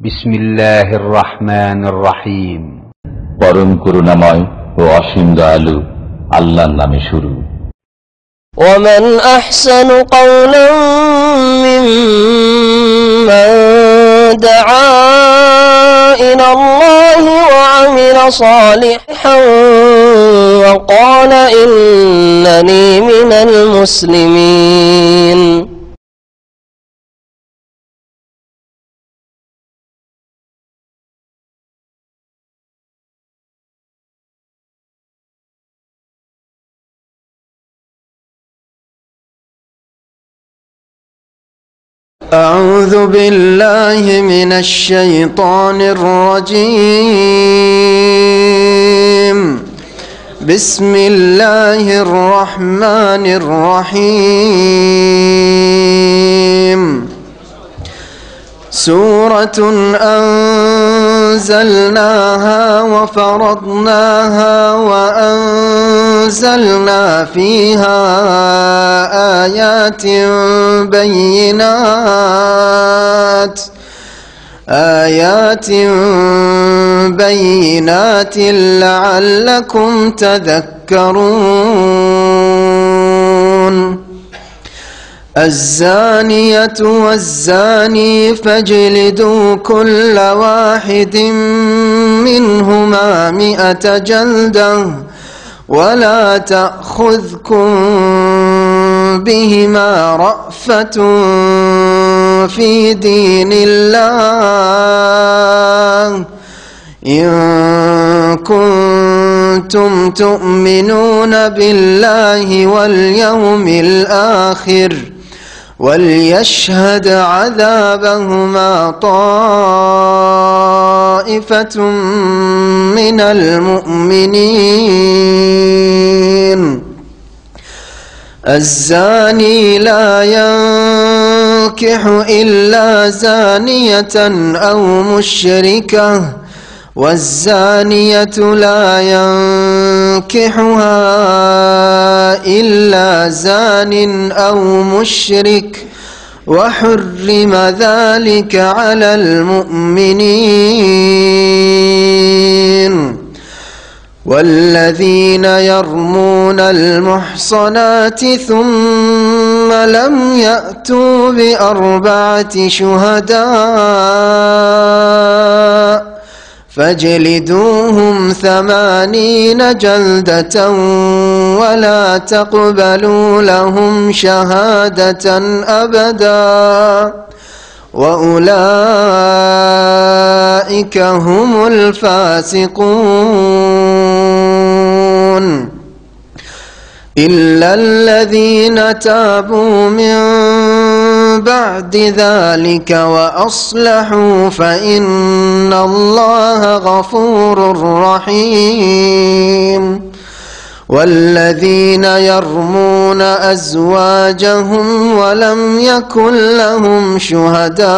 بسم الله الرحمن الرحيم পরম করুণাময় ও অসীম দয়ালু আল্লাহর নামে শুরু ومن احسن قولا ممن دعا الى الله وعمل صالحا وقال انني من المسلمين أعوذ بالله من الشيطان الرجيم بسم الله الرحمن الرحيم سورة أن أنزلناها وفرضناها وأنزلنا فيها آيات بينات آيات بينات لعلكم تذكرون الزانية والزاني فاجلدوا كل واحد منهما مئة جلدة ولا تأخذكم بهما رأفة في دين الله إن كنتم تؤمنون بالله واليوم الآخر وليشهد عذابهما طائفة من المؤمنين الزاني لا ينكح إلا زانية أو مشركة والزانية لا ينكح ينكحها إلا زان أو مشرك وحرم ذلك على المؤمنين والذين يرمون المحصنات ثم لم يأتوا بأربعة شهداء فاجلدوهم ثمانين جلدة ولا تقبلوا لهم شهادة أبدا وأولئك هم الفاسقون إلا الذين تابوا من بعد ذلك وأصلحوا فإن الله غفور رحيم والذين يرمون أزواجهم ولم يكن لهم شهداء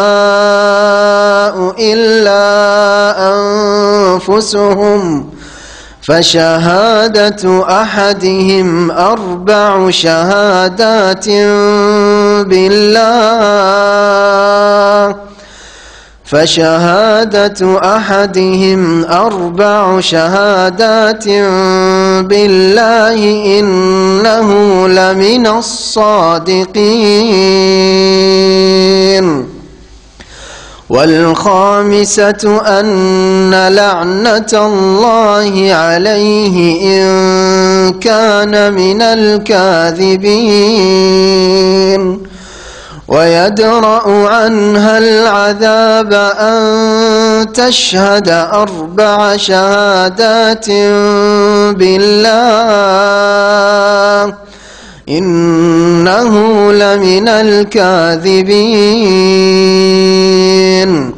إلا أنفسهم فشهادة أحدهم أربع شهادات بالله فشهادة أحدهم أربع شهادات بالله إنه لمن الصادقين والخامسة أن لعنة الله عليه إن كان من الكاذبين ويدرأ عنها العذاب أن تشهد أربع شهادات بالله إنه لمن الكاذبين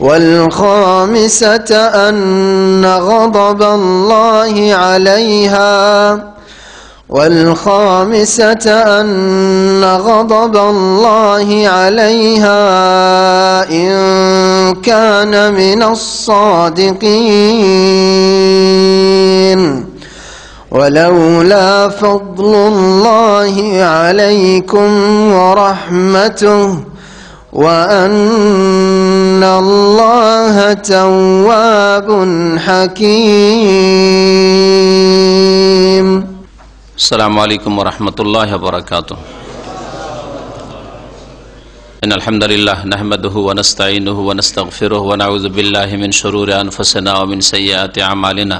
والخامسة أن غضب الله عليها والخامسة أن غضب الله عليها إن كان من الصادقين ولولا فضل الله عليكم ورحمته وأن الله تواب حكيم السلام عليكم ورحمة الله وبركاته إن الحمد لله نحمده ونستعينه ونستغفره ونعوذ بالله من شرور أنفسنا ومن سيئات أعمالنا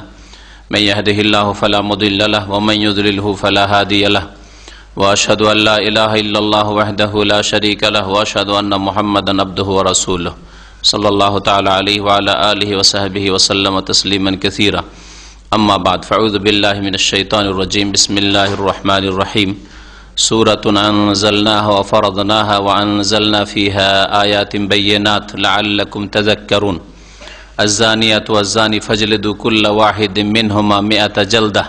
من يهده الله فلا مضل له ومن يضلله فلا هادي له وأشهد أن لا إله إلا الله وحده لا شريك له وأشهد أن محمدا عبده ورسوله صلى الله تعالى عليه وعلى آله وصحبه وسلم تسليما كثيرا أما بعد فأعوذ بالله من الشيطان الرجيم بسم الله الرحمن الرحيم سورة أنزلناها وفرضناها وأنزلنا فيها آيات بينات لعلكم تذكرون আজানিয়াত ওয়াজানি ফজলিদু কুল্লা ওয়াহিদ মিনহুমা মেয়াতা জলদা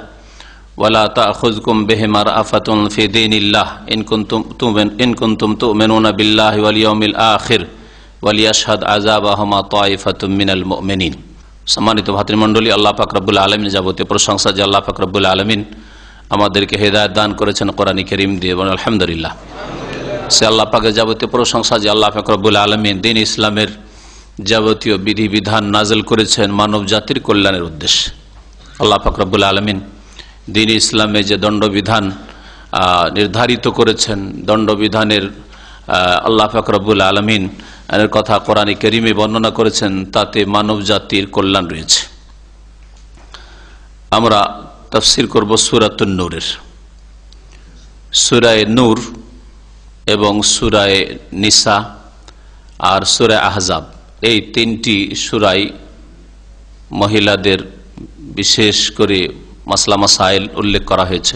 ওয়ালা তাখুজকুম বেহেমার আফাতুন ফিদিনিল্লাহ ইনকুন্তুম তুমেন ইনকুন্তুম তুমেনুনা বিল্লাহ ওয়ালিয়মিল আখির ওয়ালিয়াশহাদ আজাব আহমা তাইফাতুম মিনাল মুমিনিন সম্মানিত ভাতৃমন্ডলী আল্লাহ ফাকরাবুল আলমিন যাবতীয় প্রশংসা যে আল্লাহ ফাকরাবুল আলমিন আমাদেরকে হেদায়ত দান করেছেন কোরআনী করিম দিয়ে এবং আলহামদুলিল্লাহ সে আল্লাহ পাকের যাবতীয় প্রশংসা যে আল্লাহ ফাকরাবুল আলমিন দিন ইসলামের যাবতীয় বিধিবিধান নাজল করেছেন মানব জাতির কল্যাণের উদ্দেশ্যে আল্লাহ ফকরাবুল আলমিন দিন ইসলামে যে দণ্ডবিধান নির্ধারিত করেছেন দণ্ডবিধানের আল্লাহ ফকরাবুল আলমিন এর কথা কোরআনী কেরিমে বর্ণনা করেছেন তাতে মানব জাতির কল্যাণ রয়েছে আমরা তফসিল করব সুরাতুন নূরের সুরায় নূর এবং সুরায় নিসা আর সুরায় আহজাব এই তিনটি সুরাই মহিলাদের বিশেষ করে মাসলা মাসাইল উল্লেখ করা হয়েছে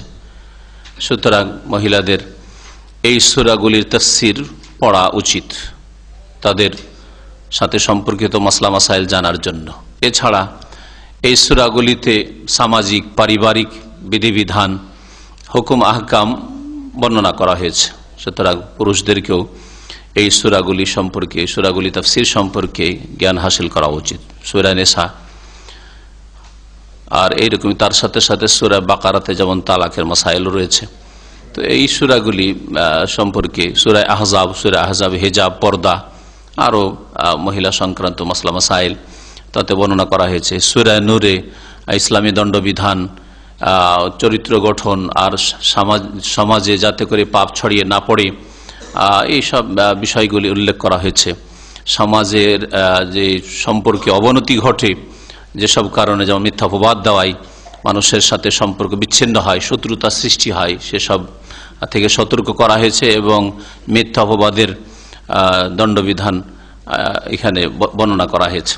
সুতরাং মহিলাদের এই সুরাগুলির তসির পড়া উচিত তাদের সাথে সম্পর্কিত মাসলা মাসাইল জানার জন্য এছাড়া এই সুরাগুলিতে সামাজিক পারিবারিক বিধিবিধান হুকুম আহকাম বর্ণনা করা হয়েছে সুতরাং পুরুষদেরকেও এই সুরাগুলি সম্পর্কে সুরাগুলি তাফসির সম্পর্কে জ্ঞান হাসিল করা উচিত সুরা নেশা আর এইরকম তার সাথে সাথে সুরা বাকারাতে যেমন তালাকের মাসাইল রয়েছে তো এই সুরাগুলি সম্পর্কে সুরায় আহজাব সুরা আহজাব হেজাব পর্দা আরও মহিলা সংক্রান্ত মাসলা মাসাইল তাতে বর্ণনা করা হয়েছে সুরায় নূরে ইসলামী দণ্ডবিধান চরিত্র গঠন আর সমাজে যাতে করে পাপ ছড়িয়ে না পড়ে এইসব বিষয়গুলি উল্লেখ করা হয়েছে সমাজের যে সম্পর্কে অবনতি ঘটে যেসব কারণে যেমন মিথ্যা অপবাদ দেওয়ায় মানুষের সাথে সম্পর্ক বিচ্ছিন্ন হয় শত্রুতা সৃষ্টি হয় সেসব থেকে সতর্ক করা হয়েছে এবং মিথ্যা অপবাদের দণ্ডবিধান এখানে বর্ণনা করা হয়েছে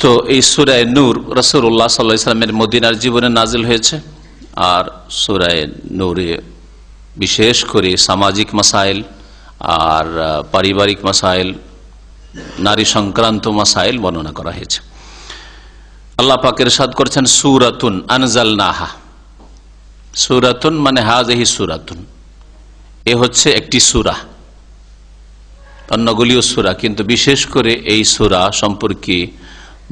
তো এই সুরায় নূর রসুল্লাহ সাল্লাহ ইসলামের মদিনার জীবনে নাজিল হয়েছে আর সুরায় নূরে বিশেষ করে সামাজিক মাসাইল আর পারিবারিক মাসাইল নারী সংক্রান্ত মাসাইল বর্ণনা করা হয়েছে আল্লাহ পাকের সাদ করছেন সুরাতুন আনজাল নাহা সুরাতুন মানে হাজহি সুরাতুন এ হচ্ছে একটি সুরা অন্যগুলিও সুরা কিন্তু বিশেষ করে এই সুরা সম্পর্কে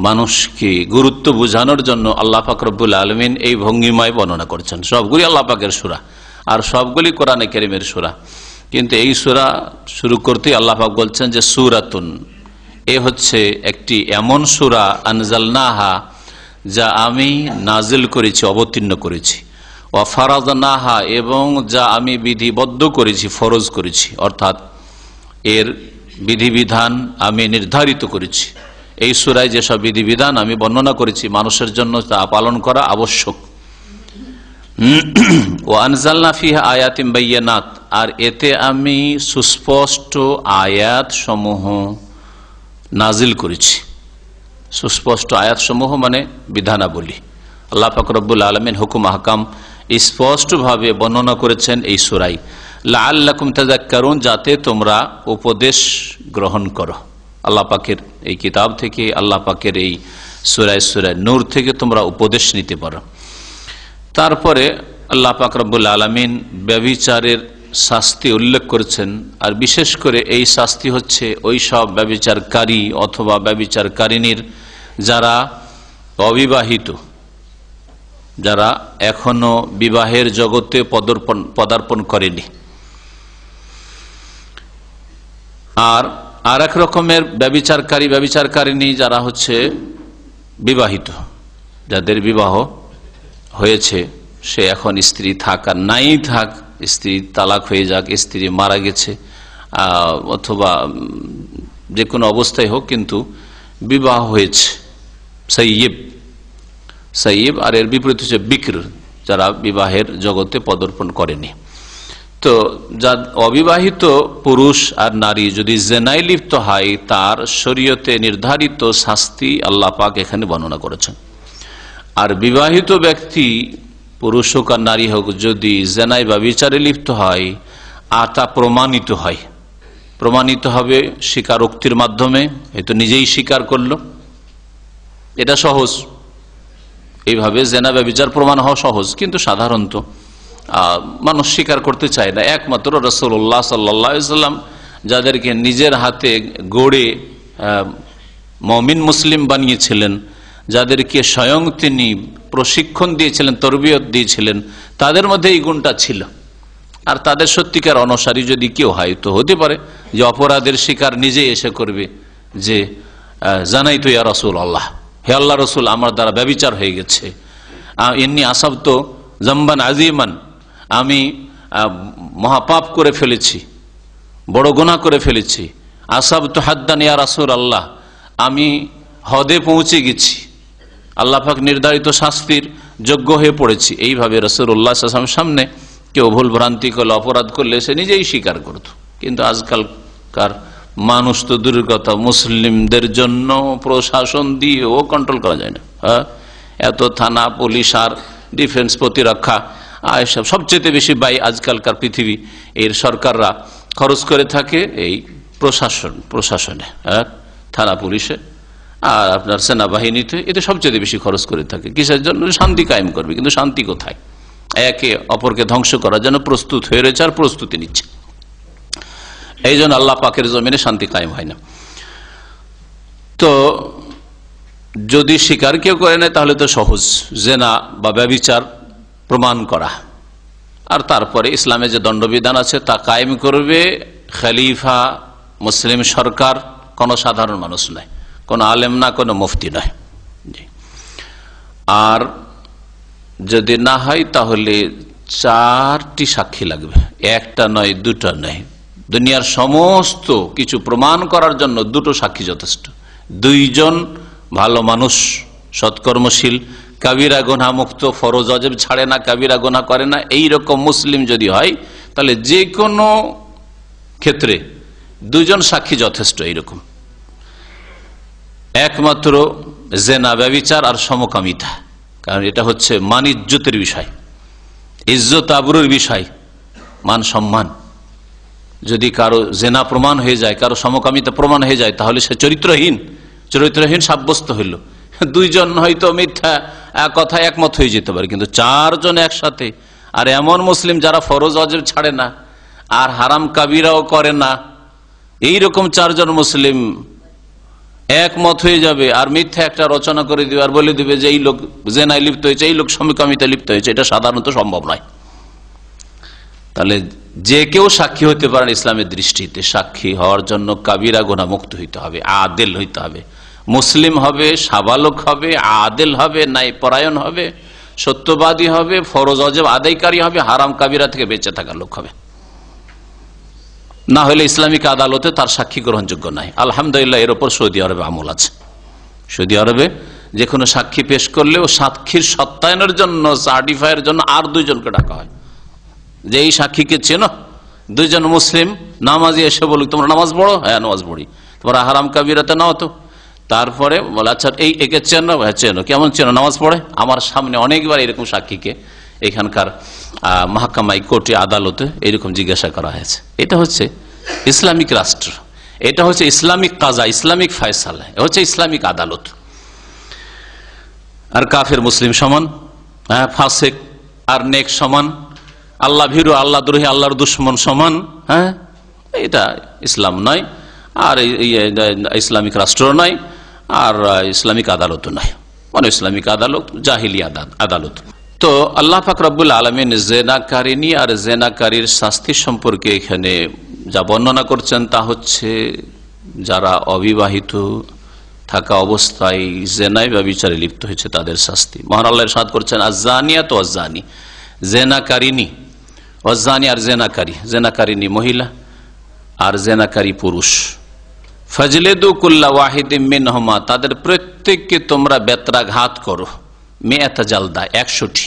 মানুষকে গুরুত্ব বোঝানোর জন্য আল্লাহ পাক রব্বুল আলমিন এই ভঙ্গিমায় বর্ণনা করছেন সবগুলি আল্লাহ পাকের সুরা আর সবগুলি কোরআনে কেরিমের সুরা কিন্তু এই সুরা শুরু করতে আল্লাহাক বলছেন যে সুরাতুন এ হচ্ছে একটি এমন সুরা আনজাল নাহা যা আমি নাজিল করেছি অবতীর্ণ করেছি ওয়াফারাজ নাহা এবং যা আমি বিধিবদ্ধ করেছি ফরজ করেছি অর্থাৎ এর বিধিবিধান আমি নির্ধারিত করেছি এই সুরায় যেসব বিধিবিধান আমি বর্ণনা করেছি মানুষের জন্য তা পালন করা আবশ্যক আর এতে আমি সুস্পষ্ট আয়াত সমূহ নাজিল করেছি সুস্পষ্ট আয়াত সমূহ মানে বিধানাবলী আল্লাহ ফকরবুল আলমিন হুকুম আহকাম স্পষ্টভাবে বর্ণনা করেছেন এই সুরাই লাল্লাকুম যাতে তোমরা উপদেশ গ্রহণ করো আল্লাহ পাকের এই কিতাব থেকে আল্লাহ পাকের এই সুরায় সুরায় নূর থেকে তোমরা উপদেশ নিতে পারো তারপরে আল্লাহ পাকরবুল আলমিন ব্যবিচারের শাস্তি উল্লেখ করেছেন আর বিশেষ করে এই শাস্তি হচ্ছে ওই সব ব্যবিচারকারী অথবা ব্যবিচারকারিনীর যারা অবিবাহিত যারা এখনো বিবাহের জগতে পদর্পণ পদার্পণ করেনি আর আর এক রকমের ব্যবিচারকারী ব্যবিচারকারিনী যারা হচ্ছে বিবাহিত যাদের বিবাহ হয়েছে সে এখন স্ত্রী থাক আর নাই থাক স্ত্রী তালাক হয়ে যাক স্ত্রী মারা গেছে অথবা যে কোনো অবস্থায় হোক কিন্তু বিবাহ হয়েছে সৈয়ব সৈয়ব আর এর বিপরীত হচ্ছে বিক্র যারা বিবাহের জগতে পদর্পণ করেনি তো যা অবিবাহিত পুরুষ আর নারী যদি জেনাই লিপ্ত হয় তার শরীয়তে নির্ধারিত শাস্তি আল্লাপাক এখানে বর্ণনা করেছেন আর বিবাহিত ব্যক্তি পুরুষ হোক আর নারী হোক যদি জেনায় বা বিচারে লিপ্ত হয় আর তা প্রমাণিত হয় প্রমাণিত হবে স্বীকারোক্তির মাধ্যমে হয়তো নিজেই স্বীকার করল এটা সহজ এইভাবে জেনা বা বিচার প্রমাণ হওয়া সহজ কিন্তু সাধারণত মানুষ স্বীকার করতে চায় না একমাত্র রসুল্লাহ সাল্লাম যাদেরকে নিজের হাতে গড়ে মমিন মুসলিম বানিয়েছিলেন যাদেরকে স্বয়ং তিনি প্রশিক্ষণ দিয়েছিলেন তরবিয়ত দিয়েছিলেন তাদের মধ্যে এই গুণটা ছিল আর তাদের সত্যিকার অনসারী যদি কেউ হয় তো হতে পারে যে অপরাধের শিকার নিজে এসে করবে যে জানাই তো ইয়া রসুল আল্লাহ হে আল্লাহ রসুল আমার দ্বারা ব্যবিচার হয়ে গেছে এমনি আসাব তো জম্বান আজিমান আমি মহাপাপ করে ফেলেছি বড় গোনা করে ফেলেছি আসাব তো হাদ্দান ইয়া রাসুল আল্লাহ আমি হদে পৌঁছে গেছি আল্লাহাক নির্ধারিত শাস্তির যোগ্য হয়ে পড়েছি এইভাবে রসুল্লাহ আসলাম সামনে কেউ ভুল ভ্রান্তি করলে অপরাধ করলে সে নিজেই স্বীকার করত কিন্তু আজকালকার মানুষ তো দূরের মুসলিমদের জন্য প্রশাসন দিয়েও কন্ট্রোল করা যায় না হ্যাঁ এত থানা পুলিশ আর ডিফেন্স প্রতিরক্ষা এসব সবচেয়ে বেশি ব্যয় আজকালকার পৃথিবী এর সরকাররা খরচ করে থাকে এই প্রশাসন প্রশাসনে হ্যাঁ থানা পুলিশে আর আপনার সেনাবাহিনীতে এতে সবচেয়ে বেশি খরচ করে থাকে কিসের জন্য শান্তি কায়েম করবে কিন্তু শান্তি কোথায় একে অপরকে ধ্বংস করার জন্য প্রস্তুত হয়ে রয়েছে আর প্রস্তুতি নিচ্ছে এই জন্য আল্লাহ পাকের জমিনে শান্তি কায়েম হয় না তো যদি স্বীকার কেউ করে না তাহলে তো সহজ জেনা বা ব্যবিচার প্রমাণ করা আর তারপরে ইসলামে যে দণ্ডবিধান আছে তা কায়েম করবে খালিফা মুসলিম সরকার কোনো সাধারণ মানুষ নয় কোনো আলেম না কোনো মুফতি নয় আর যদি না হয় তাহলে চারটি সাক্ষী লাগবে একটা নয় দুটা নয় দুনিয়ার সমস্ত কিছু প্রমাণ করার জন্য দুটো সাক্ষী যথেষ্ট দুইজন ভালো মানুষ সৎকর্মশীল কাবিরা গোনা মুক্ত ফরজ অজেব ছাড়ে না কাবিরা গোনা করে না এই রকম মুসলিম যদি হয় তাহলে যে কোনো ক্ষেত্রে দুজন সাক্ষী যথেষ্ট এইরকম একমাত্র জেনা ব্যবিচার আর সমকামিতা কারণ এটা হচ্ছে মান ইজ্জতের বিষয় ইজ্জত আবরুর বিষয় মান সম্মান যদি কারো জেনা প্রমাণ হয়ে যায় কারো সমকামিতা প্রমাণ হয়ে যায় তাহলে সে চরিত্রহীন চরিত্রহীন সাব্যস্ত হইল দুইজন হয়তো মিথ্যা কথা একমত হয়ে যেতে পারে কিন্তু চারজন একসাথে আর এমন মুসলিম যারা ফরজ অজেব ছাড়ে না আর হারাম কাবিরাও করে না এই রকম চারজন মুসলিম একমত হয়ে যাবে আর মিথ্যা একটা রচনা করে দিবে আর বলে দিবে যে এই লোক জেনাই লিপ্ত হয়েছে এই লোক সমীকামিতা লিপ্ত হয়েছে এটা সাধারণত সম্ভব নয় তাহলে যে কেউ সাক্ষী হতে পারেন ইসলামের দৃষ্টিতে সাক্ষী হওয়ার জন্য কাবিরা গোনা মুক্ত হইতে হবে আদেল হইতে হবে মুসলিম হবে সাবালক হবে আদেল হবে নাই পরায়ণ হবে সত্যবাদী হবে ফরজ অজব আদায়কারী হবে হারাম কাবিরা থেকে বেঁচে থাকা লোক হবে না হলে ইসলামিক আদালতে তার সাক্ষী গ্রহণযোগ্য নাই আলহামদুলিল্লাহ এর ওপর সৌদি আরবে আমল আছে সৌদি আরবে যে কোনো সাক্ষী পেশ করলেও সাক্ষীর সত্যায়নের জন্য সার্টিফাইয়ের জন্য আর দুইজনকে ডাকা হয় যে এই সাক্ষীকে চেনো দুইজন মুসলিম নামাজি এসে বলুক তোমরা নামাজ পড়ো হ্যাঁ নামাজ পড়ি তোমরা আহারাম কাবিরাতে নাও তো তারপরে বলে আচ্ছা এই একে চেন হ্যাঁ চেনো কেমন চেনো নামাজ পড়ে আমার সামনে অনেকবার এরকম সাক্ষীকে এখানকার মহাকামাই কোর্টে আদালতে এরকম জিজ্ঞাসা করা হয়েছে এটা হচ্ছে ইসলামিক রাষ্ট্র এটা হচ্ছে ইসলামিক কাজা ইসলামিক ফায়সালা হচ্ছে ইসলামিক আদালত আর কাফের মুসলিম সমান হ্যাঁ ফাঁসেক আর নেক সমান আল্লাহ ভিরু আল্লাহ দ্রোহী আল্লাহর দুশ্মন সমান হ্যাঁ এটা ইসলাম নয় আর ইসলামিক রাষ্ট্র নয় আর ইসলামিক আদালতও নয় মানে ইসলামিক আদালত জাহিলি আদালত তো আল্লাহ পাক রব্বুল আলমিন জেনাকারিনী আর জেনাকারীর শাস্তি সম্পর্কে এখানে যা বর্ণনা করছেন তা হচ্ছে যারা অবিবাহিত থাকা অবস্থায় জেনাই বা বিচারে লিপ্ত হয়েছে তাদের শাস্তি মহান আল্লাহ সাদ করছেন আজানিয়া তো অজানি জেনাকারিনী অজানি আর জেনাকারী জেনাকারিনী মহিলা আর জেনাকারী পুরুষ ফজলেদু কুল্লা ওয়াহিদিন হমা তাদের প্রত্যেককে তোমরা বেত্রাঘাত করো মেয়াতা জালদা একশোটি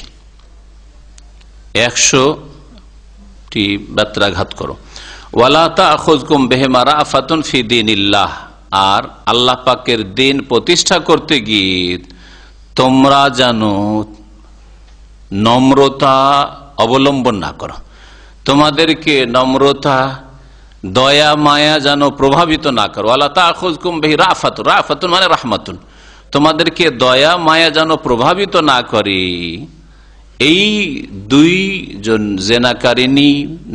একশোটি বাত্রাঘাত করো ওয়ালাতা আখোজকুম বেহেমারা আফাতুন ফি দিন ইল্লাহ আর আল্লাহ পাকের দিন প্রতিষ্ঠা করতে গিয়ে তোমরা যেন নম্রতা অবলম্বন না করো তোমাদেরকে নম্রতা দয়া মায়া যেন প্রভাবিত না করো আল্লাহ তাহজকুম ভাই রাফাতুন রাফাতুন মানে রাহমাতুন তোমাদেরকে দয়া মায়া যেন প্রভাবিত না করে এই দুই জন জেনাকারিনী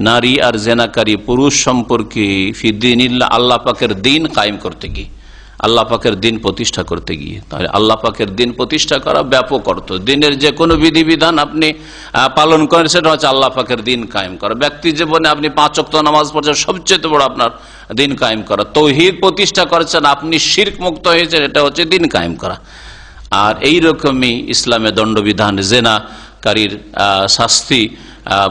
নারী আর জেনাকারী পুরুষ সম্পর্কে আল্লাহ পাকের দিন কায়েম করতে গিয়ে আল্লাহ পাকের দিন প্রতিষ্ঠা করতে গিয়ে তাহলে আল্লাহ পাকের দিন প্রতিষ্ঠা করা ব্যাপক অর্থ দিনের যে কোনো বিধিবিধান আপনি পালন করেন সেটা হচ্ছে আল্লাহ পাকের দিন কায়েম করা ব্যক্তি জীবনে আপনি পাঁচ অক্ত নামাজ পড়ছেন সবচেয়ে বড় আপনার দিন কায়েম করা তৌহিদ প্রতিষ্ঠা করেছেন আপনি শির্ক মুক্ত হয়েছেন এটা হচ্ছে দিন কায়েম করা আর এই রকমই ইসলামে দণ্ডবিধান জেনা বেদাতকারীর শাস্তি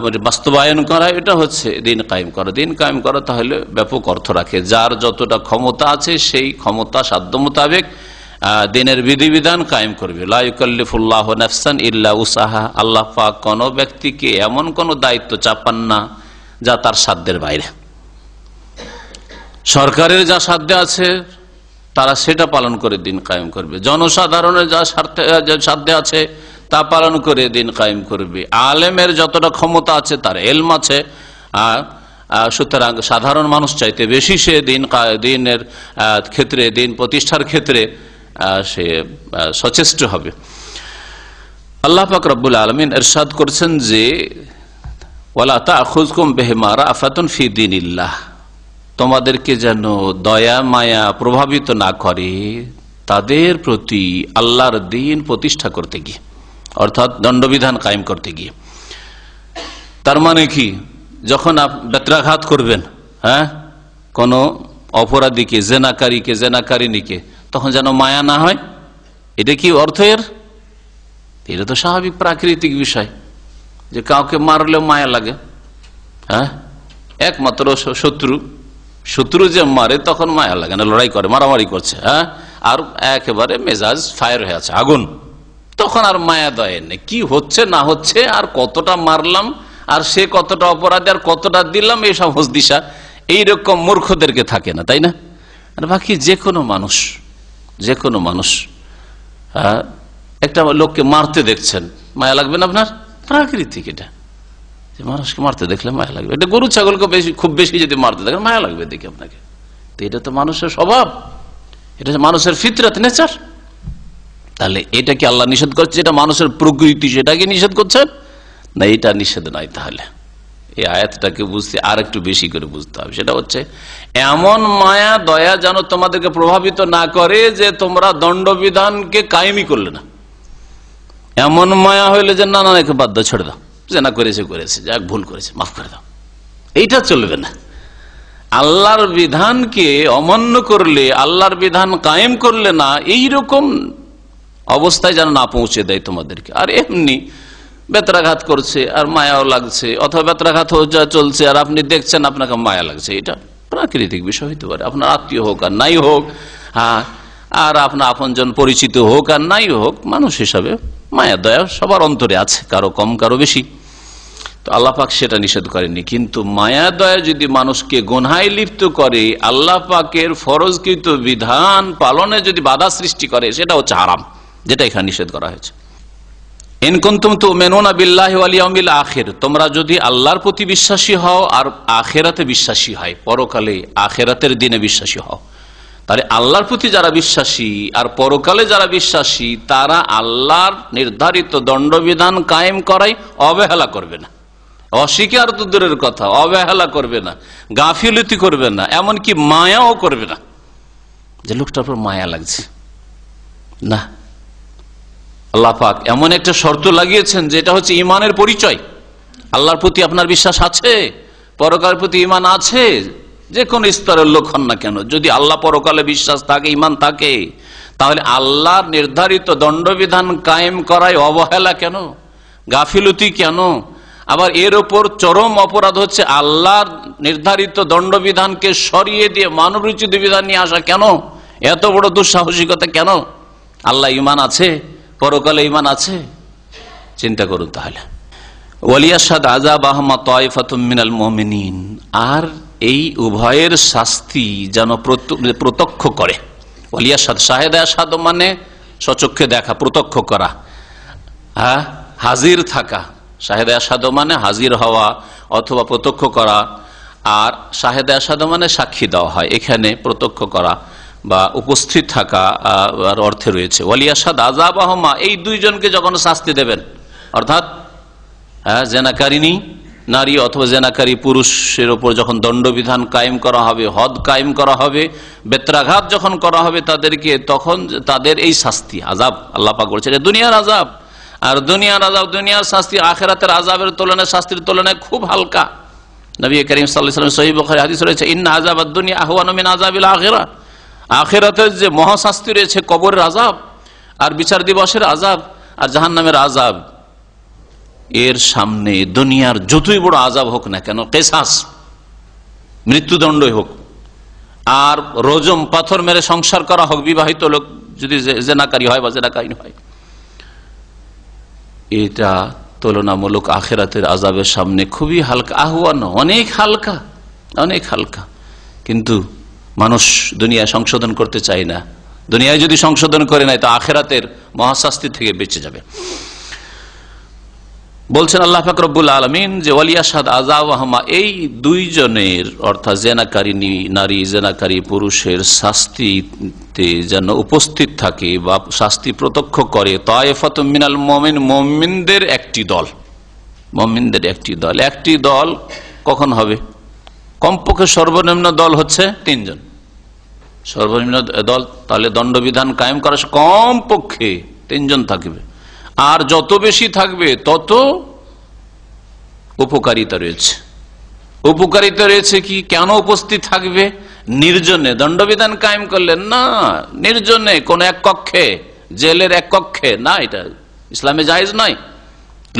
মানে বাস্তবায়ন করা এটা হচ্ছে দিন কায়েম করা দিন কায়েম করা তাহলে ব্যাপক অর্থ রাখে যার যতটা ক্ষমতা আছে সেই ক্ষমতা সাধ্য মোতাবেক দিনের বিধিবিধান কায়েম করবে লাইকলিফুল্লাহ নাফসান ইল্লা উসাহা আল্লাহ পাক কোনো ব্যক্তিকে এমন কোনো দায়িত্ব চাপান না যা তার সাধ্যের বাইরে সরকারের যা সাধ্য আছে তারা সেটা পালন করে দিন কায়েম করবে জনসাধারণের যা সাধ্য আছে তা পালন করে দিন কায়েম করবে আলেমের যতটা ক্ষমতা আছে তার এলম আছে আর সুতরাং সাধারণ মানুষ চাইতে বেশি সে দিন দিনের ক্ষেত্রে দিন প্রতিষ্ঠার ক্ষেত্রে সে সচেষ্ট হবে আল্লাহ পাক রব্বুল আলমিন এরশাদ করছেন যে ওলা তা খুজকুম বেহমারা আফাতুন ফি দিন ইল্লাহ তোমাদেরকে যেন দয়া মায়া প্রভাবিত না করে তাদের প্রতি আল্লাহর দিন প্রতিষ্ঠা করতে গিয়ে অর্থাৎ দণ্ডবিধান কায়েম করতে গিয়ে তার মানে কি যখন আপ বেত্রাঘাত করবেন হ্যাঁ কোনো অপরাধীকে জেনাকারীকে জেনাকারিনীকে তখন যেন মায়া না হয় এটা কি অর্থের এটা তো স্বাভাবিক প্রাকৃতিক বিষয় যে কাউকে মারলেও মায়া লাগে হ্যাঁ একমাত্র শত্রু শত্রু যে মারে তখন মায়া লাগে না লড়াই করে মারামারি করছে হ্যাঁ আর একেবারে মেজাজ ফায়ার হয়ে আছে আগুন তখন আর মায়া দয় নেই কি হচ্ছে না হচ্ছে আর কতটা মারলাম আর সে কতটা অপরাধ আর কতটা দিলাম সব হসদিশা এইরকম মূর্খদেরকে থাকে না তাই না আর বাকি যে কোনো মানুষ যে কোনো মানুষ একটা লোককে মারতে দেখছেন মায়া লাগবে না আপনার প্রাকৃতিক এটা যে মানুষকে মারতে দেখলে মায়া লাগবে এটা গরু ছাগলকে বেশি খুব বেশি যদি মারতে দেখেন মায়া লাগবে দেখি আপনাকে তো এটা তো মানুষের স্বভাব এটা মানুষের ফিতরাত নেচার তাহলে এটা কি আল্লাহ নিষেধ করছে এটা মানুষের প্রকৃতি সেটাকে নিষেধ করছেন না এটা নিষেধ নাই তাহলে এই আয়াতটাকে বুঝতে আর একটু বেশি করে বুঝতে হবে সেটা হচ্ছে এমন মায়া দয়া যেন তোমাদেরকে প্রভাবিত না করে যে তোমরা দণ্ডবিধানকে কায়েমি করলে না এমন মায়া হইলে যে না না একে বাধ্য ছেড়ে দাও যে না করেছে করেছে যাক ভুল করেছে মাফ করে দাও এইটা চলবে না আল্লাহর বিধানকে অমান্য করলে আল্লাহর বিধান কায়েম করলে না এই রকম অবস্থায় যেন না পৌঁছে দেয় তোমাদেরকে আর এমনি বেতরাঘাত করছে আর মায়াও লাগছে অথবা বেতরাঘাত চলছে আর আপনি দেখছেন আপনাকে মায়া লাগছে এটা প্রাকৃতিক বিষয় হইতে পারে আপনার আত্মীয় হোক আর নাই হোক হ্যাঁ আর আপনার আপনজন পরিচিত হোক আর নাই হোক মানুষ হিসাবে মায়া দয়া সবার অন্তরে আছে কারো কম কারো বেশি তো আল্লাপাক সেটা নিষেধ করেনি কিন্তু মায়া দয়া যদি মানুষকে গোনহায় লিপ্ত করে আল্লাপাকের ফরজকৃত বিধান পালনে যদি বাধা সৃষ্টি করে সেটা হচ্ছে হারাম যেটা এখানে নিষেধ করা হয়েছে ইনকুন্তুম তো মেনোনা বিল্লাহ আলিয়ামিল আখের তোমরা যদি আল্লাহর প্রতি বিশ্বাসী হও আর আখেরাতে বিশ্বাসী হয় পরকালে আখেরাতের দিনে বিশ্বাসী হও তাহলে আল্লাহর প্রতি যারা বিশ্বাসী আর পরকালে যারা বিশ্বাসী তারা আল্লাহর নির্ধারিত দণ্ডবিধান কায়েম করাই অবহেলা করবে না অস্বীকার তো দূরের কথা অবহেলা করবে না গাফিলতি করবে না এমনকি মায়াও করবে না যে লোকটার পর মায়া লাগছে না আল্লাহ এমন একটা শর্ত লাগিয়েছেন যেটা হচ্ছে ইমানের পরিচয় আল্লাহর প্রতি আপনার বিশ্বাস আছে পরকার প্রতি ইমান আছে যে কোনো স্তরের লোক হন না কেন যদি আল্লাহ পরকালে বিশ্বাস থাকে ইমান থাকে তাহলে আল্লাহর নির্ধারিত দণ্ডবিধান কায়েম করায় অবহেলা কেন গাফিলতি কেন আবার এর ওপর চরম অপরাধ হচ্ছে আল্লাহর নির্ধারিত দণ্ডবিধানকে সরিয়ে দিয়ে মানবরুচিত বিধান নিয়ে আসা কেন এত বড় দুঃসাহসিকতা কেন আল্লাহ ইমান আছে পরকালে ইমান আছে চিন্তা করুন তাহলে ওয়ালিয়াসাদ আজাব আহমদ মিনাল মোহামিন আর এই উভয়ের শাস্তি যেন প্রত্যক্ষ করে ওয়ালিয়াসাদ শাহেদা সাদ মানে সচক্ষে দেখা প্রত্যক্ষ করা হ্যাঁ হাজির থাকা শাহেদ আসাদ মানে হাজির হওয়া অথবা প্রত্যক্ষ করা আর শাহেদ আসাদ মানে সাক্ষী দেওয়া হয় এখানে প্রত্যক্ষ করা বা উপস্থিত থাকা অর্থে রয়েছে আজাব আহমা এই দুইজনকে যখন শাস্তি দেবেন অর্থাৎ হ্যাঁ জেনাকারিনী নারী অথবা জেনাকারী পুরুষের ওপর যখন দণ্ডবিধান কায়েম করা হবে হদ কায়েম করা হবে বেত্রাঘাত যখন করা হবে তাদেরকে তখন তাদের এই শাস্তি আজাব আল্লাপা করছে এটা দুনিয়ার আজাব আর দুনিয়ার আজাব দুনিয়ার শাস্তি আখেরাতের আজাবের তুলনায় শাস্তির তুলনায় খুব হালকা নবী করিম সাল্লাহ সাল্লাম সহি রয়েছে ইন্না আজাব দুনিয়া আহ্বান আজাবিল আখেরা আখেরাতের যে মহাশাস্তি রয়েছে কবরের আজাব আর বিচার দিবসের আজাব আর জাহান নামের আজাব এর সামনে দুনিয়ার যতই বড় আজাব হোক না কেন কেসাস মৃত্যুদণ্ডই হোক আর রোজম পাথর মেরে সংসার করা হোক বিবাহিত লোক যদি জেনাকারী হয় বা জেনাকারী হয় এটা তুলনামূলক আখেরাতের আজাবের সামনে খুবই হালকা আহ্বান অনেক হালকা অনেক হালকা কিন্তু মানুষ দুনিয়া সংশোধন করতে চায় না দুনিয়ায় যদি সংশোধন করে নাই তো আখেরাতের মহাশাস্তি থেকে বেঁচে যাবে বলছেন আল্লাহ ফাকরবুল আলমিন যে ওয়ালিয়াসাদ আজাওয়াহমা এই দুইজনের অর্থাৎ জেনাকারী নারী জেনাকারী পুরুষের শাস্তিতে যেন উপস্থিত থাকে বা শাস্তি প্রত্যক্ষ করে তায়েফাত মিনাল মমিন মমিনদের একটি দল মমিনদের একটি দল একটি দল কখন হবে কমপক্ষে সর্বনিম্ন দল হচ্ছে তিনজন সর্বনিম্ন দল তাহলে দণ্ডবিধান কায়েম করা কমপক্ষে তিনজন থাকবে আর যত বেশি থাকবে তত উপকারিতা রয়েছে উপকারিতা রয়েছে কি কেন উপস্থিত থাকবে নির্জনে দণ্ডবিধান কায়েম করলেন না নির্জনে কোন এক কক্ষে জেলের এক কক্ষে না এটা ইসলামে জায়েজ নয়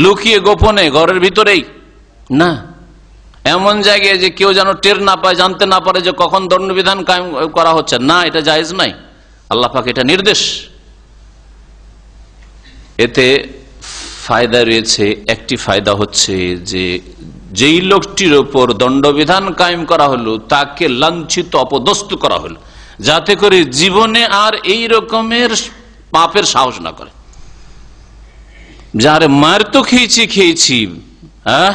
লুকিয়ে গোপনে ঘরের ভিতরেই না এমন জায়গায় যে কেউ যেন টের না পায় জানতে না পারে যে কখন দণ্ডবিধান করা হচ্ছে না এটা জায়জ নাই আল্লাহ পাক এটা নির্দেশ এতে ফায়দা রয়েছে একটি ফায়দা হচ্ছে যে যেই লোকটির ওপর দণ্ডবিধান কায়েম করা হলো তাকে লাঞ্ছিত অপদস্ত করা হলো যাতে করে জীবনে আর এই রকমের পাপের সাহস না করে যারে মার তো খেয়েছি খেয়েছি হ্যাঁ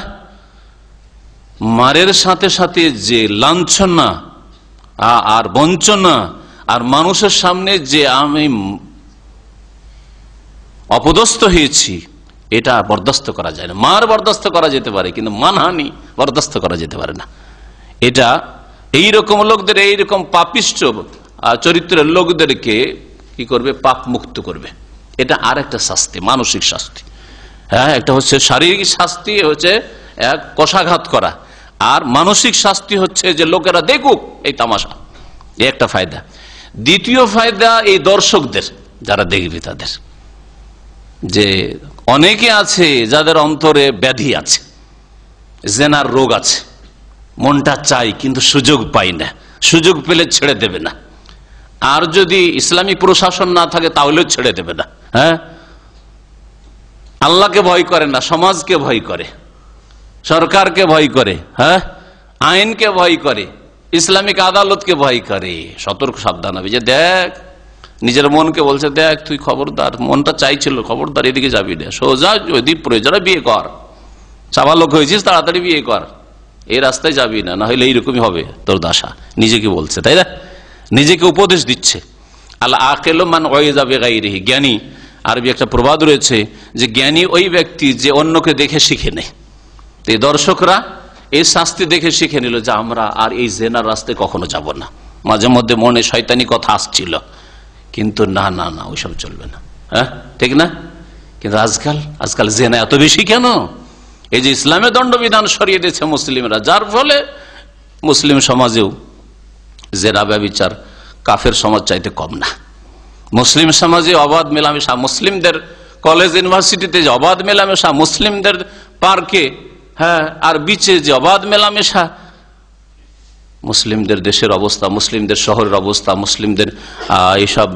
মারের সাথে সাথে যে লাঞ্ছনা আর বঞ্চনা আর মানুষের সামনে যে আমি অপদস্থ হয়েছি এটা বরদাস্ত করা যায় না মার বরদাস্ত করা যেতে পারে কিন্তু মানহানি বরদাস্ত করা যেতে পারে না এটা এই রকম লোকদের এই রকম পাপিষ্ট চরিত্রের লোকদেরকে কি করবে পাপ মুক্ত করবে এটা আর একটা শাস্তি মানসিক শাস্তি হ্যাঁ একটা হচ্ছে শারীরিক শাস্তি হচ্ছে এক কষাঘাত করা আর মানসিক শাস্তি হচ্ছে যে লোকেরা দেখুক এই তামাশা এই একটা ফায়দা দ্বিতীয় ফায়দা এই দর্শকদের যারা দেখবে তাদের যে অনেকে আছে যাদের অন্তরে ব্যাধি আছে জেনার রোগ আছে মনটা চাই কিন্তু সুযোগ পাই না সুযোগ পেলে ছেড়ে দেবে না আর যদি ইসলামী প্রশাসন না থাকে তাহলেও ছেড়ে দেবে না হ্যাঁ আল্লাহকে ভয় করে না সমাজকে ভয় করে সরকারকে ভয় করে হ্যাঁ আইনকে ভয় করে ইসলামিক আদালতকে ভয় করে সতর্ক সাবধান হবে যে দেখ নিজের মনকে বলছে দেখ তুই খবরদার মনটা চাইছিল খবরদার এদিকে যাবি না সোজা যদি প্রয়োজন বিয়ে কর সাবালক হয়েছিস তাড়াতাড়ি বিয়ে কর এই রাস্তায় যাবি না না হলে এইরকমই হবে তোর দাসা নিজেকে বলছে তাই না নিজেকে উপদেশ দিচ্ছে আল্লাহ আকেল মান ওয়ে যাবে গাইরিহি জ্ঞানী আরবি একটা প্রবাদ রয়েছে যে জ্ঞানী ওই ব্যক্তি যে অন্যকে দেখে শিখে নেয় তো দর্শকরা এই শাস্তি দেখে শিখে নিল যে আমরা আর এই জেনার রাস্তায় কখনো যাব না মাঝে মধ্যে মনে শয়তানি কথা আসছিল কিন্তু না না না ওইসব চলবে না হ্যাঁ ঠিক না কিন্তু আজকাল আজকাল জেনা এত বেশি কেন এই যে ইসলামের দণ্ডবিধান সরিয়ে দিয়েছে মুসলিমরা যার ফলে মুসলিম সমাজেও জেনা ব্যবচার কাফের সমাজ চাইতে কম না মুসলিম সমাজে অবাধ মেলামেশা মুসলিমদের কলেজ ইউনিভার্সিটিতে যে অবাধ মেলামেশা মুসলিমদের পার্কে হ্যাঁ আর বিচে যে অবাধ মেলামেশা মুসলিমদের দেশের অবস্থা মুসলিমদের শহরের অবস্থা মুসলিমদের এইসব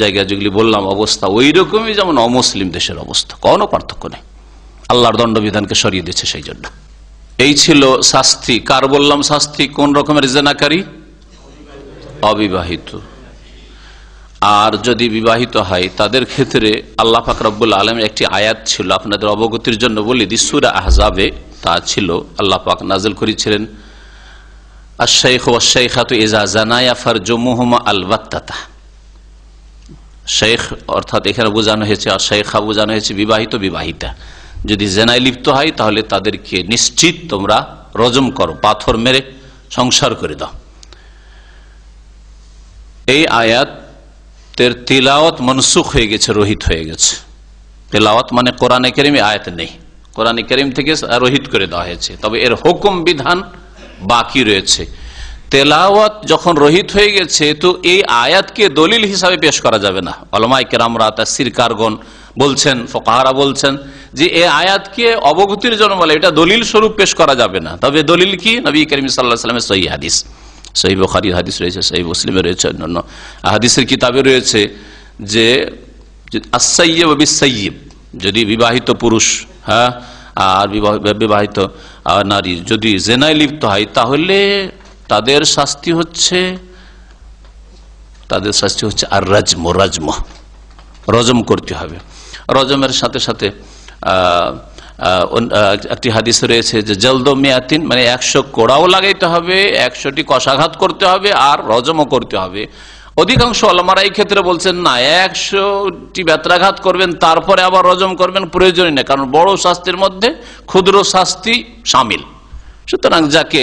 জায়গা যেগুলি বললাম অবস্থা ওই রকমই যেমন অমুসলিম দেশের অবস্থা কোনো পার্থক্য নেই আল্লাহর দণ্ডবিধানকে সরিয়ে দিচ্ছে সেই জন্য এই ছিল শাস্তি কার বললাম শাস্তি কোন রকমের জেনাকারী অবিবাহিত আর যদি বিবাহিত হয় তাদের ক্ষেত্রে আল্লাহ ফাকরবুল আলম একটি আয়াত ছিল আপনাদের অবগতির জন্য বলি দিসুরা আহজাবে তা ছিল আল্লাহ পাক নাজল করেছিলেন শেখ অর্থাৎ এখানে বোঝানো হয়েছে আর হয়েছে বিবাহিত বিবাহিতা যদি জেনায় লিপ্ত হয় তাহলে তাদেরকে নিশ্চিত তোমরা রজম করো পাথর মেরে সংসার করে দাও এই আয়াত তের তিলাওয়াত মনসুখ হয়ে গেছে রোহিত হয়ে গেছে তেলাওয়াত মানে কোরআনে করিমে আয়াত নেই কোরআনে করিম থেকে রোহিত করে দেওয়া হয়েছে তবে এর হুকুম বিধান বাকি রয়েছে তেলাওয়াত যখন রোহিত হয়ে গেছে তো এই আয়াতকে দলিল হিসাবে পেশ করা যাবে না অলমাই কেরামরা তা সিরকারগণ বলছেন ফোকাহারা বলছেন যে এই আয়াতকে অবগতির জন্য বলে এটা দলিল স্বরূপ পেশ করা যাবে না তবে দলিল কি নবী করিম সাল্লাহ সাল্লামের সহি হাদিস সেই বখারির হাদিস রয়েছে সেই মুসলিমে রয়েছে অন্যান্য হাদিসের কিতাবে রয়েছে যে আসাইব বিসাইব যদি বিবাহিত পুরুষ হ্যাঁ আর বিবাহিত নারী যদি জেনায় লিপ্ত হয় তাহলে তাদের শাস্তি হচ্ছে তাদের শাস্তি হচ্ছে আর রাজম রাজম রজম করতে হবে রজমের সাথে সাথে একটি হাদিস রয়েছে যে জলদ মেয়াতিন মানে একশো কোড়াও লাগাইতে হবে একশোটি কষাঘাত করতে হবে আর রজমও করতে হবে অধিকাংশ আলমারা এই ক্ষেত্রে বলছেন না একশোটি বেত্রাঘাত করবেন তারপরে আবার রজম করবেন প্রয়োজনই না কারণ বড় শাস্তির মধ্যে ক্ষুদ্র শাস্তি সামিল সুতরাং যাকে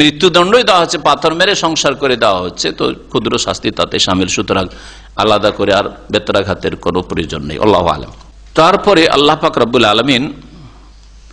মৃত্যুদণ্ডই দেওয়া হচ্ছে পাথর মেরে সংসার করে দেওয়া হচ্ছে তো ক্ষুদ্র শাস্তি তাতে সামিল সুতরাং আলাদা করে আর বেত্রাঘাতের কোনো প্রয়োজন নেই আল্লাহ আলম তারপরে আল্লাহ পাক রব্বুল আলমিন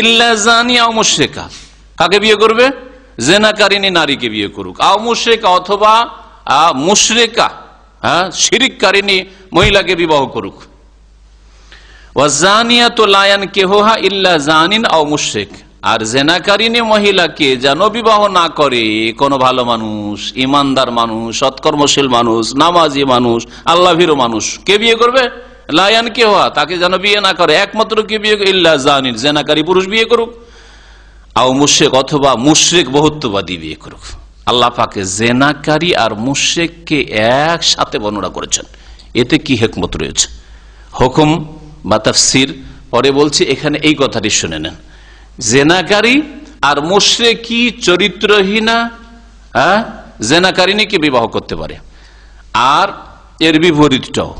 ইল্লাজানিয়া মুশ্রেকা কাকে বিয়ে করবে জেনাকারিনী নারীকে বিয়ে করুক অথবা হ্যাঁ মহিলাকে বিবাহ করুক ইল্লা জানিন আর মহিলাকে যেন বিবাহ না করে কোন ভালো মানুষ ইমানদার মানুষ সৎকর্মশীল মানুষ নামাজি মানুষ আল্লাভির মানুষ কে বিয়ে করবে লায়ান কে হওয়া তাকে যেন বিয়ে না করে একমাত্র কি বিয়ে ইল্লা জানিন জেনাকারী পুরুষ বিয়ে করুক আও মুশেক অথবা মুশ্রেক বহুত্ববাদী বিয়ে করুক আল্লাহ জেনাকারী আর কে একসাথে বর্ণনা করেছেন এতে কি হেকমত রয়েছে হুকুম বা তাফসির পরে বলছি এখানে এই কথাটি শুনে নেন জেনাকারী আর কি চরিত্রহীনা হ্যাঁ নাকি বিবাহ করতে পারে আর এর বিপরীতটাও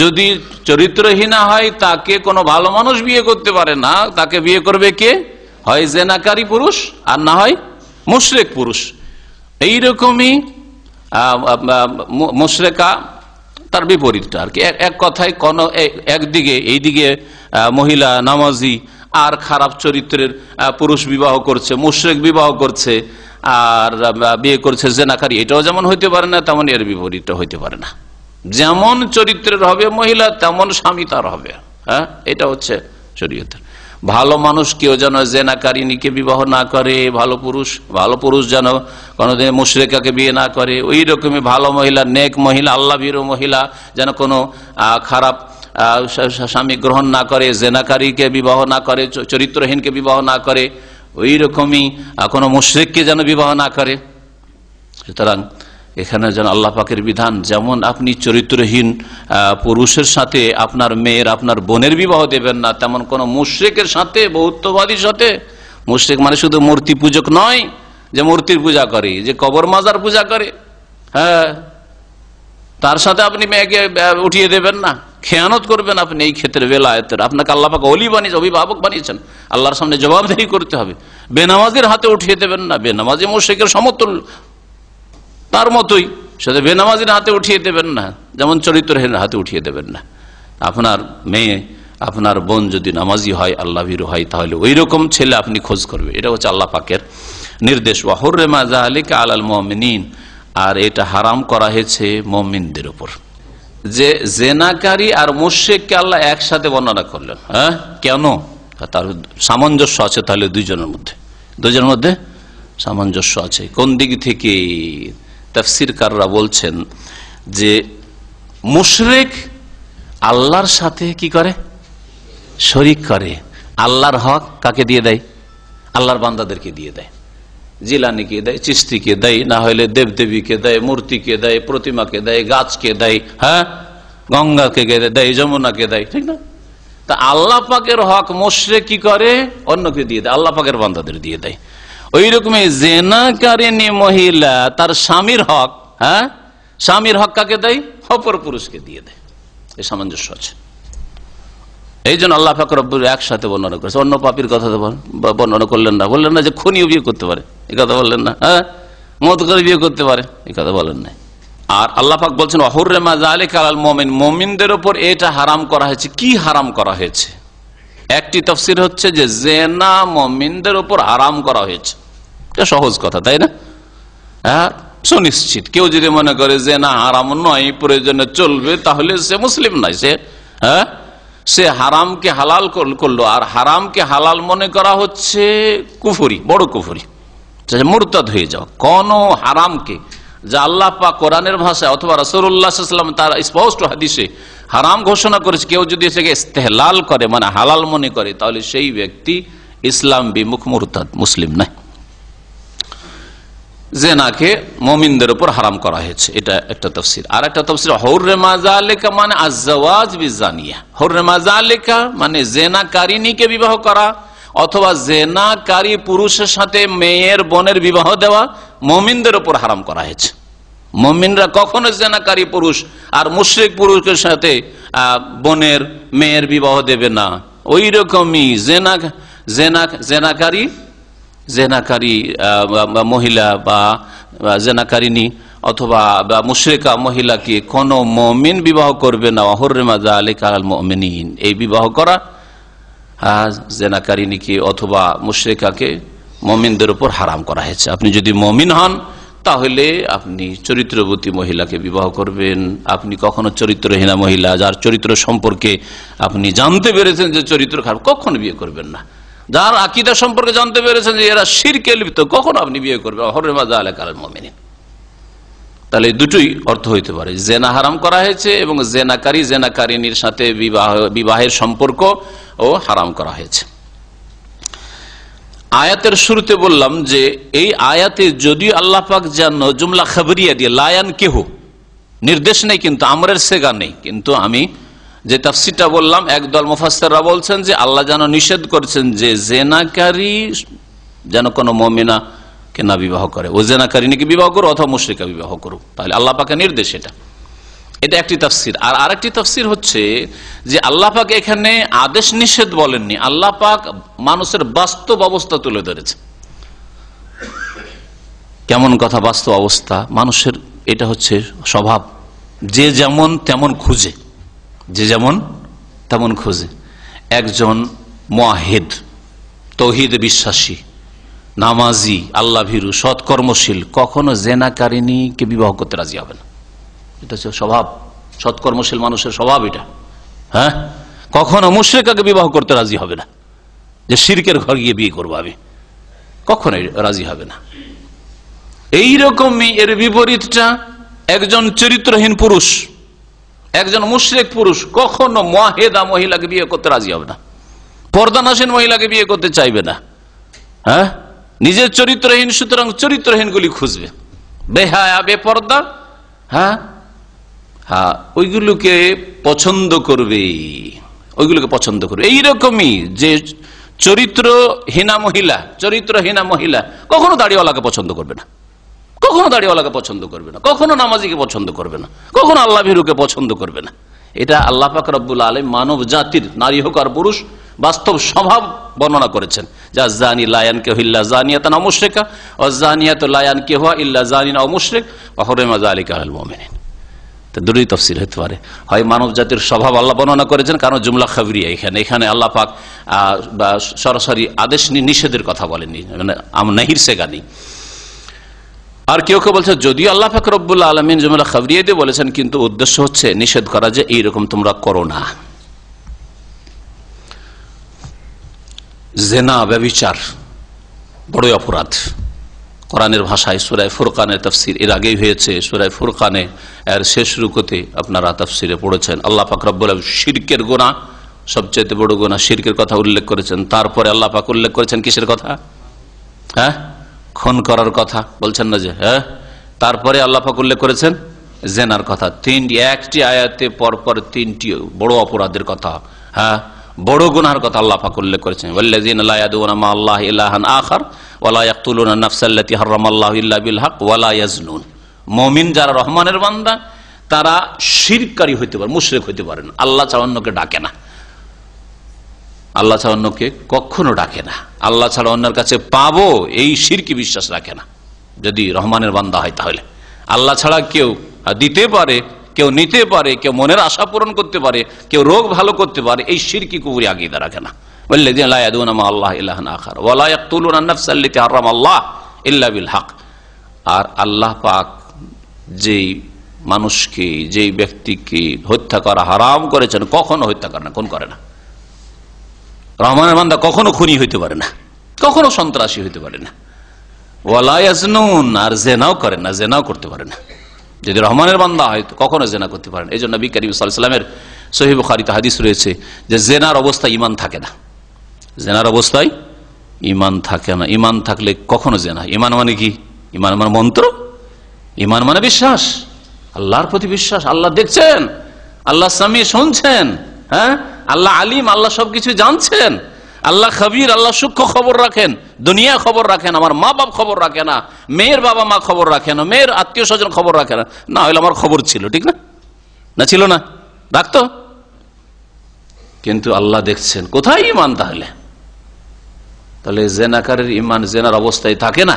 যদি চরিত্রহীনা হয় তাকে কোনো ভালো মানুষ বিয়ে করতে পারে না তাকে বিয়ে করবে কে হয় জেনাকারী পুরুষ আর না হয় মুশরেক পুরুষ এইরকমই মুশরেকা তার বিপরীতটা আর কি এক কথায় কোন একদিকে এইদিকে মহিলা নামাজি আর খারাপ চরিত্রের পুরুষ বিবাহ করছে মুশরেক বিবাহ করছে আর বিয়ে করছে জেনাকারী এটাও যেমন হইতে পারে না তেমন এর বিপরীতটা হইতে পারে না যেমন চরিত্রের হবে মহিলা তেমন স্বামী তার হবে হ্যাঁ এটা হচ্ছে চরিত্র ভালো মানুষ কেউ যেন জেনাকারিনীকে বিবাহ না করে ভালো পুরুষ ভালো পুরুষ যেন কোনোদিন মুশরেকাকে বিয়ে না করে ওই রকমই ভালো মহিলা নেক মহিলা আল্লাহ বীর মহিলা যেন কোনো খারাপ স্বামী গ্রহণ না করে জেনাকারীকে বিবাহ না করে চরিত্রহীনকে বিবাহ না করে ওই রকমই কোনো মুশরেককে যেন বিবাহ না করে সুতরাং এখানে যেন আল্লাহ পাকের বিধান যেমন আপনি চরিত্রহীন পুরুষের সাথে আপনার মেয়ের আপনার বোনের বিবাহ দেবেন না তেমন কোনো মুশ্রিকের সাথে বৌদ্ধবাদীর সাথে মুশ্রিক মানে শুধু মূর্তি পূজক নয় যে মূর্তির পূজা করে যে কবর মাজার পূজা করে হ্যাঁ তার সাথে আপনি মেয়েকে উঠিয়ে দেবেন না খেয়ানত করবেন আপনি এই ক্ষেত্রে বেলায়তের আপনাকে আল্লাহ পাকে অলি বানিয়েছে অভিভাবক বানিয়েছেন আল্লাহর সামনে জবাবদারি করতে হবে বেনামাজের হাতে উঠিয়ে দেবেন না বেনামাজি মোশেকের সমতুল তার মতোই সেটা বেনামাজির হাতে উঠিয়ে দেবেন না যেমন চরিত্রহীন হাতে উঠিয়ে দেবেন না আপনার মেয়ে আপনার বোন যদি নামাজি হয় আল্লাহ ভীর হয় তাহলে ওই রকম ছেলে আপনি খোঁজ করবে এটা হচ্ছে আল্লাহ পাকের নির্দেশ রে মাজা আলীকে আলাল মমিন আর এটা হারাম করা হয়েছে মমিনদের উপর যে জেনাকারী আর মুর্শেককে আল্লাহ একসাথে বর্ণনা করলেন হ্যাঁ কেন তার সামঞ্জস্য আছে তাহলে দুইজনের মধ্যে দুইজনের মধ্যে সামঞ্জস্য আছে কোন দিক থেকে তাফসিরকাররা বলছেন যে মুশরেক আল্লাহর সাথে কি করে শরিক করে আল্লাহর হক কাকে দিয়ে দেয় আল্লাহর বান্দাদেরকে দিয়ে দেয় জিলানিকে দেয় চিস্তিকে দেয় না হলে দেবদেবীকে দেয় মূর্তিকে দেয় প্রতিমাকে দেয় গাছকে দেয় হ্যাঁ গঙ্গাকে দেয় যমুনাকে দেয় ঠিক না তা আল্লাহ পাকের হক মোশরে কি করে অন্যকে দিয়ে দেয় আল্লাহ পাকের বান্দাদের দিয়ে দেয় ওই রকমই জেনাকারিনী মহিলা তার স্বামীর হক হ্যাঁ স্বামীর হক কাকে দেয় অপর পুরুষকে দিয়ে দেয় এই সামঞ্জস্য আছে এই জন্য আল্লাহ ফাকর একসাথে বর্ণনা করেছে অন্য পাপির কথা তো বর্ণনা করলেন না বললেন না যে খনিও বিয়ে করতে পারে এ কথা বললেন না হ্যাঁ মত করে বিয়ে করতে পারে এ কথা বলেন না আর আল্লাহাক বলছেন রেমা জালে কালাল মোমিন মোমিনদের ওপর এটা হারাম করা হয়েছে কি হারাম করা হয়েছে একটি তফসির হচ্ছে যে জেনা মমিনদের ওপর হারাম করা হয়েছে এটা সহজ কথা তাই না হ্যাঁ সুনিশ্চিত কেউ যদি মনে করে যে না হারাম নয় প্রয়োজনে চলবে তাহলে সে মুসলিম নয় সে হ্যাঁ সে হারামকে হালাল করলো আর হারামকে হালাল মনে করা হচ্ছে কুফুরি বড় কুফুরি মোরতাদ হয়ে যাও কোন হারামকে যা আল্লাহ পা কোরআনের ভাষায় অথবা রসুল্লাহাম তার স্পষ্ট হাদিসে হারাম ঘোষণা করেছে কেউ যদি সেকে ইস্তেহলাল করে মানে হালাল মনে করে তাহলে সেই ব্যক্তি ইসলাম বিমুখ মুরতাদ মুসলিম নয় জেনাকে মমিনদের উপর হারাম করা হয়েছে এটা একটা তফসির আর একটা তফসির লেখা মানে আজাওয়াজ বিজানিয়া লেখা মানে জেনাকারিনীকে বিবাহ করা অথবা জেনাকারী পুরুষের সাথে মেয়ের বোনের বিবাহ দেওয়া মমিনদের উপর হারাম করা হয়েছে মমিনরা কখনো জেনাকারী পুরুষ আর মুশ্রিক পুরুষের সাথে বোনের মেয়ের বিবাহ দেবে না ওই রকমই জেনা জেনা জেনাকারী জেনাকারী মহিলা বা জেনাকারিনী অথবা মুশরেকা মহিলাকে কোন মমিন বিবাহ করবে না রেমাজা আলী কাল মমিন এই বিবাহ করা জেনাকারিনীকে অথবা মুশরেকাকে মমিনদের উপর হারাম করা হয়েছে আপনি যদি মমিন হন তাহলে আপনি চরিত্রবতী মহিলাকে বিবাহ করবেন আপনি কখনো চরিত্রহীনা মহিলা যার চরিত্র সম্পর্কে আপনি জানতে পেরেছেন যে চরিত্র খারাপ কখনো বিয়ে করবেন না যার আকিদা সম্পর্কে জানতে পেরেছেন যে এরা শিরকে লিপ্ত কখন আপনি বিয়ে করবেন হরমা তাহলে দুটোই অর্থ হইতে পারে জেনা হারাম করা হয়েছে এবং জেনাকারী জেনাকারিনীর সাথে বিবাহ বিবাহের সম্পর্ক ও হারাম করা হয়েছে আয়াতের শুরুতে বললাম যে এই আয়াতে যদি আল্লাহ পাক যেন জুমলা খাবরিয়া দিয়ে লায়ান কেহ নির্দেশ নেই কিন্তু আমরের সেগা নেই কিন্তু আমি যে তাফসিটা বললাম একদল মুফাসেররা বলছেন যে আল্লাহ যেন নিষেধ করছেন যে জেনাকারী যেন কোনো মমিনা কে না বিবাহ করে ও জেনাকারী নাকি বিবাহ করো অথবা মুশ্রিকা বিবাহ করুক তাহলে আল্লাহ পাকে নির্দেশ এটা এটা একটি তাফসির আর আরেকটি তাফসির হচ্ছে যে আল্লাহ পাক এখানে আদেশ নিষেধ বলেননি আল্লাহ পাক মানুষের বাস্তব অবস্থা তুলে ধরেছে কেমন কথা বাস্তব অবস্থা মানুষের এটা হচ্ছে স্বভাব যে যেমন তেমন খুঁজে যে যেমন তেমন খোঁজে একজন মহেদ তহিদ বিশ্বাসী নামাজি আল্লাহ ভিরু সৎকর্মশীল কখনো জেনাকারিনীকে বিবাহ করতে রাজি হবে না এটা হচ্ছে স্বভাব সৎকর্মশীল মানুষের স্বভাব এটা হ্যাঁ কখনো মুশ্রেকাকে বিবাহ করতে রাজি হবে না যে শিরকের ঘর গিয়ে বিয়ে করবো আমি কখনোই রাজি হবে না এইরকমই এর বিপরীতটা একজন চরিত্রহীন পুরুষ একজন মুশ্রেক পুরুষ কখনো মহেদা মহিলাকে বিয়ে করতে রাজি হবে না পর্দানাসীন মহিলাকে বিয়ে করতে চাইবে না হ্যাঁ নিজের চরিত্রহীন সুতরাং চরিত্রহীনগুলি খুঁজবে বেহায়া বেপর্দা হ্যাঁ হ্যাঁ ওইগুলোকে পছন্দ করবে ওইগুলোকে পছন্দ করবে এইরকমই যে চরিত্রহীনা মহিলা চরিত্রহীনা মহিলা কখনো দাড়িওয়ালাকে পছন্দ করবে না কখনো দাড়িওয়ালাকে পছন্দ করবে না কখনো নামাজিকে পছন্দ করবে না কখনো আল্লাহ ভিরুকে পছন্দ করবে না এটা আল্লাহ পাক রব্বুল আলম মানব জাতির নারী হোক আর পুরুষ বাস্তব স্বভাব বর্ণনা করেছেন যা জানি লায়ান হইল্লা ইল্লা জানিয়াত অমুশ্রেকা অজানিয়াত লায়ান কেহ ইল্লা জানিন অমুশ্রেক হরেমাজা আলী কাল মোমেন দুটোই তফসিল হতে পারে হয় মানব জাতির স্বভাব আল্লাহ বর্ণনা করেছেন কারণ জুমলা খাবরিয়া এখানে এখানে আল্লাহ পাক সরাসরি আদেশ নিষেধের কথা বলেননি মানে আম নাহির সেগা নেই আর কেউ কেউ বলছে যদিও আল্লাহ ফাকরবুল্লা আলমিন জমিলা খাবরিয়ে দিয়ে বলেছেন কিন্তু উদ্দেশ্য হচ্ছে নিষেধ করা যে এইরকম তোমরা করো না জেনা ব্যবিচার বড় অপরাধ কোরআনের ভাষায় সুরায় ফুরকানের তফসির এর আগেই হয়েছে সুরায় ফুরকানে এর শেষ রুকোতে আপনারা তফসিরে পড়েছেন আল্লাহ ফাকরাবুল শিরকের গোনা সবচেয়ে বড় গোনা শিরকের কথা উল্লেখ করেছেন তারপরে আল্লাহ পাক উল্লেখ করেছেন কিসের কথা হ্যাঁ খুন করার কথা বলছেন না যে হ্যাঁ তারপরে আল্লাহাক উল্লেখ করেছেন জেনার কথা তিনটি একটি আয়াতে পরপর তিনটি বড় অপরাধের কথা হ্যাঁ বড় গুনার কথা আল্লাহ উল্লেখ করেছেন আল্লাহ ইলাহান আখার যারা রহমানের বান্দা তারা শিরকারী হইতে পারে মুশরিক হইতে পারেন আল্লাহ ছাড়া ডাকে না আল্লাহ ছাড়া অন্যকে কখনো ডাকে না আল্লাহ ছাড়া অন্যের কাছে পাবো এই সিরকি বিশ্বাস রাখে না যদি রহমানের বান্দা হয় তাহলে আল্লাহ ছাড়া কেউ দিতে পারে কেউ নিতে পারে কেউ মনের আশা পূরণ করতে পারে কেউ রোগ ভালো করতে পারে এই সিরকি কুবুরি আগিয়ে রাখে না আর আল্লাহ পাক যেই মানুষকে যেই ব্যক্তিকে হত্যা করা হারাম করেছেন কখনো হত্যা করে না কোন করে না রহমানের বান্দা কখনো খুনি হইতে পারে না কখনো সন্ত্রাসী হইতে পারে না ওয়ালাইজনুন আর জেনাও করেন না জেনাও করতে পারে না যদি রহমানের বান্দা হয় তো কখনো জেনা করতে পারেন এই জন্য বিকারি সাল্লামের সহিব খারিত হাদিস রয়েছে যে জেনার অবস্থা ইমান থাকে না জেনার অবস্থায় ইমান থাকে না ইমান থাকলে কখনো জেনা ইমান মানে কি ইমান মানে মন্ত্র ইমান মানে বিশ্বাস আল্লাহর প্রতি বিশ্বাস আল্লাহ দেখছেন আল্লাহ স্বামী শুনছেন হ্যাঁ আল্লাহ আলিম আল্লাহ সবকিছু জানছেন আল্লাহ খবির আল্লাহ সূক্ষ্ম খবর রাখেন দুনিয়া খবর রাখেন আমার মা বাপ খবর রাখে না মেয়ের বাবা মা খবর রাখে না মেয়ের আত্মীয় স্বজন খবর রাখে না না হলে আমার খবর ছিল ঠিক না না ছিল না রাখতো কিন্তু আল্লাহ দেখছেন কোথায় ইমান তাহলে তাহলে জেনাকারের ইমান জেনার অবস্থায় থাকে না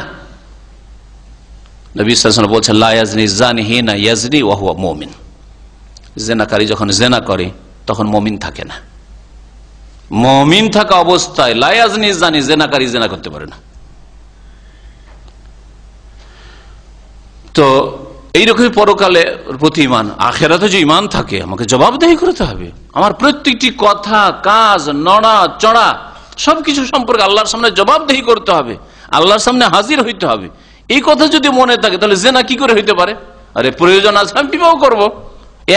বলছেন জেনাকারী যখন জেনা করে তখন মমিন থাকে না মমিন থাকা অবস্থায় লায়াজনি জানি জেনাকারী জেনা করতে পারে না তো এইরকমই পরকালে প্রতি ইমান আখেরাতে যে ইমান থাকে আমাকে জবাবদেহি করতে হবে আমার প্রত্যেকটি কথা কাজ নড়া চড়া সবকিছু সম্পর্কে আল্লাহর সামনে জবাবদেহি করতে হবে আল্লাহর সামনে হাজির হইতে হবে এই কথা যদি মনে থাকে তাহলে জেনা কি করে হইতে পারে আরে প্রয়োজন আছে আমি বিবাহ করবো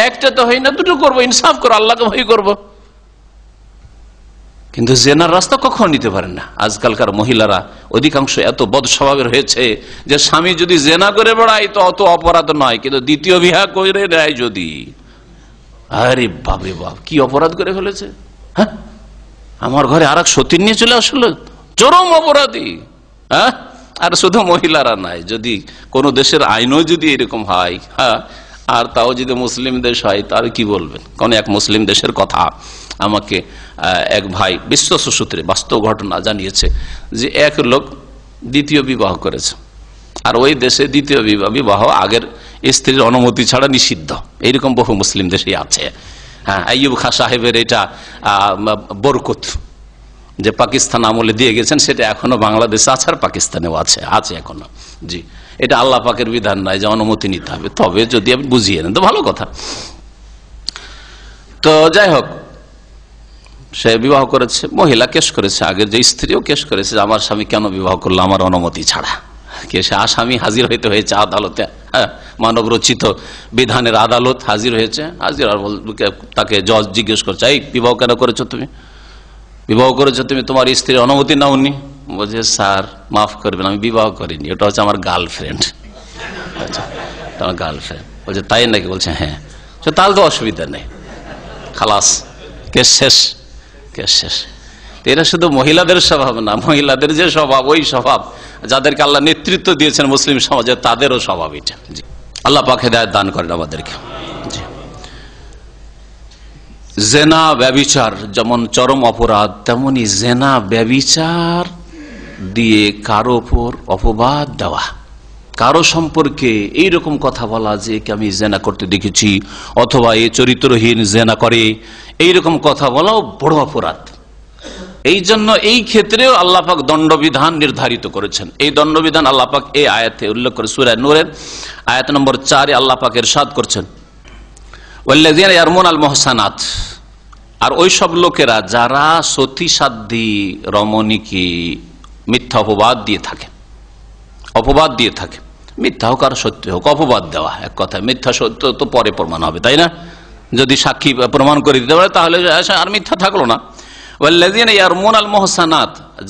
একটা তো হয় না দুটো করবো ইনসাফ করো আল্লাহকে ভয় করবো কিন্তু জেনার রাস্তা কখনো নিতে পারেন না আজকালকার মহিলারা অধিকাংশ এত বদ স্বভাবের হয়েছে যে স্বামী যদি জেনা করে বেড়ায় তো অত অপরাধ নয় কিন্তু দ্বিতীয় বিহা করে দেয় যদি আরে বাপরে বাপ কি অপরাধ করে ফেলেছে হ্যাঁ আমার ঘরে আর এক সতীর নিয়ে চলে আসলো চরম অপরাধী হ্যাঁ আর শুধু মহিলারা নাই যদি কোনো দেশের আইনও যদি এরকম হয় হ্যাঁ আর তাও যদি মুসলিম দেশ হয় তার কি বলবেন কোন এক মুসলিম দেশের কথা আমাকে এক ভাই বিশ্বস্ত সূত্রে বাস্তব ঘটনা জানিয়েছে যে এক লোক দ্বিতীয় বিবাহ করেছে আর ওই দেশে দ্বিতীয় বিবাহ আগের স্ত্রীর অনুমতি ছাড়া নিষিদ্ধ এইরকম বহু মুসলিম দেশে আছে হ্যাঁ আইব খা সাহেবের এটা বরকুত যে পাকিস্তান আমলে দিয়ে গেছেন সেটা এখনো বাংলাদেশে আছে আর পাকিস্তানেও আছে আছে এখনো জি এটা আল্লাহ পাকের বিধান নাই যে অনুমতি নিতে হবে তবে যদি আপনি বুঝিয়ে নেন তো ভালো কথা তো যাই হোক সে বিবাহ করেছে মহিলা কেস করেছে আগের যে স্ত্রীও কেস করেছে আমার স্বামী কেন বিবাহ করলো আমার অনুমতি ছাড়া কেসে আসামি হাজির হইতে হয়েছে আদালতে হ্যাঁ? মানব রচিত বিধানের আদালত হাজির হয়েছে হাজির আর তাকে জজ জিজ্ঞেস করছে এই বিবাহ কেন করেছো তুমি বিবাহ করেছো তুমি তোমার স্ত্রীর অনুমতি নাওনি বলছে স্যার মাফ করবেন আমি বিবাহ করিনি ওটা হচ্ছে আমার গার্লফ্রেন্ড আচ্ছা, আমার গার্লফ্রেন্ড বলছে তাই নাকি বলছে হ্যাঁ তাহলে তো অসুবিধা নেই খালাস কেস শেষ কেস শেষ এটা শুধু মহিলাদের স্বভাব না মহিলাদের যে স্বভাব ওই স্বভাব যাদেরকে আল্লাহ নেতৃত্ব দিয়েছেন মুসলিম সমাজে তাদেরও স্বভাব এটা আল্লাহ পাখে দেয় দান করেন আমাদেরকে জেনা ব্যবিচার যেমন চরম অপরাধ তেমনি জেনা ব্যবিচার দিয়ে কারো ওপর অপবাদ দেওয়া কারো সম্পর্কে এই রকম কথা বলা যে আমি জেনা করতে দেখেছি অথবা এ চরিত্রহীন জেনা করে এই রকম কথা বলাও বড় অপরাধ এই জন্য এই ক্ষেত্রেও আল্লাপাক দণ্ডবিধান নির্ধারিত করেছেন এই দণ্ডবিধান আল্লাপাক এই আয়াতে উল্লেখ করে সুরায় নোরের আয়াত নম্বর চারে আল্লাপাকের সাদ করছেন আল মোহসানাত আর ওই সব লোকেরা যারা সতী সাধ্যী রমণীকে মিথ্যা অপবাদ দিয়ে থাকে অপবাদ দিয়ে থাকে মিথ্যা হোক আর সত্য হোক অপবাদ দেওয়া এক কথা মিথ্যা সত্য তো পরে প্রমাণ হবে তাই না যদি সাক্ষী প্রমাণ করে দিতে পারে তাহলে আর মিথ্যা থাকলো না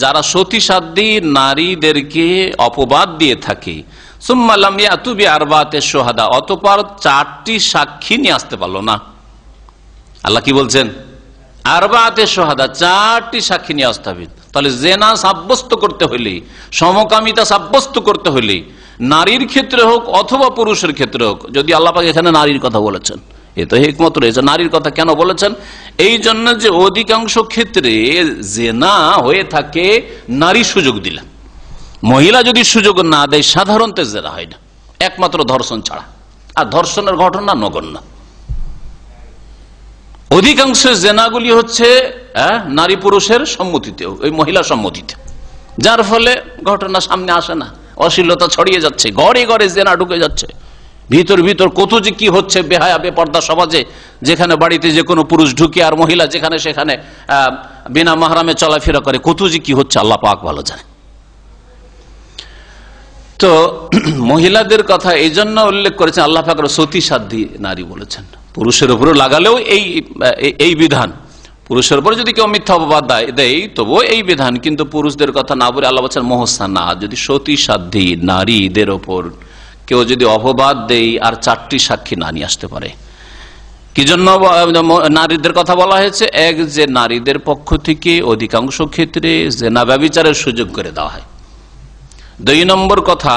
যারা সতী সাধ্যী নারীদেরকে অপবাদ দিয়ে থাকে সোহাদা অতপর চারটি সাক্ষী নিয়ে আসতে পারলো না আল্লাহ কি বলছেন আরবাতে সোহাদা চারটি সাক্ষী নিয়ে আসতে হবে তাহলে জেনা সাব্যস্ত করতে হইলে সমকামিতা সাব্যস্ত করতে হইলে নারীর ক্ষেত্রে হোক অথবা পুরুষের ক্ষেত্রে হোক যদি আল্লাপাকে এখানে নারীর কথা বলেছেন এ তো হিকমত রয়েছে নারীর কথা কেন বলেছেন এই জন্য যে অধিকাংশ ক্ষেত্রে জেনা হয়ে থাকে নারী সুযোগ দিলেন মহিলা যদি সুযোগ না দেয় সাধারণত জেনা হয় না একমাত্র ধর্ষণ ছাড়া আর ধর্ষণের ঘটনা নগণ্য অধিকাংশ জেনাগুলি হচ্ছে নারী পুরুষের সম্মতিতে ওই মহিলা সম্মতিতে যার ফলে ঘটনা সামনে আসে না অশ্লীলতা ছড়িয়ে যাচ্ছে ঘরে ঘরে জেনা ঢুকে যাচ্ছে ভিতর ভিতর কত যে কি হচ্ছে বেহায়া বেপর্দা সমাজে যেখানে বাড়িতে যে কোনো পুরুষ ঢুকে আর মহিলা যেখানে সেখানে বিনা মাহারামে চলাফেরা করে কত যে কি হচ্ছে আল্লাহ পাক ভালো জানে তো মহিলাদের কথা এই জন্য উল্লেখ করেছেন আল্লাহ পাক সতী সাধ্য নারী বলেছেন পুরুষের উপরে লাগালেও এই এই বিধান পুরুষের উপরে যদি কেউ মিথ্যা অপবাদ দেয় তবুও এই বিধান কিন্তু পুরুষদের কথা না বলে আল্লাহ বলছেন না যদি সতী সাধ্যী নারীদের ওপর কেউ যদি অপবাদ দেয় আর চারটি সাক্ষী না নিয়ে আসতে পারে কি জন্য নারীদের কথা বলা হয়েছে এক যে নারীদের পক্ষ থেকে অধিকাংশ ক্ষেত্রে না ব্যবিচারের সুযোগ করে দেওয়া হয় দুই নম্বর কথা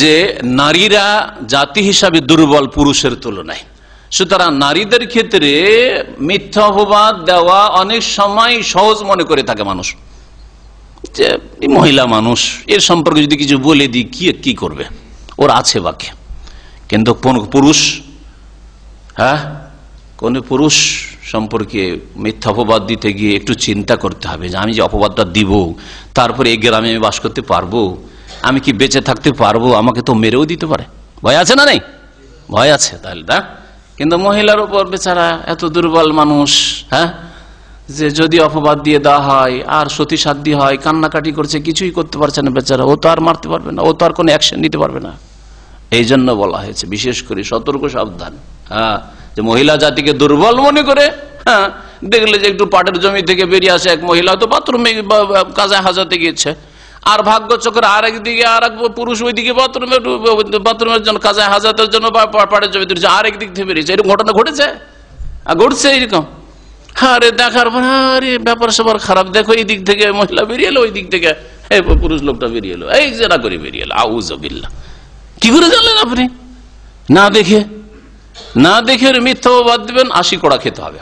যে নারীরা জাতি হিসাবে দুর্বল পুরুষের তুলনায় সুতরাং নারীদের ক্ষেত্রে মিথ্যা অপবাদ দেওয়া অনেক সময় সহজ মনে করে থাকে মানুষ যে মহিলা মানুষ এর সম্পর্কে যদি কিছু বলে দিই কি কি করবে ওর আছে বাকি কিন্তু কোন পুরুষ হ্যাঁ কোন পুরুষ সম্পর্কে মিথ্যা অপবাদ দিতে গিয়ে একটু চিন্তা করতে হবে যে আমি যে অপবাদটা দিব তারপরে এই গ্রামে আমি বাস করতে পারবো আমি কি বেঁচে থাকতে পারবো আমাকে তো মেরেও দিতে পারে ভয় আছে না নেই ভয় আছে তাহলে তা কিন্তু মহিলার উপর বেচারা এত দুর্বল মানুষ হ্যাঁ যে যদি অপবাদ দিয়ে দেওয়া হয় আর সতী সাধ্যি হয় কান্নাকাটি করছে কিছুই করতে পারছে না বেচারা ও তো আর মারতে পারবে না ও তো আর কোনো অ্যাকশন নিতে পারবে না এই জন্য বলা হয়েছে বিশেষ করে সতর্ক সাবধান হ্যাঁ যে মহিলা জাতিকে দুর্বল মনে করে হ্যাঁ দেখলে যে একটু পাটের জমি থেকে বেরিয়ে আসে এক মহিলা তো বাথরুমে কাজে হাজাতে গিয়েছে আর ভাগ্য চক্র আর একদিকে আর এক পুরুষ ওইদিকে বাথরুমের বাথরুমের জন্য কাজায় হাজাতের জন্য পাড়ের জমি তুলছে আর একদিক থেকে বেরিয়েছে এরকম ঘটনা ঘটেছে আর ঘটছে এইরকম আরে দেখার পর আরে ব্যাপার সবার খারাপ দেখো এই দিক থেকে মহিলা বেরিয়ে এলো ওই দিক থেকে পুরুষ লোকটা বেরিয়ে এলো এই জেনা করে বেরিয়ে এলো আউজবিল্লা কি করে জানলেন আপনি না দেখে না দেখে মিথ্যা বাদ দিবেন আশি কড়া খেতে হবে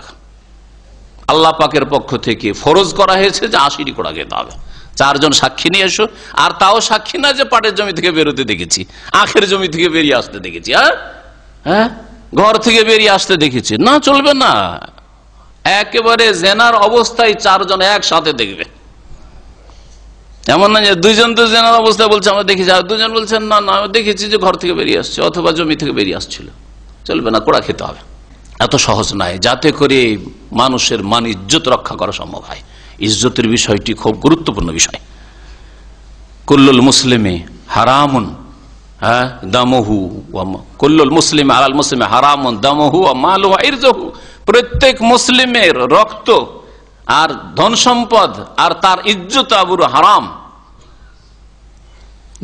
আল্লাহ পাকের পক্ষ থেকে ফরজ করা হয়েছে যে আশিটি কড়া খেতে হবে চারজন সাক্ষী নিয়ে এসো আর তাও সাক্ষী না যে পাটের জমি থেকে বেরোতে দেখেছি আখের জমি থেকে বেরিয়ে আসতে দেখেছি হ্যাঁ হ্যাঁ ঘর থেকে বেরিয়ে আসতে দেখেছি না চলবে না একেবারে জেনার অবস্থায় চারজন একসাথে দেখবে এমন না যে দুইজন তো জেনার অবস্থায় বলছে আমরা দেখেছি আর দুজন বলছেন না না আমি দেখেছি যে ঘর থেকে বেরিয়ে আসছে অথবা জমি থেকে বেরিয়ে আসছিল চলবে না কোড়া খেতে হবে এত সহজ নয় যাতে করে মানুষের মান ইজ্জত রক্ষা করা সম্ভব হয় ইজ্জতের বিষয়টি খুব গুরুত্বপূর্ণ বিষয় কল্লুল মুসলিমে হারামুন হ্যাঁ দামহু কল্লুল মুসলিম আলাল মুসলিমে হারামন দামহু প্রত্যেক মুসলিমের রক্ত আর ধন সম্পদ আর তার ইজ্জত আবুর হারাম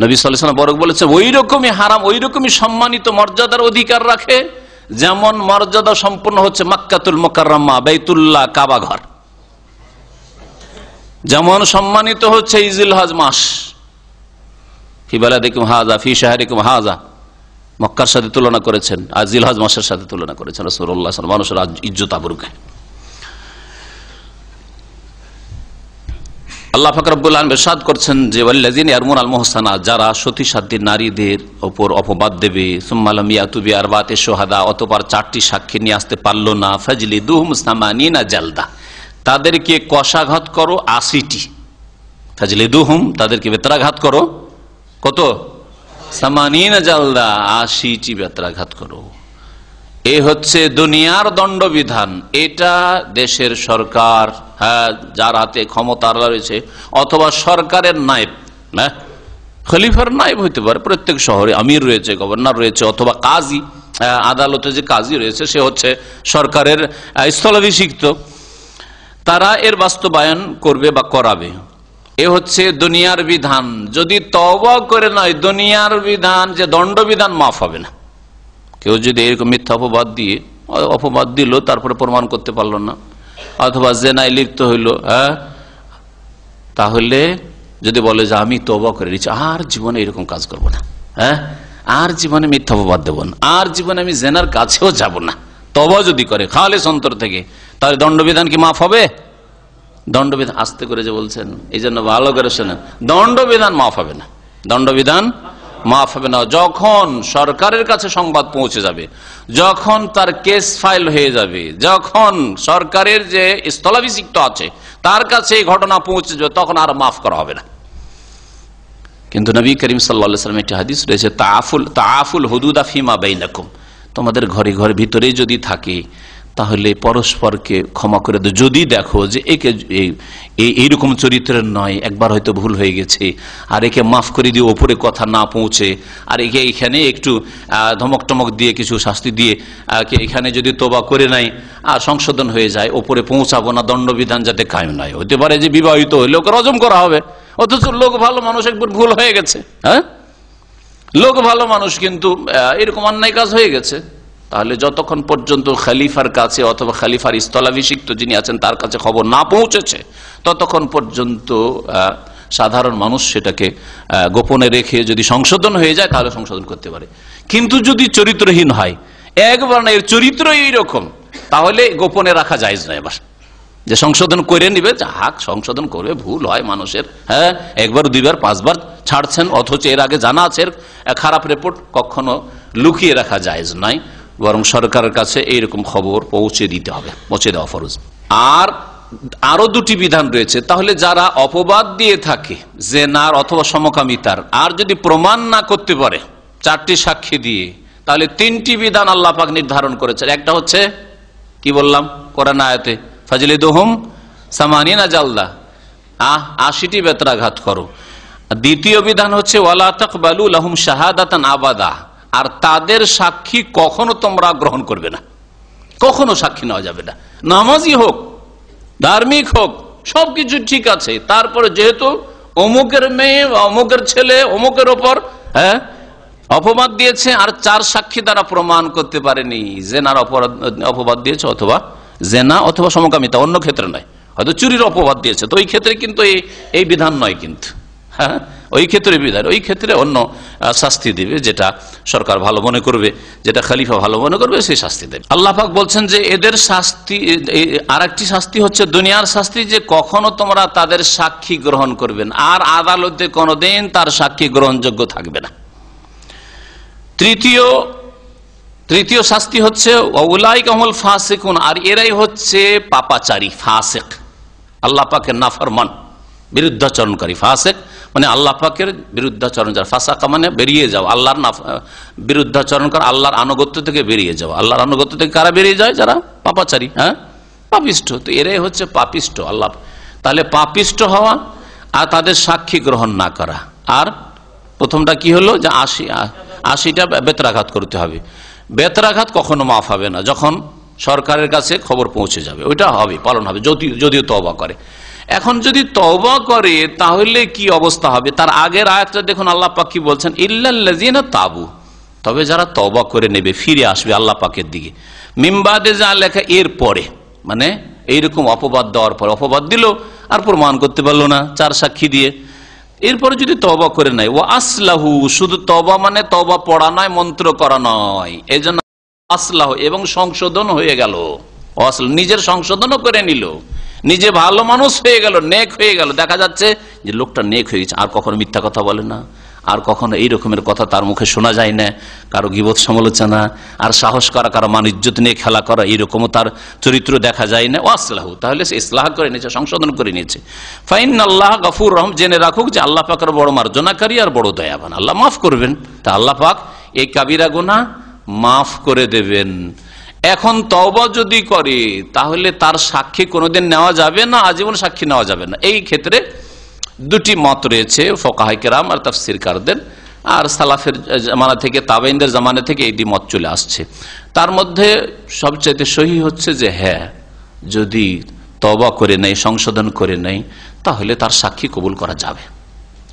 নবী সাল্লাম বরক বলেছে ওই রকমই হারাম ওই রকমই সম্মানিত মর্যাদার অধিকার রাখে যেমন মর্যাদা সম্পন্ন হচ্ছে মাক্কাতুল মোকারম্মা বেতুল্লাহ কাবাঘর যেমন সম্মানিত হচ্ছে ইজুল হাজ মাস হাজা ফি হাজা মক্কার সাথে তুলনা করেছেন আর মাসের সাথে তুলনা করেছেন রসুল্লাহ মানুষের ইজ্জত আবরুকে আল্লাহ করছেন যে যারা সতী সাধ্য নারীদের ওপর অপবাদ দেবে সুম্মালাম তুবি আর সোহাদা অতপার চারটি সাক্ষী নিয়ে আসতে পারলো না ফাজলি দুহম সামানি না জালদা তাদেরকে কষাঘাত করো আশিটি লেদু হুম তাদেরকে বেতরাঘাত করো কত সামানিন জালদা আশিটি বেতরাঘাত করো এ হচ্ছে দুনিয়ার দণ্ডবিধান এটা দেশের সরকার হ্যাঁ যার হাতে ক্ষমতা রয়েছে অথবা সরকারের নাইব হ্যাঁ খলিফার নাইব হইতে পারে প্রত্যেক শহরে আমির রয়েছে গভর্নর রয়েছে অথবা কাজী হ্যাঁ, আদালতে যে কাজী রয়েছে সে হচ্ছে সরকারের স্থলাভিষিক্ত তারা এর বাস্তবায়ন করবে বা করাবে এ হচ্ছে দুনিয়ার বিধান যদি তবা করে নয় দুনিয়ার বিধান যে দণ্ডবিধান মাফ হবে না কেউ যদি এরকম মিথ্যা অপবাদ দিয়ে অপবাদ দিল তারপরে প্রমাণ করতে পারল না অথবা জেনায় লিপ্ত হইল হ্যাঁ তাহলে যদি বলে যে আমি তবা করে নিচ্ছি আর জীবনে এরকম কাজ করব না হ্যাঁ আর জীবনে মিথ্যা অপবাদ দেব না আর জীবনে আমি জেনার কাছেও যাব না তবা যদি করে খালেস অন্তর থেকে তাহলে দণ্ডবিধান কি মাফ হবে দণ্ডবিধান আস্তে করে যে বলছেন এই জন্য ভালো করে শোনেন দণ্ডবিধান মাফ হবে না দণ্ডবিধান মাফ হবে না যখন সরকারের কাছে সংবাদ পৌঁছে যাবে যখন তার কেস ফাইল হয়ে যাবে যখন সরকারের যে স্থলাভিষিক্ত আছে তার কাছে এই ঘটনা পৌঁছে যাবে তখন আর মাফ করা হবে না কিন্তু নবী করিম সাল্লা সাল্লাম একটি হাদিস রয়েছে তাফুল আফুল হুদুদা ফিমা বেইনাকুম তোমাদের ঘরে ঘরে ভিতরে যদি থাকে তাহলে পরস্পরকে ক্ষমা করে দো যদি দেখো যে একে এইরকম চরিত্রের নয় একবার হয়তো ভুল হয়ে গেছে আর একে মাফ করে দিয়ে ওপরে কথা না পৌঁছে আর একে এখানে একটু ধমক টমক দিয়ে কিছু শাস্তি দিয়ে এখানে যদি তোবা করে নাই আর সংশোধন হয়ে যায় ওপরে পৌঁছাবো না দণ্ডবিধান যাতে কায়ম নয় হতে পারে যে বিবাহিত হলে ওকে রজম করা হবে অথচ লোক ভালো মানুষ একবার ভুল হয়ে গেছে হ্যাঁ লোক ভালো মানুষ কিন্তু এরকম অন্যায় কাজ হয়ে গেছে তাহলে যতক্ষণ পর্যন্ত খালিফার কাছে অথবা খালিফার স্থলাভিষিক্ত যিনি আছেন তার কাছে খবর না পৌঁছেছে ততক্ষণ পর্যন্ত সাধারণ মানুষ সেটাকে গোপনে রেখে যদি সংশোধন হয়ে যায় তাহলে সংশোধন করতে পারে কিন্তু যদি চরিত্রহীন হয় একবার না এর চরিত্র এইরকম তাহলে গোপনে রাখা যায় না এবার যে সংশোধন করে নিবে হাক সংশোধন করবে ভুল হয় মানুষের হ্যাঁ একবার দুইবার পাঁচবার ছাড়ছেন অথচ এর আগে জানা আছে খারাপ রিপোর্ট কখনো লুকিয়ে রাখা যায় নাই বরং সরকারের কাছে এইরকম খবর পৌঁছে দিতে হবে পৌঁছে দেওয়া ফরজ আর আরো দুটি বিধান রয়েছে তাহলে যারা অপবাদ দিয়ে থাকে যে নার অথবা সমকামিতার আর যদি প্রমাণ না করতে পারে চারটি সাক্ষী দিয়ে তাহলে তিনটি বিধান আল্লাপাক নির্ধারণ করেছেন একটা হচ্ছে কি বললাম করেন আয়াতে ফাজলে দোহম সামানিনা জালদা আহ আশিটি বেতরাঘাত করো দ্বিতীয় বিধান হচ্ছে ওয়ালা তকবালু লাহুম শাহাদাতান আবাদা আর তাদের সাক্ষী কখনো তোমরা গ্রহণ করবে না কখনো সাক্ষী নেওয়া যাবে না নামাজি হোক ধার্মিক হোক সবকিছু ঠিক আছে তারপরে যেহেতু অমুকের মেয়ে অমুকের ছেলে অমুকের ওপর হ্যাঁ অপবাদ দিয়েছে আর চার সাক্ষী দ্বারা প্রমাণ করতে পারেনি জেনার অপরাধ অপবাদ দিয়েছে অথবা জেনা অথবা সমকামিতা অন্য ক্ষেত্রে নয় হয়তো চুরির অপবাদ দিয়েছে তো ওই ক্ষেত্রে কিন্তু এই বিধান নয় কিন্তু হ্যাঁ ওই ক্ষেত্রে বিধান ওই ক্ষেত্রে অন্য শাস্তি দিবে যেটা সরকার ভালো মনে করবে যেটা খালিফা ভালো মনে করবে সেই শাস্তি দেবে আল্লাহাক বলছেন যে এদের শাস্তি আর শাস্তি হচ্ছে দুনিয়ার শাস্তি যে কখনো তোমরা তাদের সাক্ষী গ্রহণ করবেন আর আদালতে কোনোদিন তার সাক্ষী গ্রহণযোগ্য থাকবে না তৃতীয় তৃতীয় শাস্তি হচ্ছে ওলাই কমল আর এরাই হচ্ছে পাপাচারী ফাঁসেক আল্লাহ পাকের নাফরমান বিরুদ্ধাচরণকারী ফাঁসেক মানে আল্লাহ পাকের বিরুদ্ধাচরণ যার ফাঁসাকা মানে বেরিয়ে যাও আল্লাহর বিরুদ্ধাচরণ করা আল্লাহর আনুগত্য থেকে বেরিয়ে যাও আল্লাহর আনুগত্য থেকে কারা বেরিয়ে যায় যারা পাপাচারী হ্যাঁ পাপিষ্ট তো এরাই হচ্ছে পাপিষ্ট আল্লাহ তাহলে পাপিষ্ট হওয়া আর তাদের সাক্ষী গ্রহণ না করা আর প্রথমটা কি হলো যে আশি আশিটা বেতরাঘাত করতে হবে বেতরাঘাত কখনো মাফ হবে না যখন সরকারের কাছে খবর পৌঁছে যাবে ওইটা হবে পালন হবে যদিও তবা করে এখন যদি তবা করে তাহলে কি অবস্থা হবে তার আগের আয়াতটা দেখুন আল্লাহ পাক কি বলছেন ইল্লাল্লাজিনা তাবু তবে যারা তবা করে নেবে ফিরে আসবে আল্লাহ পাকের দিকে মিমবাদে যা লেখা এর পরে মানে এইরকম অপবাদ দেওয়ার পর অপবাদ দিল আর প্রমাণ করতে পারলো না চার সাক্ষী দিয়ে এরপরে যদি তবা করে নেয় ও আসলাহু শুধু তবা মানে তবা পড়া নয় মন্ত্র করা নয় এই জন্য আসলাহ এবং সংশোধন হয়ে গেল নিজের সংশোধনও করে নিল নিজে ভালো মানুষ হয়ে গেল নেক হয়ে গেল দেখা যাচ্ছে যে লোকটা নেক হয়ে গেছে আর কখনো মিথ্যা কথা বলে না আর কখনো এই রকমের কথা তার মুখে শোনা যায় না কারো গিবত সমালোচনা আর সাহস করা কারো মান ইজ্জত নিয়ে খেলা করা এইরকমও তার চরিত্র দেখা যায় না ও আসলাহু তাহলে সে ইসলাহ করে নিয়েছে সংশোধন করে নিয়েছে ফাইন আল্লাহ গফুর রহম জেনে রাখুক যে আল্লাহ পাকের বড় মার্জনাকারী আর বড় দয়াবান আল্লাহ মাফ করবেন তা আল্লাহ পাক এই কাবিরা গোনা মাফ করে দেবেন এখন তবা যদি করে তাহলে তার সাক্ষী কোনোদিন নেওয়া যাবে না আজীবন সাক্ষী নেওয়া যাবে না এই ক্ষেত্রে দুটি মত রয়েছে ফোকাহাইকেরাম আর তাফসিরকারদের আর সালাফের জামানা থেকে তাবাইন্দের জামানা থেকে এই মত চলে আসছে তার মধ্যে সবচেয়ে সহি হচ্ছে যে হ্যাঁ যদি তবা করে নেই সংশোধন করে নেই তাহলে তার সাক্ষী কবুল করা যাবে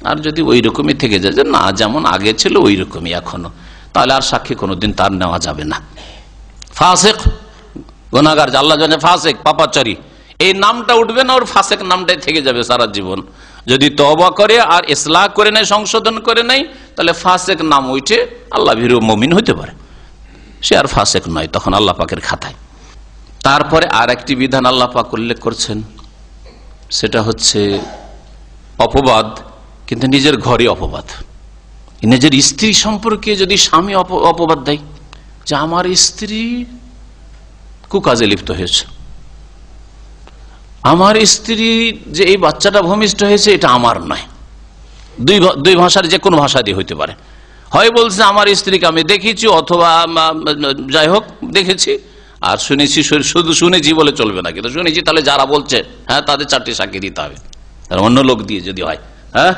আর যদি ওই রকমই থেকে যায় যে না যেমন আগে ছিল ওই রকমই এখনো তাহলে আর সাক্ষী কোনোদিন তার নেওয়া যাবে না ফাসেক গোনাগার জানে ফাসেক পাপাচারি এই নামটা উঠবে না ওর ফাসেক নামটাই থেকে যাবে সারা জীবন যদি তবা করে আর ইসলা করে নেয় সংশোধন করে নেয় তাহলে ফাসেক নাম উঠে আল্লাহ ভিরু মমিন হইতে পারে সে আর ফাসেক নয় তখন আল্লাহ পাকের খাতায় তারপরে আর একটি বিধান আল্লাহ পাক উল্লেখ করছেন সেটা হচ্ছে অপবাদ কিন্তু নিজের ঘরে অপবাদ নিজের স্ত্রী সম্পর্কে যদি স্বামী অপবাদ দেয় যে আমার স্ত্রী কুকাজে লিপ্ত হয়েছে আমার স্ত্রী যে এই বাচ্চাটা ভূমিষ্ঠ হয়েছে এটা আমার নয় দুই দুই ভাষার যে কোনো ভাষা দিয়ে হইতে পারে হয় বলছে আমার স্ত্রীকে আমি দেখেছি অথবা যাই হোক দেখেছি আর শুনেছি শুধু শুনেছি বলে চলবে না কিন্তু শুনেছি তাহলে যারা বলছে হ্যাঁ তাদের চারটি সাক্ষী দিতে হবে তারা অন্য লোক দিয়ে যদি হয় হ্যাঁ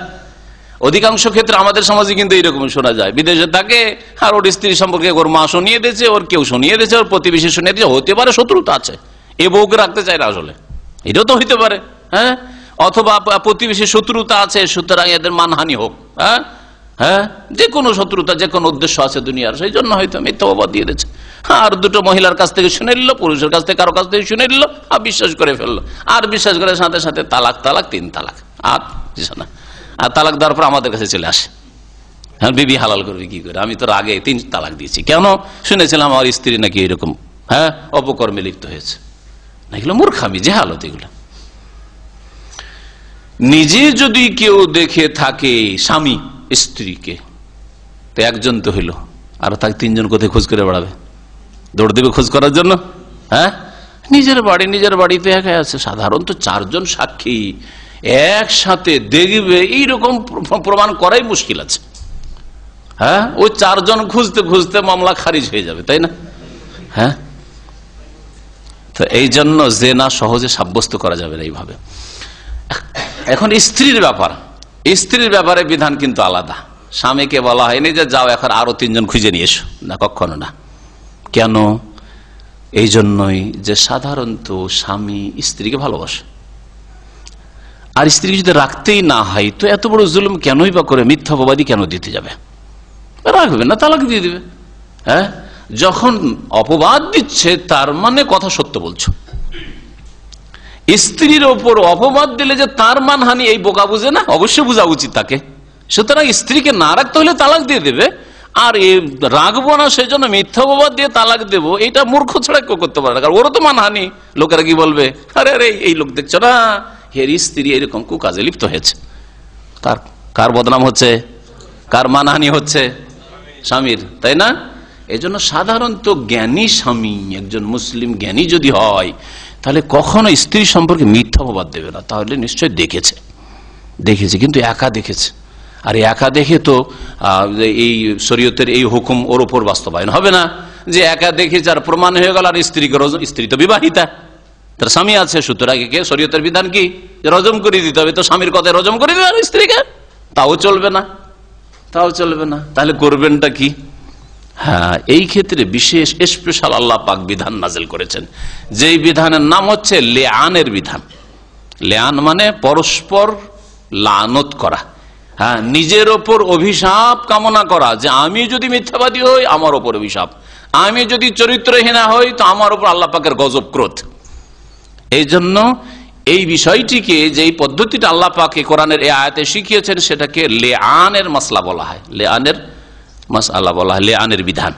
অধিকাংশ ক্ষেত্রে আমাদের সমাজে কিন্তু এইরকম শোনা যায় বিদেশে থাকে আর ওর স্ত্রী সম্পর্কে ওর মা শুনিয়ে দিয়েছে ওর কেউ শুনিয়ে দিয়েছে ওর প্রতিবেশী শুনিয়ে দিয়েছে হতে পারে শত্রুতা আছে এ বউকে রাখতে চায় না আসলে এটাও তো হইতে পারে হ্যাঁ অথবা প্রতিবেশী শত্রুতা আছে সুতরাং এদের মানহানি হোক হ্যাঁ হ্যাঁ যে কোনো শত্রুতা যে কোনো উদ্দেশ্য আছে দুনিয়ার সেই জন্য হয়তো মিথ্যা অবাদ দিয়ে দিচ্ছে হ্যাঁ, আর দুটো মহিলার কাছ থেকে শুনে নিল পুরুষের কাছ থেকে কারো কাছ থেকে শুনে নিল আর বিশ্বাস করে ফেললো আর বিশ্বাস করে সাথে সাথে তালাক তালাক তিন তালাক আর না আর তালাক দেওয়ার পর আমাদের কাছে চলে আসে হ্যাঁ বিবি হালাল করবে কি করে আমি তোর আগে তিন তালাক দিয়েছি কেন শুনেছিলাম আমার স্ত্রী নাকি এরকম হ্যাঁ অপকর্মে লিপ্ত হয়েছে এগুলো মূর্খামি হালত এগুলো নিজে যদি কেউ দেখে থাকে স্বামী স্ত্রীকে তো একজন তো হইল আর তাকে তিনজন কোথায় খোঁজ করে বেড়াবে দৌড় দেবে খোঁজ করার জন্য হ্যাঁ নিজের বাড়ি নিজের বাড়িতে একা আছে সাধারণত চারজন সাক্ষী একসাথে দেখবে এইরকম প্রমাণ করাই মুশকিল আছে হ্যাঁ ওই চারজন খুঁজতে খুঁজতে মামলা খারিজ হয়ে যাবে তাই না হ্যাঁ তো এই জন্য যে না সহজে সাব্যস্ত করা যাবে না এইভাবে এখন স্ত্রীর ব্যাপার স্ত্রীর ব্যাপারে বিধান কিন্তু আলাদা স্বামীকে বলা হয়নি যে যাও এখন আরো তিনজন খুঁজে নিয়ে এসো না কখনো না কেন এই জন্যই যে সাধারণত স্বামী স্ত্রীকে ভালোবাসে আর স্ত্রীকে যদি রাখতেই না হয় তো এত বড় জুলুম কেনই বা করে মিথ্যাপবাদী কেন দিতে যাবে রাখবে না তালাক দিয়ে দিবে হ্যাঁ যখন অপবাদ দিচ্ছে তার মানে কথা সত্য বলছো স্ত্রীর ওপর অপবাদ দিলে যে তার মানহানি এই বোকা বুঝে না অবশ্যই বোঝা উচিত তাকে সুতরাং স্ত্রীকে না রাখতে হলে তালাক দিয়ে দেবে আর রাখবো না সেই জন্য মিথ্যা অপবাদ দিয়ে তালাক দেব এটা মূর্খ ছাড়া কেউ করতে পারে না কারণ ওরও তো মানহানি লোকেরা কি বলবে আরে আরে এই লোক দেখছো না হের স্ত্রী এরকম কু কাজে লিপ্ত হয়েছে কার কার বদনাম হচ্ছে কার মানহানি হচ্ছে স্বামীর তাই না এজন্য সাধারণত জ্ঞানী স্বামী একজন মুসলিম জ্ঞানী যদি হয় তাহলে কখনো স্ত্রী সম্পর্কে মিথ্যা প্রবাদ দেবে না তাহলে নিশ্চয় দেখেছে দেখেছে কিন্তু একা দেখেছে আর একা দেখে তো এই শরীয়তের এই হুকুম ওর ওপর বাস্তবায়ন হবে না যে একা দেখে যার প্রমাণ হয়ে গেল আর স্ত্রী স্ত্রী তো বিবাহিতা তার স্বামী আছে সুতরাং কে শরীয়তের বিধান কি রজম করে দিতে হবে তো স্বামীর কথায় রজম করে দিতে হবে স্ত্রীকে তাও চলবে না তাও চলবে না তাহলে করবেনটা কি হ্যাঁ এই ক্ষেত্রে বিশেষ স্পেশাল আল্লাহ পাক বিধান নাজেল করেছেন যেই বিধানের নাম হচ্ছে লেয়ানের বিধান লেয়ান মানে পরস্পর লানত করা হ্যাঁ নিজের ওপর অভিশাপ কামনা করা যে আমি যদি মিথ্যাবাদী হই আমার ওপর অভিশাপ আমি যদি চরিত্রহীনা হই তো আমার ওপর আল্লাহ পাকের গজব ক্রোধ এই জন্য এই বিষয়টিকে যে পদ্ধতিটা আল্লাহ পাকে কোরআনের এ আয়াতে শিখিয়েছেন সেটাকে লেয়ানের মশলা বলা হয় লেয়ানের মাস আল্লাহ বলা হলে আনের বিধান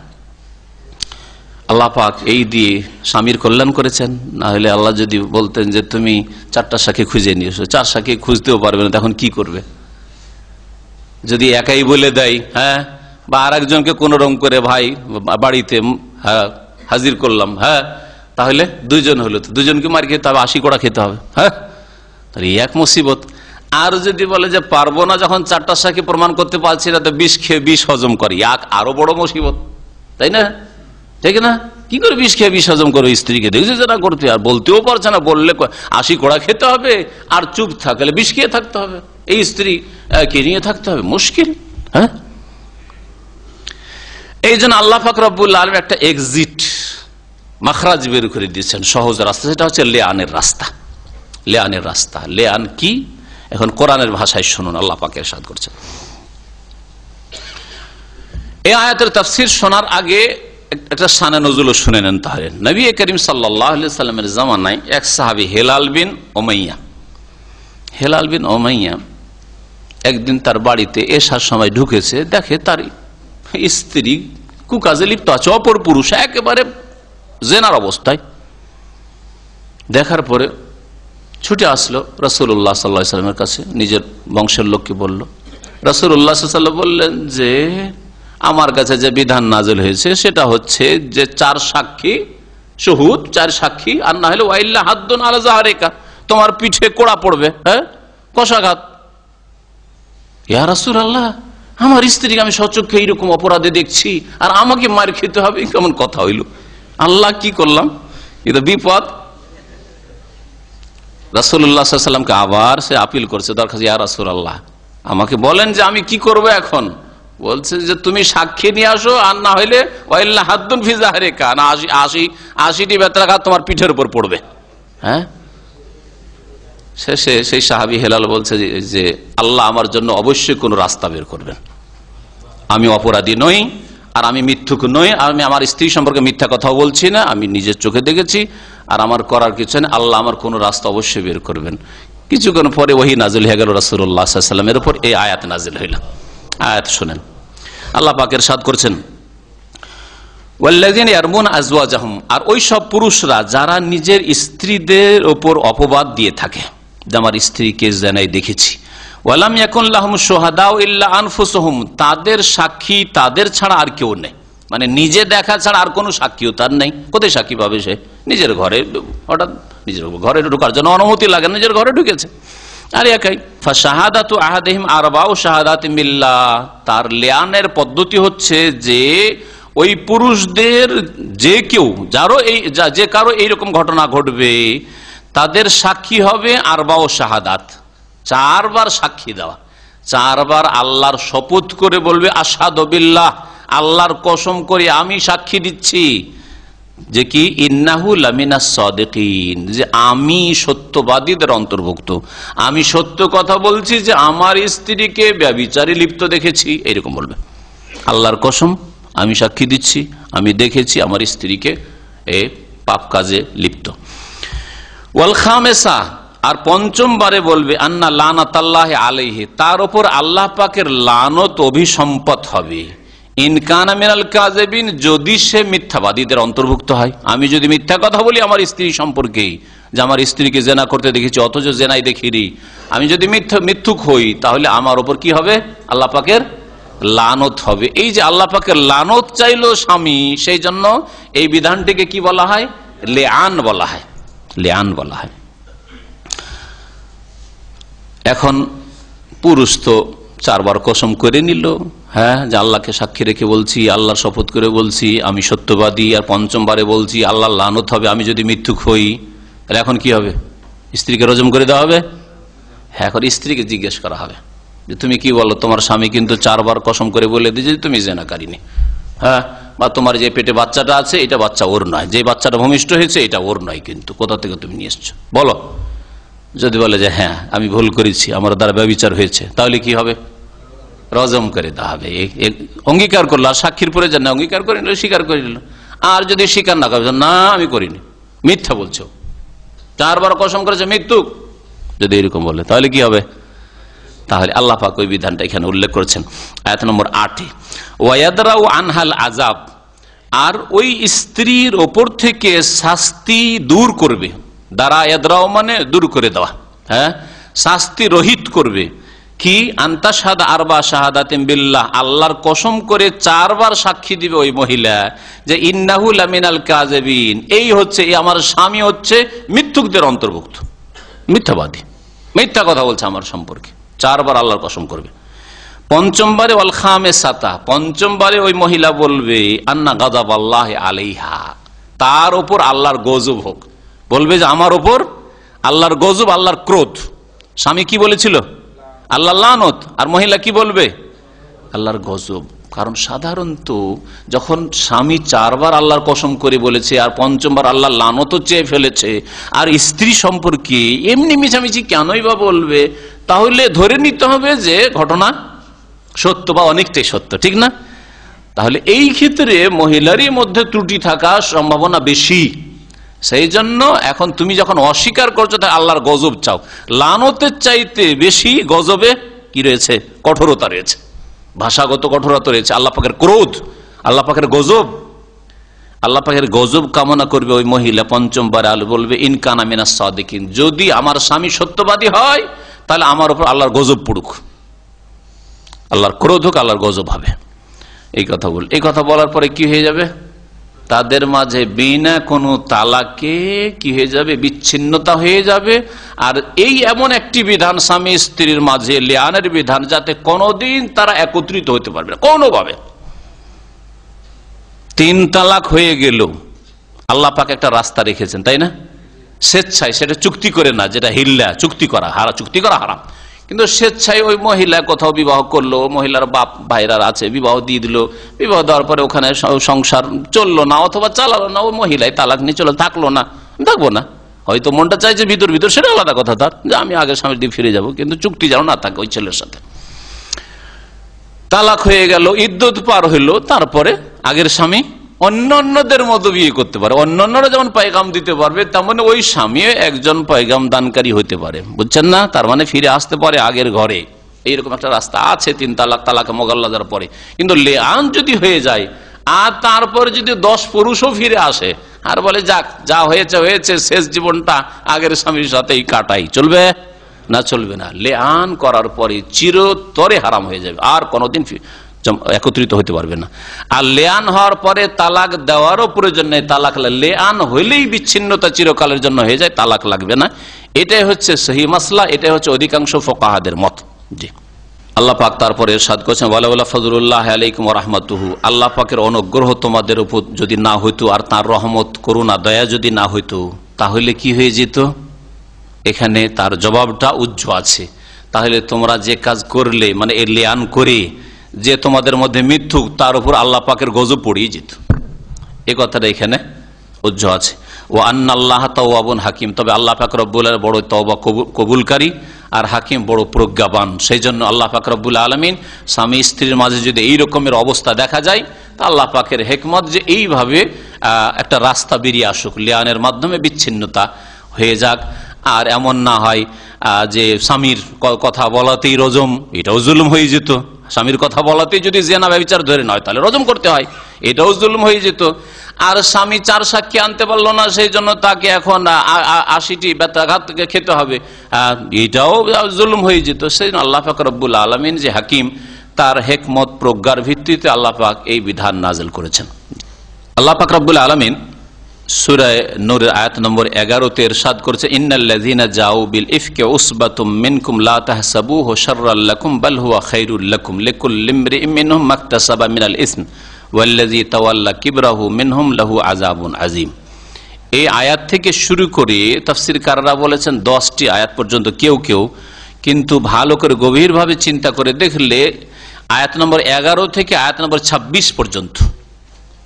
আল্লাপাক এই দিয়ে স্বামীর কল্যাণ করেছেন না হলে আল্লাহ যদি বলতেন যে তুমি চারটা শাখে খুঁজে নিয়েছো চার শাখে খুঁজতেও পারবে না তখন কি করবে যদি একাই বলে দেয় হ্যাঁ বা আর একজনকে কোনোরকম করে ভাই বাড়িতে হ্যাঁ হাজির করলাম হ্যাঁ তাহলে দুইজন হলো তো দুজনকে মার খেতে হবে আশি কড়া খেতে হবে হ্যাঁ তাহলে এক মুসিবত আর যদি বলে যে পারবো না যখন চারটা শাখি প্রমাণ করতে পারছি না তো বিষ খেয়ে বিষ হজম করি এক আরো বড় মুসিবত তাই না ঠিক না কি করে বিষ খেয়ে বিষ হজম করবে স্ত্রীকে দেখছি যে না করতে আর বলতেও পারছে না বললে আশি কোড়া খেতে হবে আর চুপ থাকলে বিষ খেয়ে থাকতে হবে এই স্ত্রী কে নিয়ে থাকতে হবে মুশকিল হ্যাঁ এই জন্য আল্লাহ ফাকরুল আলম একটা এক্সিট মাখরাজ বের করে দিয়েছেন সহজ রাস্তা সেটা হচ্ছে লেয়ানের রাস্তা লেয়ানের রাস্তা লেয়ান কি এখন কোরআনের ভাষায় শুনুন আল্লাহ পাকের সাদ করছে এই আয়াতের তাফসির শোনার আগে একটা সানে নজরুল শুনে নেন তাহলে নবী করিম সাল্লামের জামানায় এক সাহাবি হেলাল বিন ওমাইয়া হেলাল বিন ওমাইয়া একদিন তার বাড়িতে এসার সময় ঢুকেছে দেখে তার স্ত্রী কুকাজে লিপ্ত আছে অপর পুরুষ একেবারে জেনার অবস্থায় দেখার পরে ছুটে আসলো রসুল উল্লাহ সাল্লামের কাছে নিজের বংশের লোককে বলল রসুল্লাহ সাল্লাম বললেন যে আমার কাছে যে বিধান নাজল হয়েছে সেটা হচ্ছে যে চার সাক্ষী শহুদ চার সাক্ষী আর না হলে ওয়াইল্লা হাদ্দুন আলাজা তোমার পিঠে কোড়া পড়বে হ্যাঁ কষাঘাত ইয়া রাসুল আল্লাহ আমার স্ত্রীকে আমি সচক্ষে এইরকম অপরাধে দেখছি আর আমাকে মার খেতে হবে কেমন কথা হইল আল্লাহ কি করলাম এটা বিপদ রাসুল্লাহ সাল্লামকে আবার সে আপিল করছে দরখাস্ত ইয়া রাসুল আল্লাহ আমাকে বলেন যে আমি কি করব এখন বলছে যে তুমি সাক্ষী নিয়ে আসো আর না হইলে হারে আশি আশি আশিটি বেতরাঘাত তোমার পিঠের উপর পড়বে হ্যাঁ শেষে সেই সাহাবি হেলাল বলছে যে আল্লাহ আমার জন্য অবশ্যই কোনো রাস্তা বের করবেন আমি অপরাধী নই আর আমি মিথ্যুক নই আমি আমার স্ত্রী সম্পর্কে মিথ্যা কথাও বলছি না আমি নিজের চোখে দেখেছি আর আমার করার কিছু নেই আল্লাহ আমার কোন রাস্তা অবশ্যই বের করবেন কিছুক্ষণ পরে ওহি নাজিল হয়ে গেল রাসুল্লাহামের সাল্লামের উপর এই আয়াত নাজিল হইল আয়াত শোনেন আল্লাহ পাকের সাদ করছেন আর ওই সব পুরুষরা যারা নিজের স্ত্রীদের ওপর অপবাদ দিয়ে থাকে যে আমার স্ত্রীকে জানাই দেখেছি ওয়ালাম ইয়াকুল্লাহম সোহাদাও ইল্লা আনফুসহম তাদের সাক্ষী তাদের ছাড়া আর কেউ নেই মানে নিজে দেখা ছাড়া আর কোনো সাক্ষীও তার নেই কোথায় সাক্ষী পাবে সে নিজের ঘরে হঠাৎ নিজের ঘরে ঢুকার জন্য অনুমতি লাগে নিজের ঘরে ঢুকেছে আর একাই শাহাদাত আহাদেহিম আরবাউ শাহাদাত মিল্লা তার লেয়ানের পদ্ধতি হচ্ছে যে ওই পুরুষদের যে কেউ যারও এই যে কারো এইরকম ঘটনা ঘটবে তাদের সাক্ষী হবে বাউ শাহাদাত চারবার সাক্ষী দেওয়া চারবার আল্লাহর শপথ করে বলবে আসাদ আল্লাহর কসম করে আমি সাক্ষী দিচ্ছি যে কি ইন্নাহুল আমিনা সদেকিন যে আমি সত্যবাদীদের অন্তর্ভুক্ত আমি সত্য কথা বলছি যে আমার স্ত্রীকে ব্যবিচারে লিপ্ত দেখেছি এরকম বলবে আল্লাহর কসম আমি সাক্ষী দিচ্ছি আমি দেখেছি আমার স্ত্রীকে এ পাপ কাজে লিপ্ত ওয়ালখামেসা আর পঞ্চমবারে বলবে আন্না লানাত আল্লাহ আলাইহে তার ওপর আল্লাহ পাকের লানত অভিসম্পদ হবে ইনকানা মিনাল কাজেবিন যদি সে মিথ্যাবাদীদের অন্তর্ভুক্ত হয় আমি যদি মিথ্যা কথা বলি আমার স্ত্রী সম্পর্কেই যে আমার স্ত্রীকে জেনা করতে দেখেছি অথচ জেনাই দেখিনি আমি যদি মিথ্যা মিথ্যুক হই তাহলে আমার ওপর কি হবে আল্লাহ পাকের লানত হবে এই যে আল্লাহ পাকের লানত চাইল স্বামী সেই জন্য এই বিধানটিকে কি বলা হয় লেআন বলা হয় লেআন বলা হয় এখন পুরুষ তো চারবার কসম করে নিল হ্যাঁ যে আল্লাহকে সাক্ষী রেখে বলছি আল্লাহর শপথ করে বলছি আমি সত্যবাদী আর পঞ্চমবারে বলছি আল্লাহ লানত হবে আমি যদি মৃত্যুক হই তাহলে এখন কি হবে স্ত্রীকে রজম করে দেওয়া হবে হ্যাঁ এখন স্ত্রীকে জিজ্ঞেস করা হবে যে তুমি কি বলো তোমার স্বামী কিন্তু চারবার কসম করে বলে দিয়েছে তুমি কারিনি হ্যাঁ বা তোমার যে পেটে বাচ্চাটা আছে এটা বাচ্চা ওর নয় যে বাচ্চাটা ভূমিষ্ঠ হয়েছে এটা ওর নয় কিন্তু কোথা থেকে তুমি নিয়ে এসছো বলো যদি বলে যে হ্যাঁ আমি ভুল করেছি আমার দ্বারা ব্যবচার হয়েছে তাহলে কি হবে রজম করে দেওয়া হবে অঙ্গীকার করলো আর সাক্ষীর পরে না অঙ্গীকার করে নিল স্বীকার করে নিল আর যদি স্বীকার না করে না আমি করিনি মিথ্যা বলছো চারবার কসম করেছে মৃত্যু যদি এরকম বলে তাহলে কি হবে তাহলে আল্লাহ পাক ওই বিধানটা এখানে উল্লেখ করেছেন আয়াত নম্বর আটে ওয়াদারা ও আনহাল আজাব আর ওই স্ত্রীর ওপর থেকে শাস্তি দূর করবে দ্বারা এদরাও মানে দূর করে দেওয়া হ্যাঁ শাস্তি রহিত করবে কি আন্তাসাদ আরবা শাহাদাতিম বিল্লাহ আল্লাহর কসম করে চারবার সাক্ষী দিবে ওই মহিলা যে ইন্নাহুল আমিনাল কাজেবিন এই হচ্ছে এই আমার স্বামী হচ্ছে মিথ্যুকদের অন্তর্ভুক্ত মিথ্যাবাদী মিথ্যা কথা বলছে আমার সম্পর্কে চারবার আল্লাহর কসম করবে পঞ্চমবারে ওয়াল খামে সাতা পঞ্চমবারে ওই মহিলা বলবে আন্না গাদাব আল্লাহ আলিহা তার ওপর আল্লাহর গজব হোক বলবে যে আমার ওপর আল্লাহর গজব আল্লাহর ক্রোধ স্বামী কি বলেছিল আল্লাহ লানত আর মহিলা কি বলবে আল্লাহর গজব কারণ সাধারণত যখন স্বামী চারবার আল্লাহর কসম করে বলেছে আর পঞ্চমবার আল্লাহ লানত চেয়ে ফেলেছে আর স্ত্রী সম্পর্কে এমনি মিছামিছি কেনই বা বলবে তাহলে ধরে নিতে হবে যে ঘটনা সত্য বা অনেকটাই সত্য ঠিক না তাহলে এই ক্ষেত্রে মহিলারই মধ্যে ত্রুটি থাকা সম্ভাবনা বেশি সেই জন্য এখন তুমি যখন অস্বীকার করছো তাহলে আল্লাহর গজব চাও লানতের চাইতে বেশি গজবে কি রয়েছে কঠোরতা রয়েছে ভাষাগত কঠোরতা রয়েছে আল্লাহ পাখের ক্রোধ আল্লাহ পাখের গজব আল্লাহ পাখের গজব কামনা করবে ওই মহিলা পঞ্চমবার আলু বলবে ইনকান আমিনা সাদিকিন যদি আমার স্বামী সত্যবাদী হয় তাহলে আমার উপর আল্লাহর গজব পড়ুক আল্লাহর ক্রোধ হোক আল্লাহর গজব হবে এই কথা বল এই কথা বলার পরে কি হয়ে যাবে তাদের মাঝে বিনা কোনো তালাকে কি হয়ে যাবে বিচ্ছিন্নতা হয়ে যাবে আর এই এমন একটি বিধান স্বামী স্ত্রীর মাঝে লিয়ানের বিধান যাতে কোনোদিন তারা একত্রিত হতে পারবে না কোনোভাবে তিন তালাক হয়ে গেল আল্লাহ পাক একটা রাস্তা রেখেছেন তাই না স্বেচ্ছায় সেটা চুক্তি করে না যেটা হিল্লা চুক্তি করা হারা চুক্তি করা হারাম কিন্তু স্বেচ্ছায় ওই মহিলা কোথাও বিবাহ করলো মহিলার বাপ ভাইরার আছে বিবাহ দিয়ে দিল বিবাহ দেওয়ার পরে ওখানে সংসার চললো না অথবা চালালো না ওই মহিলাই তালাক নিয়ে চলো থাকলো না থাকবো না হয়তো মনটা চাইছে ভিতর ভিতর সেটা আলাদা কথা তার যে আমি আগে স্বামীর দিকে ফিরে যাব কিন্তু চুক্তি যেন না থাকে ওই ছেলের সাথে তালাক হয়ে গেল ইদ্যুৎ পার হইলো তারপরে আগের স্বামী অন্য অন্যদের মতো বিয়ে করতে পারে অন্য অন্যরা যেমন পায়গাম দিতে পারবে তেমন ওই স্বামী একজন পায়গাম দানকারী হতে পারে বুঝছেন না তার মানে ফিরে আসতে পারে আগের ঘরে এইরকম একটা রাস্তা আছে তিন তালাক তালাক মোগাল্লাদার পরে কিন্তু লেআন যদি হয়ে যায় আর তারপরে যদি দশ পুরুষও ফিরে আসে আর বলে যাক যা হয়েছে হয়েছে শেষ জীবনটা আগের স্বামীর সাথেই কাটাই চলবে না চলবে না লেআন করার পরে চিরতরে হারাম হয়ে যাবে আর কোনোদিন একত্রিত হতে পারবে না আর লেয়ান হওয়ার পরে তালাক দেওয়ারও প্রয়োজন নেই তালাক লেয়ান হইলেই বিচ্ছিন্নতা চিরকালের জন্য হয়ে যায় তালাক লাগবে না এটাই হচ্ছে সেই মাসলা এটাই হচ্ছে অধিকাংশ ফোকাহাদের মত জি আল্লাহ পাক তারপরে সাদ করছেন ওয়ালা ফজরুল্লাহ আলাইকুম রহমতুহু আল্লাহ পাকের অনুগ্রহ তোমাদের উপর যদি না হইতো আর তার রহমত করুণা দয়া যদি না হইতো তাহলে কি হয়ে যেত এখানে তার জবাবটা উজ্জ্ব আছে তাহলে তোমরা যে কাজ করলে মানে এ লেয়ান করে যে তোমাদের মধ্যে মিথ্যুক তার উপর আল্লাহ পাকের গজব পড়িয়ে যেত এ কথাটা এখানে উজ্জ আছে ও আন্নাল্লাহ তাবন হাকিম তবে আল্লাহ পাক রব্বুল বড় তবা কবুলকারী আর হাকিম বড় প্রজ্ঞাবান সেই জন্য আল্লাহ পাক রব্বুল আলমিন স্বামী স্ত্রীর মাঝে যদি এই রকমের অবস্থা দেখা যায় তা আল্লাহ পাকের হেকমত যে এইভাবে একটা রাস্তা বেরিয়ে আসুক লিয়ানের মাধ্যমে বিচ্ছিন্নতা হয়ে যাক আর এমন না হয় যে স্বামীর কথা বলাতেই রজম এটাও জুলুম হয়ে যেত স্বামীর কথা বলাতেই যদি জেনা ব্যবচার ধরে নয় তাহলে রজম করতে হয় এটাও জুলুম হয়ে যেত আর স্বামী চার সাক্ষী আনতে পারলো না সেই জন্য তাকে এখন আশিটি ব্যথাঘাত খেতে হবে এটাও জুলুম হয়ে যেত সেই আল্লাহ পাক রব্বুল আলমিন যে হাকিম তার হেকমত প্রজ্ঞার ভিত্তিতে আল্লাহ পাক এই বিধান নাজেল করেছেন আল্লাহ পাক রব্বুল আলমিন সুরায় নূরের আয়াত নম্বর এগারোতে এরশাদ করছে ইন্নাল্লাযিনা জাউ বিল ইফকে উসবাতুম মিনকুম লা তাহসাবুহু শাররাল লাকুম বাল হুয়া মিনাল তাওয়াল্লা কিবরাহু লাহু এই আয়াত থেকে শুরু করে কাররা বলেছেন দশটি আয়াত পর্যন্ত কেউ কেউ কিন্তু ভালো করে গভীরভাবে চিন্তা করে দেখলে আয়াত নম্বর এগারো থেকে আয়াত নম্বর ছাব্বিশ পর্যন্ত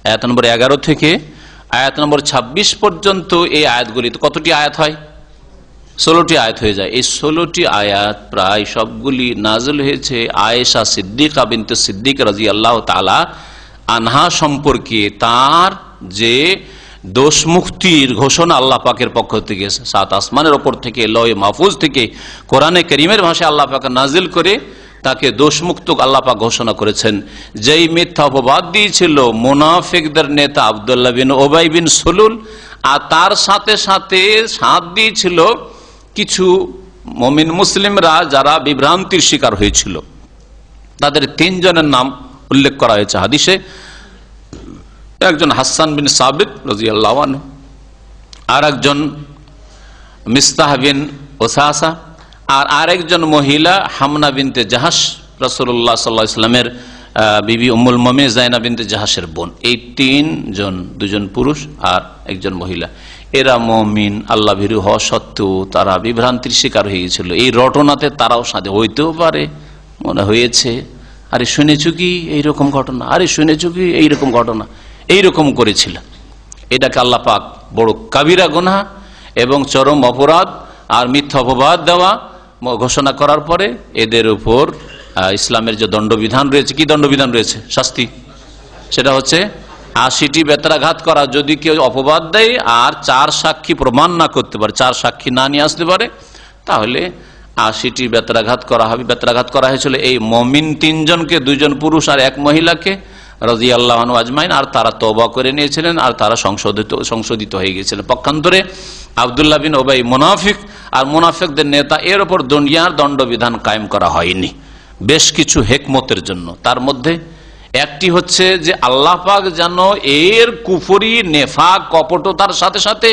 আয়াত নম্বর এগারো থেকে আয়াত নম্বর ২৬ পর্যন্ত এই আয়াতগুলি কতটি আয়াত হয় ষোলোটি আয়াত হয়ে যায় এই ষোলোটি আয়াত প্রায় সবগুলি নাজল হয়েছে আয়েশা সিদ্দিক আবিন্ত সিদ্দিক রাজি আল্লাহ তালা আনহা সম্পর্কে তার যে দোষ মুক্তির ঘোষণা আল্লাহ পাকের পক্ষ থেকে সাত আসমানের ওপর থেকে লয় মাহফুজ থেকে কোরআনে করিমের ভাষায় আল্লাহ পাকে নাজিল করে তাকে দোষমুক্ত আল্লাপা ঘোষণা করেছেন যেই মিথ্যা অপবাদ দিয়েছিল মুনাফিকদের নেতা আবদুল্লা বিন ওবাই বিন সলুল আর তার সাথে সাথে সাথ দিয়েছিল কিছু মমিন মুসলিমরা যারা বিভ্রান্তির শিকার হয়েছিল তাদের তিনজনের নাম উল্লেখ করা হয়েছে হাদিসে একজন হাসান বিন সাবিত রাজিয়াল্লাহ আর একজন মিস্তাহ বিন ওসাহা আর আরেকজন মহিলা হামনা বিনতে জাহাস রসুল্লাহ সাল্লাহ ইসলামের বিবি উমুল মমে জাইনা বিনতে জাহাসের বোন এই তিনজন দুজন পুরুষ আর একজন মহিলা এরা মমিন আল্লাহ ভিরু হওয়া সত্ত্বেও তারা বিভ্রান্তির শিকার হয়ে গেছিল এই রটনাতে তারাও সাথে হইতেও পারে মনে হয়েছে আরে শুনেছু কি এইরকম ঘটনা আরে শুনেছু কি এইরকম ঘটনা এইরকম করেছিল এটাকে আল্লাহ পাক বড় কাবিরা গোনা এবং চরম অপরাধ আর মিথ্যা অপবাদ দেওয়া ঘোষণা করার পরে এদের উপর ইসলামের যে দণ্ডবিধান রয়েছে কি দণ্ডবিধান রয়েছে শাস্তি সেটা হচ্ছে আশিটি বেতরাঘাত করা যদি কেউ অপবাদ দেয় আর চার সাক্ষী প্রমাণ না করতে পারে চার সাক্ষী না নিয়ে আসতে পারে তাহলে আশিটি বেতরাঘাত করা হবে বেতরাঘাত করা হয়েছিল এই মমিন তিনজনকে দুজন পুরুষ আর এক মহিলাকে রাজি আল্লাহ আজমাইন আর তারা তবা করে নিয়েছিলেন আর তারা সংশোধিত সংশোধিত হয়ে গিয়েছিলেন পক্ষান্তরে আবদুল্লাহ বিন ওবাই মোনাফিক আর মুনাফিকদের নেতা এর ওপর দুনিয়ার দণ্ডবিধান কায়েম করা হয়নি বেশ কিছু হেকমতের জন্য তার মধ্যে একটি হচ্ছে যে আল্লাহ পাক যেন এর কুফরি নেফা কপটতার সাথে সাথে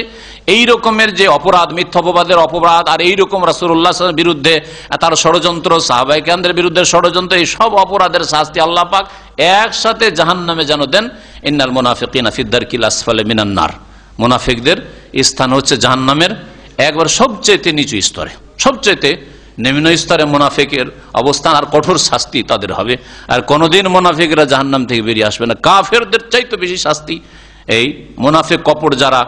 এই রকমের যে অপরাধ মিথ্যপবাদের অপরাধ আর এই রকম রাসুল্লাহ বিরুদ্ধে তার ষড়যন্ত্র সাহবাই বিরুদ্ধে ষড়যন্ত্র এই সব অপরাধের শাস্তি আল্লাহ পাক একসাথে জাহান নামে যেন দেন ইন্নাল মোনাফিকিন কিলাস কিলাসফালে মিনান্নার মোনাফিকদের স্থান হচ্ছে জাহান নামের একবার সবচেয়ে নিচু স্তরে সবচেয়ে নিম্ন স্তরে মোনাফেকের অবস্থান আর কঠোর শাস্তি তাদের হবে আর কোনোদিন মোনাফেকরা জাহান্নাম থেকে বেরিয়ে আসবে না কাফেরদের চাইতে বেশি শাস্তি এই মোনাফেক কপড় যারা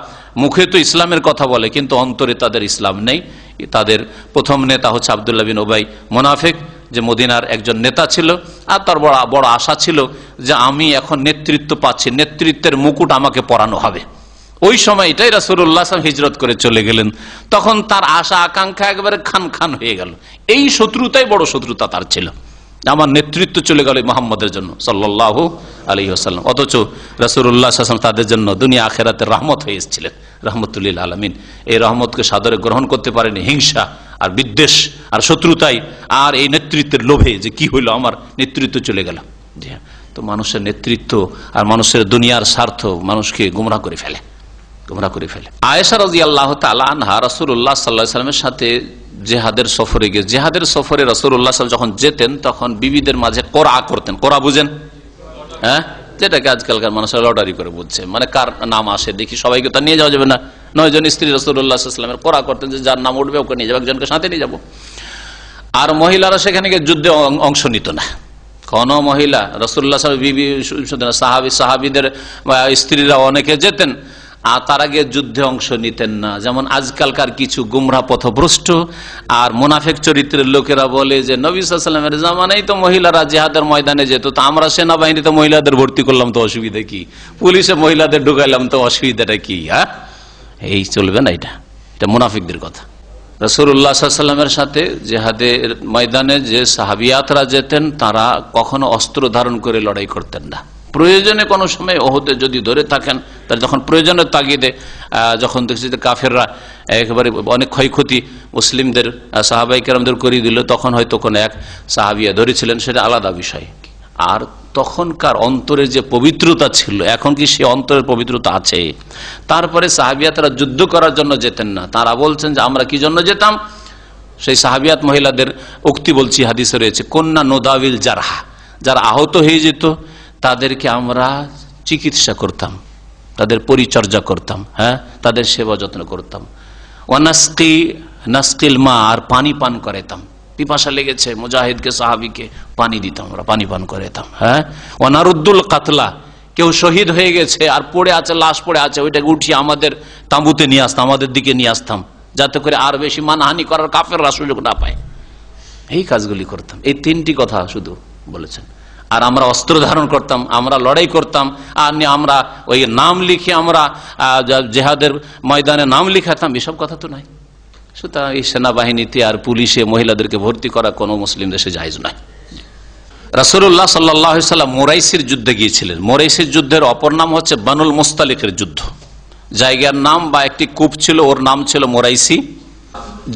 মুখে তো ইসলামের কথা বলে কিন্তু অন্তরে তাদের ইসলাম নেই তাদের প্রথম নেতা হচ্ছে আবদুল্লাহ বিন ওবাই মোনাফেক যে মদিনার একজন নেতা ছিল আর তার বড় বড় আশা ছিল যে আমি এখন নেতৃত্ব পাচ্ছি নেতৃত্বের মুকুট আমাকে পরানো হবে ওই সময় এটাই রাসুল্লাহ সাহেব হিজরত করে চলে গেলেন তখন তার আশা আকাঙ্ক্ষা একবারে খান খান হয়ে গেল এই শত্রুতাই বড় শত্রুতা তার ছিল আমার নেতৃত্ব চলে গেল মোহাম্মদের জন্য সাল্লাহ আলী আসাল্লাম অথচ রাসুল্লাহ আসলাম তাদের জন্য দুনিয়া আখেরাতে রহমত হয়ে এসেছিলেন রহমতুল্লিল আলমিন এই রহমতকে সাদরে গ্রহণ করতে পারেনি হিংসা আর বিদ্বেষ আর শত্রুতাই আর এই নেতৃত্বের লোভে যে কি হইল আমার নেতৃত্ব চলে গেল হ্যাঁ। তো মানুষের নেতৃত্ব আর মানুষের দুনিয়ার স্বার্থ মানুষকে গুমরা করে ফেলে তোমরা করে ফেলে আয়েশা রাজি আল্লাহ আনহা রাসুল্লাহ সাল্লা সাল্লামের সাথে জেহাদের সফরে গিয়ে জেহাদের সফরে রসুল্লাহ সাল্লাম যখন যেতেন তখন বিবিদের মাঝে করা করতেন কোরা বুঝেন হ্যাঁ যেটাকে আজকালকার মানুষের লটারি করে বুঝছে মানে কার নাম আসে দেখি সবাইকে তা নিয়ে যাওয়া যাবে না নয়জন স্ত্রী সাল্লামের কোরা করতেন যে যার নাম উঠবে ওকে নিয়ে যাবো একজনকে সাথে নিয়ে যাবো আর মহিলারা সেখানে গিয়ে যুদ্ধে অংশ নিত না কোন মহিলা রসুল্লাহ বিবি সাহাবি সাহাবিদের স্ত্রীরা অনেকে যেতেন আর তার আগে যুদ্ধে অংশ নিতেন না যেমন আজকালকার কিছু গুমরা পথভ্রষ্ট আর মুনাফেক চরিত্রের লোকেরা বলে যে নবীলামের জামানাই তো মহিলারা জেহাদের ময়দানে যেত তো আমরা সেনাবাহিনীতে মহিলাদের ভর্তি করলাম তো অসুবিধা কি পুলিশে মহিলাদের ঢুকাইলাম তো অসুবিধাটা কি হ্যাঁ এই চলবে না এটা এটা মুনাফিকদের কথা রসুল্লাহামের সাথে জেহাদের ময়দানে যে সাহাবিয়াতরা যেতেন তারা কখনো অস্ত্র ধারণ করে লড়াই করতেন না প্রয়োজনে কোনো সময় ওহতে যদি ধরে থাকেন তাহলে যখন প্রয়োজনের তাগিদে যখন দেখছি যে কাফেররা একেবারে অনেক ক্ষয়ক্ষতি মুসলিমদের সাহাবাই কেরামদের করিয়ে দিল তখন হয়তো কোনো এক সাহাবিয়া ধরেছিলেন সেটা আলাদা বিষয় আর তখনকার অন্তরের যে পবিত্রতা ছিল এখন কি সে অন্তরের পবিত্রতা আছে তারপরে সাহাবিয়া তারা যুদ্ধ করার জন্য যেতেন না তারা বলছেন যে আমরা কি জন্য যেতাম সেই সাহাবিয়াত মহিলাদের উক্তি বলছি হাদিসে রয়েছে কন্যা নোদাবিল যারা যারা আহত হয়ে যেত তাদেরকে আমরা চিকিৎসা করতাম তাদের পরিচর্যা করতাম হ্যাঁ তাদের সেবা যত্ন করতাম অনাস্কি নাস্কিল মা আর পানি পান করাতাম পিপাসা লেগেছে মুজাহিদকে সাহাবিকে পানি দিতাম আমরা পানি পান করাইতাম হ্যাঁ অনারুদ্দুল কাতলা কেউ শহীদ হয়ে গেছে আর পড়ে আছে লাশ পড়ে আছে ওইটাকে উঠিয়ে আমাদের তাঁবুতে নিয়ে আসতাম আমাদের দিকে নিয়ে আসতাম যাতে করে আর বেশি মানহানি করার কাফেররা সুযোগ না পায় এই কাজগুলি করতাম এই তিনটি কথা শুধু বলেছেন আর আমরা অস্ত্র ধারণ করতাম আমরা লড়াই করতাম আর আমরা ওই নাম লিখে আমরা জেহাদের ময়দানে নাম লিখাতাম এসব কথা তো নাই সুতরাং এই সেনাবাহিনীতে আর পুলিশে মহিলাদেরকে ভর্তি করা কোনো মুসলিম দেশে জায়জ নয় রাসুল্লাহ সাল্লাম মোরাইসির যুদ্ধে গিয়েছিলেন মোরাইসির যুদ্ধের অপর নাম হচ্ছে বানুল মোস্তালিকের যুদ্ধ জায়গার নাম বা একটি কূপ ছিল ওর নাম ছিল মোরাইসি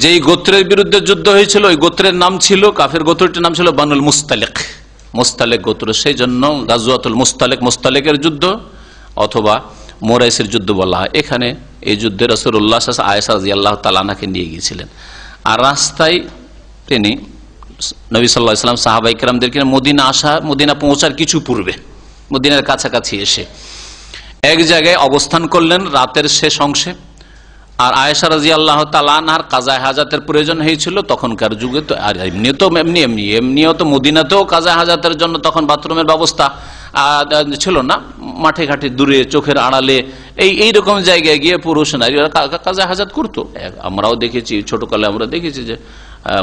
যেই গোত্রের বিরুদ্ধে যুদ্ধ হয়েছিল ওই গোত্রের নাম ছিল কাফের গোত্রটির নাম ছিল বানুল মুস্তালিক মোস্তালেক গোত্র সেই জন্য গাজুয়াতুল মুস্তালেক মোস্তালেকের যুদ্ধ অথবা মোরাইসের যুদ্ধ বলা হয় এখানে এই যুদ্ধে রসুল্লাহ আয়সা আল্লাহ তালানাকে নিয়ে গিয়েছিলেন আর রাস্তায় তিনি নবী সাল্লাহ ইসলাম সাহাবাই ইকরামদেরকে মদিনা আসা মদিনা পৌঁছার কিছু পূর্বে মদিনার কাছাকাছি এসে এক জায়গায় অবস্থান করলেন রাতের শেষ অংশে আর আয়েশা রাজি আল্লাহ তালানহার কাজায় হাজাতের প্রয়োজন হয়েছিল তখনকার যুগে তো আর এমনিও তো এমনি এমনি এমনিও তো মদিনাতেও কাজায় হাজাতের জন্য তখন বাথরুমের ব্যবস্থা ছিল না মাঠে ঘাটে দূরে চোখের আড়ালে এই এই রকম জায়গায় গিয়ে পুরুষ নারী কাজে হাজাত করতো আমরাও দেখেছি ছোটকালে আমরা দেখেছি যে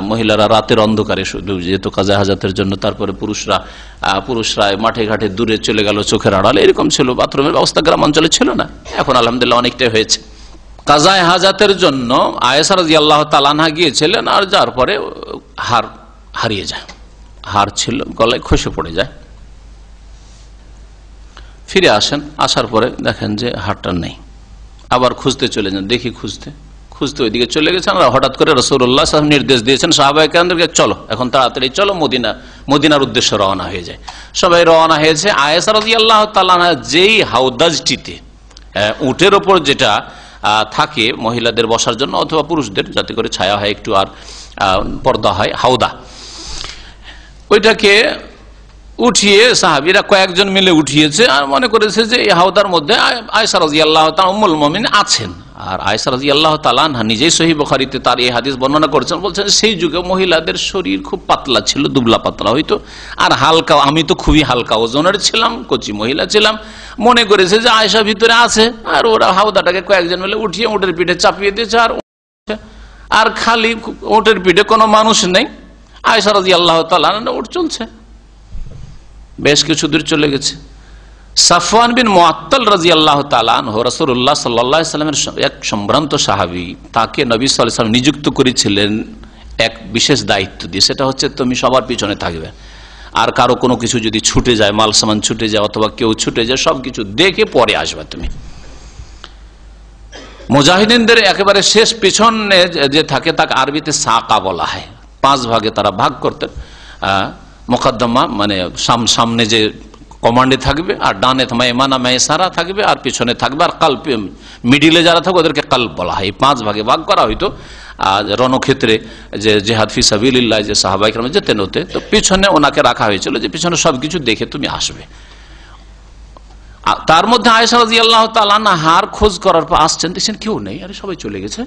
মহিলারা রাতের অন্ধকারে যেত কাজে হাজাতের জন্য তারপরে পুরুষরা পুরুষরা মাঠে ঘাটে দূরে চলে গেল চোখের আড়ালে এরকম ছিল বাথরুমের ব্যবস্থা গ্রামাঞ্চলে ছিল না এখন আলহামদুলিল্লাহ অনেকটাই হয়েছে কাজায় হাজাতের জন্য আয়েসার আল্লাহ তালানহা গিয়েছিলেন আর যার পরে হার হারিয়ে যায় হার ছিল গলায় খসে পড়ে যায় ফিরে আসেন আসার পরে দেখেন যে হারটা নেই আবার খুঁজতে চলে যান দেখি খুঁজতে খুঁজতে ওইদিকে চলে গেছেন আর হঠাৎ করে রসুল্লাহ সাহেব নির্দেশ দিয়েছেন সাহাবাই কেন্দ্রকে চলো এখন তাড়াতাড়ি চলো মদিনা মদিনার উদ্দেশ্যে রওনা হয়ে যায় সবাই রওনা হয়েছে আয়েসার আল্লাহ তালানহা যেই হাউদাজটিতে উটের ওপর যেটা থাকে মহিলাদের বসার জন্য অথবা পুরুষদের যাতে করে ছায়া হয় একটু আর পর্দা হয় হাউদা ওইটাকে উঠিয়ে সাহাবিরা কয়েকজন মিলে উঠিয়েছে আর মনে করেছে যে এই হাওদার মধ্যে আয়সার রাজিয়াল্লাহ তাম্মুল মমিন আছেন আর আয়সা রাজি আল্লাহ তালানহা নিজেই সহি বখারিতে তার এই হাদিস বর্ণনা করেছেন বলছেন সেই যুগে মহিলাদের শরীর খুব পাতলা ছিল দুবলা পাতলা হইতো আর হালকা আমি তো খুবই হালকা ওজনের ছিলাম কচি মহিলা ছিলাম মনে করেছে যে আয়সা ভিতরে আছে আর ওরা হাওদাটাকে কয়েকজন মিলে উঠিয়ে ওটের পিঠে চাপিয়ে দিয়েছে আর আর খালি ওটের পিঠে কোনো মানুষ নেই আয়সা রাজি আল্লাহ তালান ওট চলছে বেশ কিছু দূর চলে গেছে সাফওয়ান বিন মোয়াত্তল রাজি আল্লাহ তালানহ রসুল্লাহ সাল্লাহ সাল্লামের এক সম্ভ্রান্ত সাহাবি তাকে নবী সাল্লাম নিযুক্ত করেছিলেন এক বিশেষ দায়িত্ব দিয়ে সেটা হচ্ছে তুমি সবার পিছনে থাকবে আর কারো কোনো কিছু যদি ছুটে যায় মাল সামান ছুটে যায় অথবা কেউ ছুটে যায় সব কিছু দেখে পরে আসবে তুমি মুজাহিদিনদের একেবারে শেষ পিছনে যে থাকে তাকে আরবিতে সাকা বলা হয় পাঁচ ভাগে তারা ভাগ করতেন মোকদ্দমা মানে সামনে যে কমান্ডে থাকবে আর ডানে মানে মানা মানে সারা থাকবে আর পিছনে থাকবে আর কাল মিডিলে যারা থাকবে ওদেরকে কাল বলা হয় পাঁচ ভাগে ভাগ করা হইতো আর রণক্ষেত্রে যে জেহাদ ফি সাবিল্লা যে সাহাবাই ক্রমে যেতেন হতে তো পিছনে ওনাকে রাখা হয়েছিল যে পিছনে সব কিছু দেখে তুমি আসবে তার মধ্যে আয়সারাজি আল্লাহ তালানা হার খোঁজ করার পর আসছেন দেখছেন কেউ নেই আরে সবাই চলে গেছে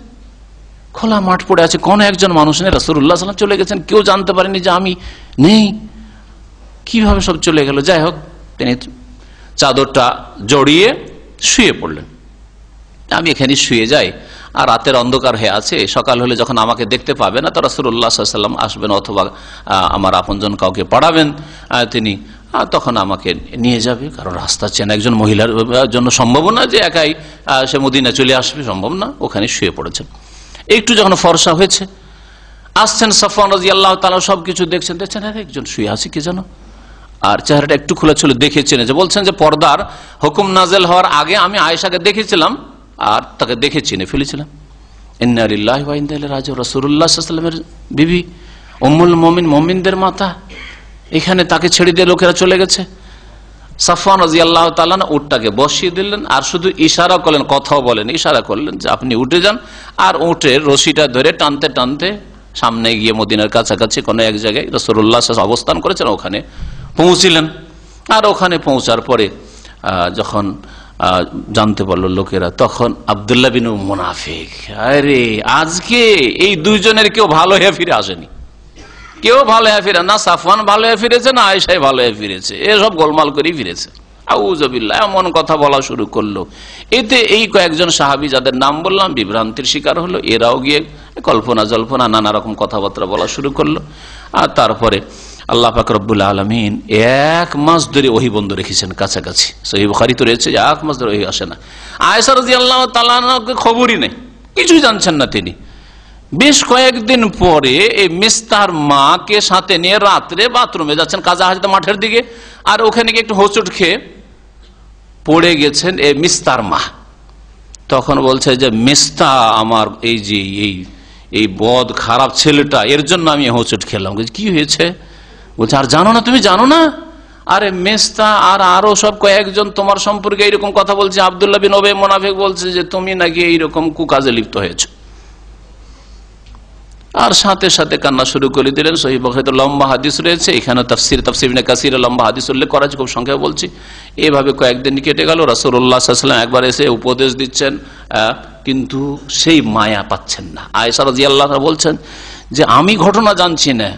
খোলা মাঠ পড়ে আছে কোন একজন মানুষ নেই রাসুল্লাহ সাল্লাম চলে গেছেন কেউ জানতে পারেনি যে আমি নেই কিভাবে সব চলে গেল যাই হোক তিনি চাদরটা জড়িয়ে শুয়ে পড়লেন আমি এখানে শুয়ে যাই আর রাতের অন্ধকার হয়ে আছে সকাল হলে যখন আমাকে দেখতে পাবে না তারা সুরুল্লা সাল্লাম আসবেন অথবা আমার আপনজন কাউকে পড়াবেন তিনি তখন আমাকে নিয়ে যাবে কারণ রাস্তা চেন একজন মহিলার জন্য সম্ভব না যে একাই সে মদিনা চলে আসবে সম্ভব না ওখানে শুয়ে পড়েছেন একটু যখন ফর্সা হয়েছে আসছেন সফান রাজিয়াল্লাহ আল্লাহ তালা সবকিছু দেখছেন দেখছেন একজন শুয়ে আছে কি জানো আর চেহারাটা একটু খোলা ছিল দেখে যে বলছেন যে পর্দার হুকুম নাজেল হওয়ার আগে আমি আয়েশাকে দেখেছিলাম আর তাকে দেখে চিনে ফেলেছিলাম ইন্নারিল্লাহ রাজ রসুল্লাহামের বিবি অমুল মমিন মমিনদের মাতা এখানে তাকে ছেড়ে দিয়ে লোকেরা চলে গেছে সাফান রাজি আল্লাহ তালান উটটাকে বসিয়ে দিলেন আর শুধু ইশারা করলেন কথাও বলেন ইশারা করলেন যে আপনি উঠে যান আর উটের রশিটা ধরে টানতে টানতে সামনে গিয়ে মদিনার কাছাকাছি কোনো এক জায়গায় রসুল্লাহ অবস্থান করেছেন ওখানে পৌঁছিলেন আর ওখানে পৌঁছার পরে যখন জানতে পারলো লোকেরা তখন আবদুল্লাহ বিন মুনাফিক আরে আজকে এই দুইজনের কেউ ভালো হয়ে ফিরে আসেনি কেউ ভালো হয়ে ফিরে না সাফওয়ান ভালো হয়ে ফিরেছে না আয়সাই ভালো হয়ে ফিরেছে এসব গোলমাল করেই ফিরেছে এমন কথা বলা শুরু করলো এতে এই কয়েকজন সাহাবি যাদের নাম বললাম বিভ্রান্তির শিকার হলো এরাও গিয়ে কল্পনা জল্পনা নানা রকম কথাবার্তা বলা শুরু করলো আর তারপরে আল্লাহ পাক রব্বুল আলমিন এক মাস ধরে ওহি বন্ধ রেখেছেন কাছাকাছি সহি তো রয়েছে এক মাস ধরে ওহি আসে না আয়সার আল্লাহ তালাকে খবরই নেই কিছুই জানছেন না তিনি বেশ কয়েকদিন পরে এই মিস্তার মাকে সাথে নিয়ে রাত্রে বাথরুমে যাচ্ছেন কাজা হাজদা মাঠের দিকে আর ওখানে গিয়ে একটু হোচট খেয়ে পড়ে গেছেন এই মিস্তার মা তখন বলছে যে মিস্তা আমার এই যে এই এই বদ খারাপ ছেলেটা এর জন্য আমি হোঁচট খেলাম কি হয়েছে বলছে আর জানো না তুমি জানো না আরে মেস্তা আর আরো সব কয়েকজন তোমার সম্পর্কে এইরকম কথা বলছে আবদুল্লাহ বিন ওবে মোনাফেক বলছে যে তুমি নাকি এইরকম কুকাজে লিপ্ত হয়েছ আর সাথে সাথে কান্না শুরু করে দিলেন সহিবখাতে লম্বা হাদিস রয়েছে এখানে তাফসির তাফসিবিনা কাসির লম্বা হাদিস উল্লেখ করা খুব সংখ্যা বলছি এভাবে কয়েকদিন কেটে গেল রাসুল্লাহাম একবার এসে উপদেশ দিচ্ছেন কিন্তু সেই মায়া পাচ্ছেন না আয়সার জিয়াল্লাহ বলছেন যে আমি ঘটনা জানছি না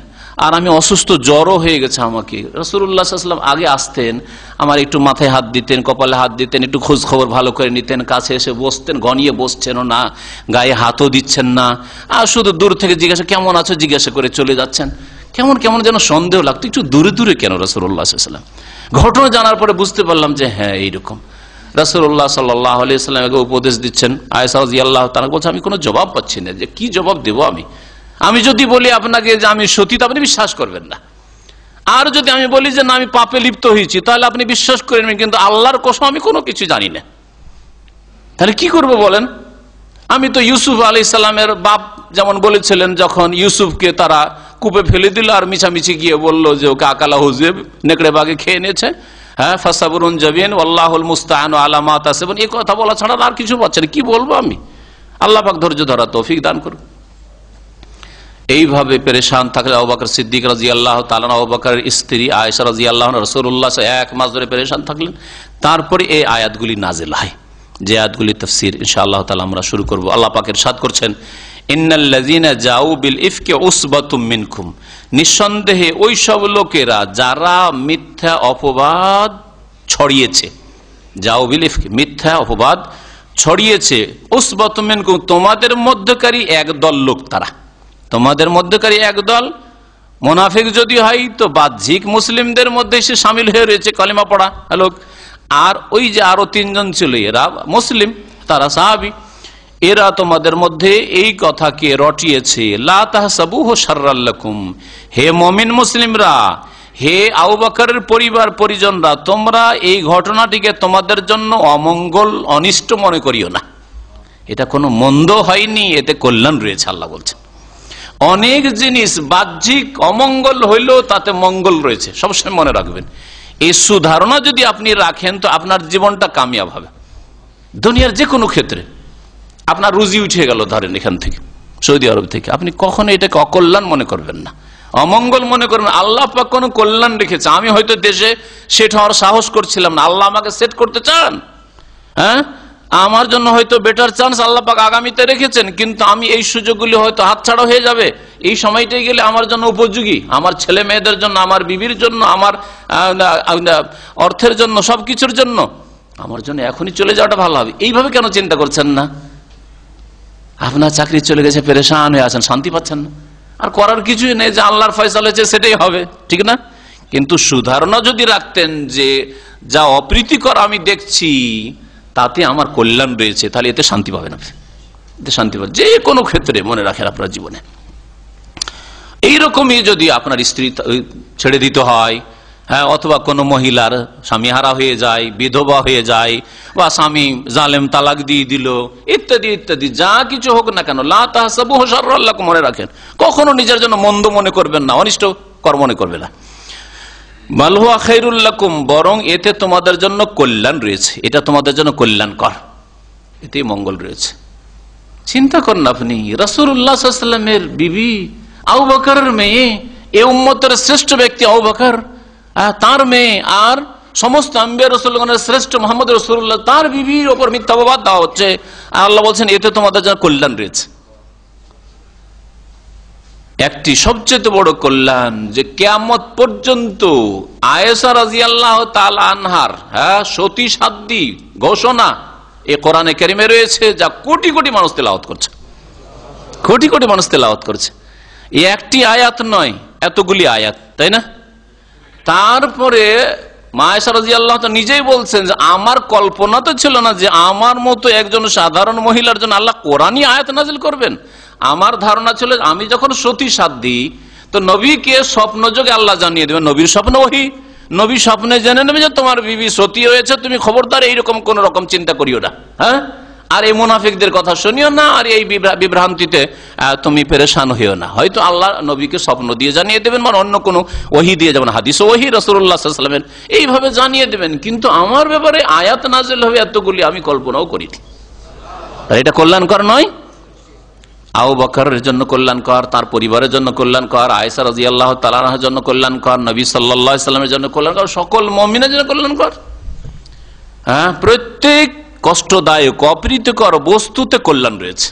আর আমি অসুস্থ জ্বরও হয়ে গেছে আমাকে রসুল্লাহাম আগে আসতেন আমার একটু মাথায় হাত দিতেন কপালে হাত দিতেন একটু খোঁজ খবর ভালো করে নিতেন কাছে এসে বসতেন গনিয়ে বসছেনও না গায়ে হাতও দিচ্ছেন না আর শুধু দূর থেকে জিজ্ঞাসা কেমন আছো জিজ্ঞাসা করে চলে যাচ্ছেন কেমন কেমন যেন সন্দেহ লাগতো একটু দূরে দূরে কেন রসুল্লাহাম ঘটনা জানার পরে বুঝতে পারলাম যে হ্যাঁ এইরকম রাসুল্লাহ সাল্লাহ আলিয়া উপদেশ দিচ্ছেন আয়সা আল্লাহ তারা বলছে আমি কোনো জবাব পাচ্ছি না যে কি জবাব দেবো আমি আমি যদি বলি আপনাকে যে আমি সতী তো আপনি বিশ্বাস করবেন না আর যদি আমি বলি যে না আমি পাপে লিপ্ত হয়েছি তাহলে আপনি বিশ্বাস করে নেবেন কিন্তু আল্লাহর কোসম আমি কোনো কিছু জানি না তাহলে কি করব বলেন আমি তো ইউসুফ আলি ইসলামের বাপ যেমন বলেছিলেন যখন ইউসুফকে তারা কূপে ফেলে দিল আর মিছামিছি গিয়ে বলল যে ওকে আকালা হুজেব নেকড়ে বাগে খেয়ে নিয়েছে হ্যাঁ ফাসাবরুন জবিন আল্লাহুল মুস্তাহান আলামাত আসেবন এই কথা বলা ছাড়া আর কিছু পাচ্ছে না কি বলবো আমি আল্লাহ পাক ধৈর্য ধরা তৌফিক দান করুন এইভাবে পেরেশান থাকলে আবাকর সিদ্দিক রাজি আল্লাহ তালানা আবাকর স্ত্রী আয়সা রাজি আল্লাহ রসুল্লাহ এক মাস ধরে পেরেশান থাকলেন তারপরে এই আয়াতগুলি নাজেল হয় যে আয়াতগুলি তফসির ইনশা আল্লাহ তালা আমরা শুরু করব আল্লাহ পাকের সাদ করছেন ইন্নাল্লাজিনা জাউ বিল ইফকে উসবাতুম মিনকুম নিঃসন্দেহে ওই সব লোকেরা যারা মিথ্যা অপবাদ ছড়িয়েছে জাউ বিল ইফকে মিথ্যা অপবাদ ছড়িয়েছে উসবাতুম মিনকুম তোমাদের মধ্যকারী একদল লোক তারা তোমাদের মধ্যকারী একদল মোনাফিক যদি হয় তো বাহ্যিক মুসলিমদের মধ্যে সে সামিল হয়ে রয়েছে কলিমা পড়া হ্যাঁ লোক আর ওই যে আরো তিনজন ছিল এরা মুসলিম তারা সাহাবি এরা তোমাদের মধ্যে এই কথাকে রটিয়েছে হে মমিন মুসলিমরা হে আউ পরিবার পরিজনরা তোমরা এই ঘটনাটিকে তোমাদের জন্য অমঙ্গল অনিষ্ট মনে করিও না এটা কোনো মন্দ হয়নি এতে কল্যাণ রয়েছে আল্লাহ বলছেন অনেক জিনিস বাহ্যিক অমঙ্গল হইলেও তাতে মঙ্গল রয়েছে সবসময় মনে রাখবেন এই সুধারণা যদি আপনি রাখেন তো আপনার জীবনটা কামিয়াব হবে দুনিয়ার যে কোনো ক্ষেত্রে আপনার রুজি উঠে গেল ধরেন এখান থেকে সৌদি আরব থেকে আপনি কখনো এটাকে অকল্যাণ মনে করবেন না অমঙ্গল মনে করবেন আল্লাহ পাক কোনো কল্যাণ রেখেছে আমি হয়তো দেশে সেট হওয়ার সাহস করছিলাম না আল্লাহ আমাকে সেট করতে চান হ্যাঁ আমার জন্য হয়তো বেটার চান্স আল্লাহ পাক আগামীতে রেখেছেন কিন্তু আমি এই সুযোগগুলি হয়তো হাতছাড়া হয়ে যাবে এই সময়টাই গেলে আমার জন্য উপযোগী আমার ছেলে মেয়েদের জন্য আমার বিবির জন্য আমার অর্থের জন্য সব কিছুর জন্য আমার জন্য এখনই চলে যাওয়াটা ভালো হবে এইভাবে কেন চিন্তা করছেন না আপনার চাকরি চলে গেছে পেরেশান হয়ে আছেন শান্তি পাচ্ছেন না আর করার কিছুই নেই যে আল্লাহর ফয়সাল হয়েছে সেটাই হবে ঠিক না কিন্তু সুধারণা যদি রাখতেন যে যা অপ্রীতিকর আমি দেখছি তাতে আমার কল্যাণ রয়েছে তাহলে এতে শান্তি পাবেন আপনি এতে শান্তি পাবেন যে কোনো ক্ষেত্রে মনে রাখেন আপনার জীবনে এইরকমই যদি আপনার স্ত্রী ছেড়ে দিতে হয় হ্যাঁ অথবা কোনো মহিলার স্বামী হারা হয়ে যায় বিধবা হয়ে যায় বা স্বামী জালেম তালাক দিয়ে দিল ইত্যাদি ইত্যাদি যা কিছু হোক না কেন লাহসাবু হোসার মনে রাখেন কখনো নিজের জন্য মন্দ মনে করবেন না অনিষ্ট কর্ম মনে করবে না মালহুয়া খৈরুল্লাকুম বরং এতে তোমাদের জন্য কল্যাণ রয়েছে এটা তোমাদের জন্য কল্যাণ কর এতে মঙ্গল রয়েছে চিন্তা করেন আপনি রসুল্লাহামের বিবি আউ বকরের মেয়ে এ উম্মতের শ্রেষ্ঠ ব্যক্তি আউ বকর তার মেয়ে আর সমস্ত আম্বিয়া রসুলগণের শ্রেষ্ঠ মোহাম্মদ রসুল্লাহ তার বিবির ওপর মিথ্যাবাদ দেওয়া হচ্ছে আল্লাহ বলছেন এতে তোমাদের জন্য কল্যাণ রয়েছে একটি সবচেয়ে বড় কল্যাণ যে কেয়ামত পর্যন্ত আয়েসা রাজি আল্লাহ তাল আনহার হ্যাঁ সতী সাদ্দি ঘোষণা এ কোরআনে কেরিমে রয়েছে যা কোটি কোটি মানুষ তেলাওয়াত করছে কোটি কোটি মানুষ তেলাওয়াত করছে এ একটি আয়াত নয় এতগুলি আয়াত তাই না তারপরে মায়েশা রাজি আল্লাহ তো নিজেই বলছেন যে আমার কল্পনা তো ছিল না যে আমার মতো একজন সাধারণ মহিলার জন্য আল্লাহ কোরআনই আয়াত নাজিল করবেন আমার ধারণা ছিল আমি যখন সতী সাত দিই তো নবীকে স্বপ্ন যোগে আল্লাহ জানিয়ে দেবে নবীর স্বপ্ন ওহি নবী স্বপ্নে জেনে নেবে যে তোমার বিবি সতী হয়েছে তুমি খবরদার এইরকম কোন রকম চিন্তা করিও না হ্যাঁ আর এই মুনাফিকদের কথা শুনিও না আর এই বিভ্রান্তিতে তুমি পেরেশান হইও না হয়তো আল্লাহ নবীকে স্বপ্ন দিয়ে জানিয়ে দেবেন বা অন্য কোনো ওহি দিয়ে যাবেন হাদিস ওহি রসুল্লাহামের এইভাবে জানিয়ে দেবেন কিন্তু আমার ব্যাপারে আয়াত নাজেল হবে এতগুলি আমি কল্পনাও করিনি এটা কল্যাণকর নয় আউ বকরের জন্য কল্যাণকর তার পরিবারের জন্য কল্যাণকর আয়সা রাজি আল্লাহ তালার জন্য কল্যাণকর নবী সাল্লা সাল্লামের জন্য কল্যাণকর সকল মমিনের জন্য কল্যাণকর হ্যাঁ প্রত্যেক কষ্টদায়ক অপ্রীতিকর বস্তুতে কল্যাণ রয়েছে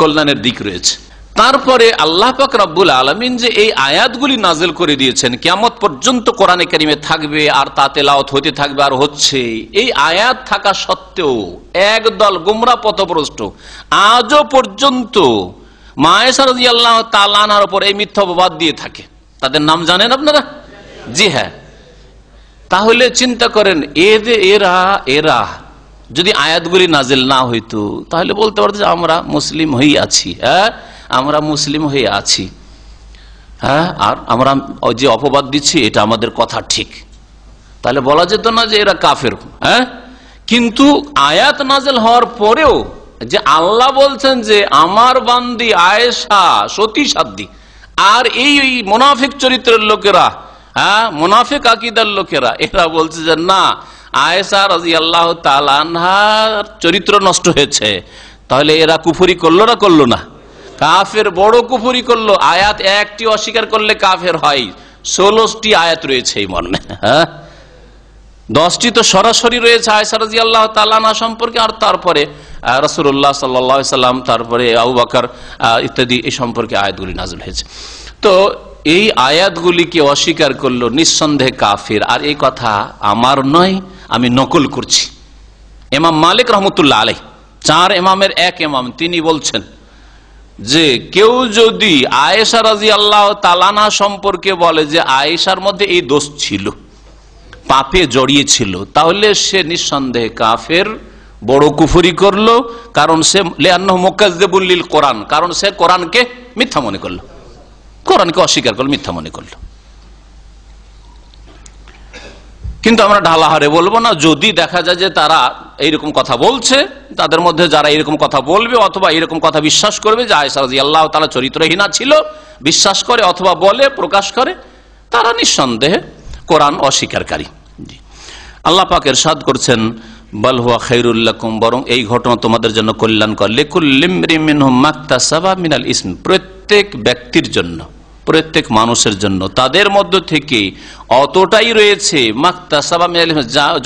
কল্যাণের দিক রয়েছে তারপরে আল্লাহ পাক রব্বুল আলমিন যে এই আয়াতগুলি নাজেল করে দিয়েছেন কেমত পর্যন্ত কোরআনে কারিমে থাকবে আর তাতে লাওত হতে থাকবে আর হচ্ছে এই আয়াত থাকা সত্ত্বেও একদল গুমরা পথপ্রষ্ট আজও পর্যন্ত মায়েশারদি আল্লাহ তালানার ওপর এই মিথ্যা অপবাদ দিয়ে থাকে তাদের নাম জানেন আপনারা জি হ্যাঁ তাহলে চিন্তা করেন এদের এরা এরা যদি আয়াতগুলি নাজেল না হইতো তাহলে বলতে পারতো যে আমরা মুসলিম হয়ে আছি হ্যাঁ আমরা মুসলিম হয়ে আছি হ্যাঁ আর আমরা যে অপবাদ দিচ্ছি এটা আমাদের কথা ঠিক তাহলে বলা যেত না যে এরা কাফের হ্যাঁ কিন্তু আয়াত নাজেল হওয়ার পরেও যে আল্লাহ বলছেন যে আমার বান্দি আয়েশা সতী সাব্দি আর এই মোনাফিক চরিত্রের লোকেরা হ্যাঁ মোনাফিক আকিদার লোকেরা এরা বলছে যে না আয়েশা রাজি আল্লাহ তালানহার চরিত্র নষ্ট হয়েছে তাহলে এরা কুফুরি করলো না করলো না কাফের বড় কুফুরি করলো আয়াত একটি অস্বীকার করলে কাফের হয় ষোলশটি আয়াত রয়েছে এই মর্মে হ্যাঁ দশটি তো সরাসরি রয়েছে আয়সারাজি আল্লাহ তালানা সম্পর্কে আর তারপরে রসুল্লাহ সাল্লাম তারপরে আউবাকার ইত্যাদি এই সম্পর্কে আয়াতগুলি নাজল হয়েছে তো এই আয়াতগুলিকে অস্বীকার করলো নিঃসন্দেহে কাফির আর এই কথা আমার নয় আমি নকল করছি এমাম মালিক রহমতুল্লাহ আলাই চার এমামের এক এমাম তিনি বলছেন যে কেউ যদি আয়েশা রাজি আল্লাহ তালানা সম্পর্কে বলে যে আয়েশার মধ্যে এই দোষ ছিল পাপে জড়িয়েছিল তাহলে সে নিঃসন্দেহে কাফের বড় কুফুরি করলো কারণ সে লেয়ান্ন মোকাজেবুল্লিল কোরআন কারণ সে কোরআনকে মিথ্যা মনে করলো কোরআনকে অস্বীকার করলো মিথ্যা মনে করলো কিন্তু আমরা ঢালাহারে বলবো না যদি দেখা যায় যে তারা এইরকম কথা বলছে তাদের মধ্যে যারা এরকম কথা বলবে অথবা এরকম কথা বিশ্বাস করবে যে আয়সারাজি আল্লাহ তারা চরিত্রহীনা ছিল বিশ্বাস করে অথবা বলে প্রকাশ করে তারা নিঃসন্দেহে কোরআন অস্বীকারী আল্লাহ পাকের সাদ করছেন বালহুয়া খৈরুল্লাকুম বরং এই ঘটনা তোমাদের জন্য কল্যাণকর মিনাল ইসম প্রত্যেক ব্যক্তির জন্য প্রত্যেক মানুষের জন্য তাদের মধ্য থেকে অতটাই রয়েছে মাক্তাসাবা মিনাল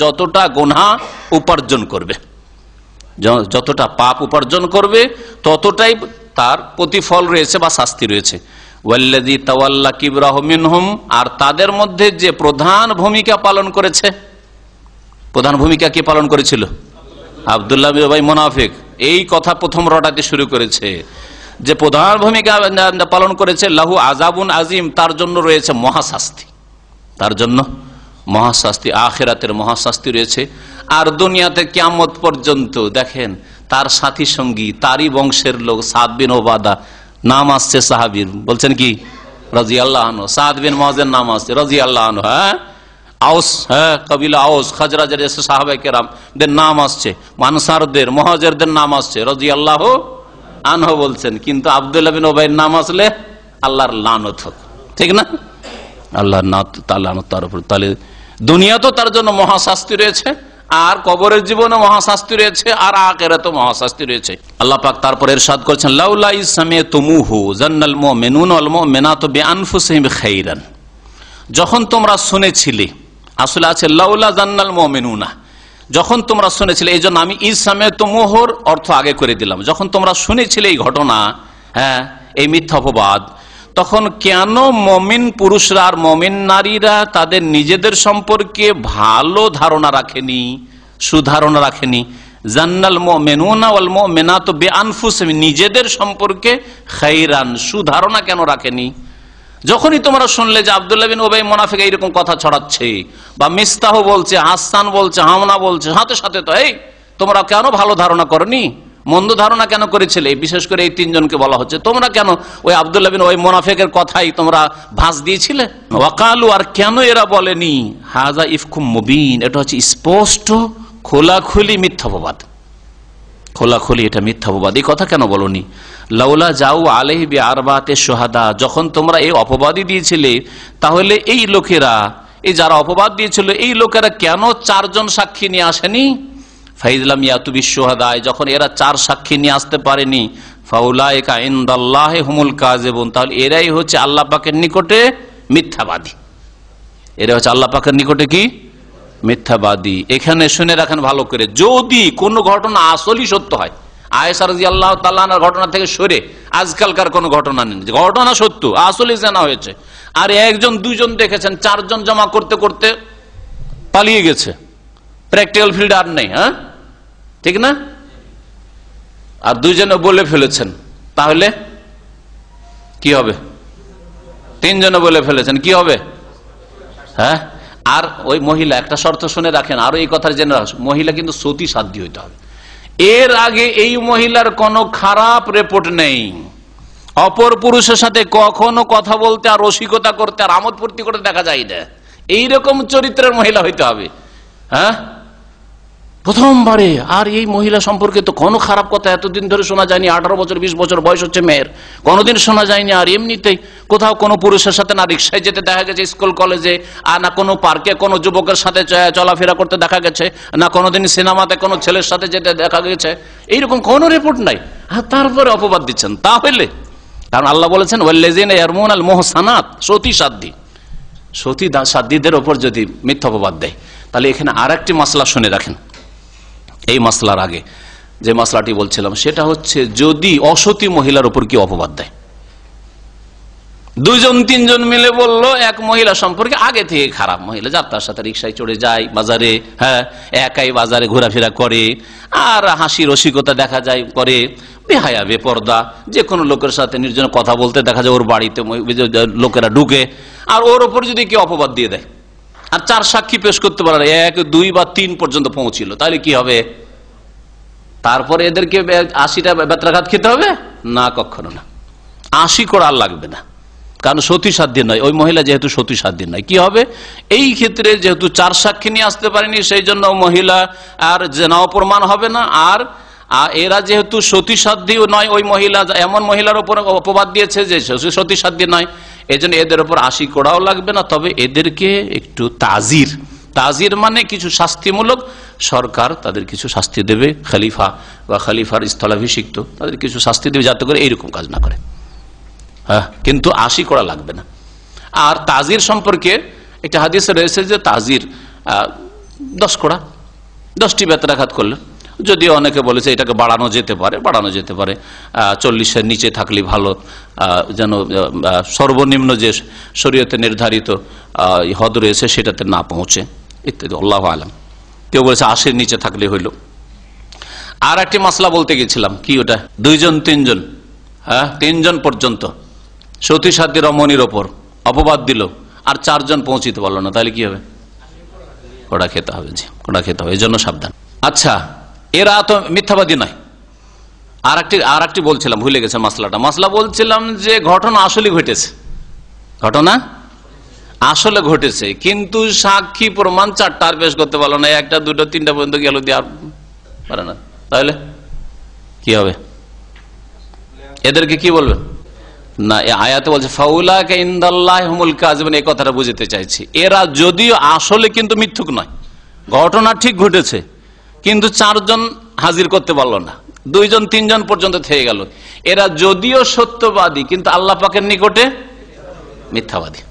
যতটা গোনা উপার্জন করবে যতটা পাপ উপার্জন করবে ততটাই তার প্রতিফল রয়েছে বা শাস্তি রয়েছে ওয়াল্লাদি তাওয়াল্লা কিবরাহমিন আর তাদের মধ্যে যে প্রধান ভূমিকা পালন করেছে প্রধান ভূমিকা কে পালন করেছিল আবদুল্লাহ ভাই মোনাফিক এই কথা প্রথম রটাতে শুরু করেছে যে প্রধান ভূমিকা পালন করেছে লাহু আজাবুন আজিম তার জন্য রয়েছে মহাশাস্তি তার জন্য মহাশাস্তি আখেরাতের মহাশাস্তি রয়েছে আর দুনিয়াতে কিয়ামত পর্যন্ত দেখেন তার সাথী সঙ্গী তারই বংশের লোক সাদবিন বিন ওবাদা নাম আসছে সাহাবির বলছেন কি রাজি আল্লাহন সাদ বিন মহাজের নাম আসছে রাজি আল্লাহন হ্যাঁ আউস হ্যাঁ কবিলা আউস খাজরাজের এসে সাহাবাই কেরামদের নাম আসছে মানসারদের মহাজেরদের নাম আসছে রাজি আল্লাহ আনহ বলছেন কিন্তু আবদুল্লাহ বিন ওবাইয়ের নাম আসলে আল্লাহর লানত হোক ঠিক না আল্লাহ লানত তার উপর তাহলে দুনিয়া তো তার জন্য মহাশাস্তি রয়েছে আর কবরের জীবনে মহাশাস্তি রয়েছে আর আকেরা তো মহাশাস্তি রয়েছে আল্লাহ পাক তারপর এরশাদ করছেন লাউলা ইসমে তুমুহু জান্নাল মুমিনুন ওয়াল মুমিনাতু বিআনফুসিহিম খাইরান যখন তোমরা শুনেছিলে আসলে আছে লাউলা জান্নাল মোমেনুনা যখন তোমরা শুনেছিলে এই জন্য আমি ইসলামে তো মোহর অর্থ আগে করে দিলাম যখন তোমরা শুনেছিলে এই ঘটনা হ্যাঁ এই মিথ্যা অপবাদ তখন কেন মমিন পুরুষরা আর মমিন নারীরা তাদের নিজেদের সম্পর্কে ভালো ধারণা রাখেনি সুধারণা রাখেনি জান্নাল মেনুনা মেনা তো বেআনফুস নিজেদের সম্পর্কে খাইরান সুধারণা কেন রাখেনি যখনই তোমরা শুনলে যে আবদুল্লাহ বিন ওবাই মোনাফিক এইরকম কথা ছড়াচ্ছে বা মিস্তাহ বলছে হাসান বলছে হামনা বলছে সাথে সাথে তো এই তোমরা কেন ভালো ধারণা করনি মন্দ ধারণা কেন করেছিলে বিশেষ করে এই তিনজনকে বলা হচ্ছে তোমরা কেন ওই আবদুল্লাহ বিন ওই মোনাফেকের কথাই তোমরা ভাঁজ দিয়েছিলে ওয়াকালু আর কেন এরা বলেনি হাজা ইফকুম মুবিন এটা হচ্ছে স্পষ্ট খোলাখুলি মিথ্যাপবাদ খোলাখুলি এটা মিথ্যা এই কথা কেন বলনি লাউলা যাও আলেহ বি আরবাতে সোহাদা যখন তোমরা এই অপবাদই দিয়েছিলে তাহলে এই লোকেরা এই যারা অপবাদ দিয়েছিল এই লোকেরা কেন চারজন সাক্ষী নিয়ে আসেনি ফাইজলাম ইয়াতু সোহাদায় যখন এরা চার সাক্ষী নিয়ে আসতে পারেনি ফাউলায়কা ইন্দাল্লাহ হুমুল কাজেবন তাহলে এরাই হচ্ছে আল্লাহ পাকের নিকটে মিথ্যাবাদী এরা হচ্ছে আল্লাহ পাকের নিকটে কি মিথ্যাবাদী এখানে শুনে রাখেন ভালো করে যদি কোনো ঘটনা আসলই সত্য হয় আয়েসারজি আল্লাহ তাল্লাহার ঘটনা থেকে সরে আজকালকার কোনো ঘটনা নেই ঘটনা সত্য জানা হয়েছে আর একজন দুজন দেখেছেন চারজন জমা করতে করতে পালিয়ে গেছে প্র্যাকটিক্যাল ফিল্ড আর নেই হ্যাঁ ঠিক না আর দুইজনে বলে ফেলেছেন তাহলে কি হবে তিনজনে বলে ফেলেছেন কি হবে হ্যাঁ আর ওই মহিলা একটা শর্ত শুনে রাখেন আরো এই কথার জেনে মহিলা কিন্তু সতী সাধ্য হইতে হবে এর আগে এই মহিলার কোনো খারাপ রেপোর্ট নেই অপর পুরুষের সাথে কখনো কথা বলতে আর রসিকতা করতে আর আমোদ করতে দেখা যায় না এইরকম চরিত্রের মহিলা হইতে হবে হ্যাঁ প্রথমবারে আর এই মহিলা সম্পর্কে তো কোনো খারাপ কথা এতদিন ধরে শোনা যায়নি আঠারো বছর বিশ বছর বয়স হচ্ছে মেয়ের কোনোদিন শোনা যায়নি আর এমনিতেই কোথাও কোনো পুরুষের সাথে না রিক্সায় যেতে দেখা গেছে স্কুল কলেজে আর না কোনো পার্কে কোনো যুবকের সাথে চলাফেরা করতে দেখা গেছে না কোনোদিন সিনেমাতে কোনো ছেলের সাথে যেতে দেখা গেছে এইরকম কোনো রিপোর্ট নাই আর তারপরে অপবাদ দিচ্ছেন তাহলে কারণ আল্লাহ বলেছেন ওয়েলেজিন ইয়ারমুন আল মোহসানাত সতী সাধ্যী সতী সাধ্যীদের ওপর যদি মিথ্যা অপবাদ দেয় তাহলে এখানে আর একটি মশলা শুনে রাখেন এই মাসলার আগে যে মাসলাটি বলছিলাম সেটা হচ্ছে যদি অসতী মহিলার উপর কি অপবাদ দেয় দুজন তিনজন মিলে বলল এক মহিলা সম্পর্কে আগে থেকে খারাপ মহিলা যাত্রার সাথে রিক্সায় চড়ে যায় বাজারে হ্যাঁ একাই বাজারে ঘোরাফেরা করে আর হাসি রসিকতা দেখা যায় করে বেহায়া বেপর্দা যে কোনো লোকের সাথে নির্জন কথা বলতে দেখা যায় ওর বাড়িতে লোকেরা ঢুকে আর ওর ওপর যদি কেউ অপবাদ দিয়ে দেয় আর চার সাক্ষী পেশ করতে পারে এক দুই বা তিন পর্যন্ত পৌঁছিল তাহলে কি হবে তারপরে এদেরকে আশিটা বেত্রাঘাত খেতে হবে না কখনো না আশি করার লাগবে না কারণ সতী সাধ্যের নয় ওই মহিলা যেহেতু সতী সাধ্যের নয় কি হবে এই ক্ষেত্রে যেহেতু চার সাক্ষী নিয়ে আসতে পারেনি সেই জন্য মহিলা আর জেনাও প্রমাণ হবে না আর এরা যেহেতু সতী সাধ্য নয় ওই মহিলা এমন মহিলার উপর অপবাদ দিয়েছে যে সতী সাধ্য নয় এজন্য এদের ওপর আশি কড়াও লাগবে না তবে এদেরকে একটু তাজির তাজির মানে কিছু শাস্তিমূলক সরকার তাদের কিছু শাস্তি দেবে খালিফা বা খালিফার স্থলাভিষিক্ত তাদের কিছু শাস্তি দেবে যাতে করে এইরকম কাজ না করে হ্যাঁ কিন্তু আশি করা লাগবে না আর তাজির সম্পর্কে একটা হাদিসে রয়েছে যে তাজির দশ কড়া দশটি বেতরাঘাত করলেন যদিও অনেকে বলেছে এটাকে বাড়ানো যেতে পারে বাড়ানো যেতে পারে চল্লিশের নিচে থাকলে ভালো যেন সর্বনিম্ন যে শরীয়তে নির্ধারিত হদ রয়েছে সেটাতে না পৌঁছে ইত্যাদি আল্লাহ আলম কেউ বলেছে আশির নিচে থাকলে হইল আর একটি মশলা বলতে গেছিলাম কি ওটা দুইজন তিনজন হ্যাঁ তিনজন পর্যন্ত সতী সাথী রমণীর ওপর অপবাদ দিল আর চারজন পৌঁছিতে পারলো না তাহলে কি হবে কড়া খেতে হবে জি কড়া খেতে হবে এই জন্য সাবধান আচ্ছা এরা তো মিথ্যাবাদী নয় আর একটি আর একটি বলছিলাম ভুলে গেছে মাসলাটা মাসলা বলছিলাম যে ঘটনা আসলে ঘটেছে ঘটনা আসলে ঘটেছে কিন্তু সাক্ষী প্রমাণ চারটা আর পেশ করতে পারলো না একটা দুটো তিনটা পর্যন্ত গেল দিয়ে আর পারে না তাহলে কি হবে এদেরকে কি বলবেন না আয়াতে বলছে ফাউলা কে ইন্দাল্লাহমুল কাজ মানে এই কথাটা বুঝতে চাইছি এরা যদিও আসলে কিন্তু মিথ্যুক নয় ঘটনা ঠিক ঘটেছে কিন্তু চারজন হাজির করতে পারলো না দুইজন তিনজন পর্যন্ত থেকে গেল এরা যদিও সত্যবাদী কিন্তু আল্লাহ পাকের নিকটে মিথ্যাবাদী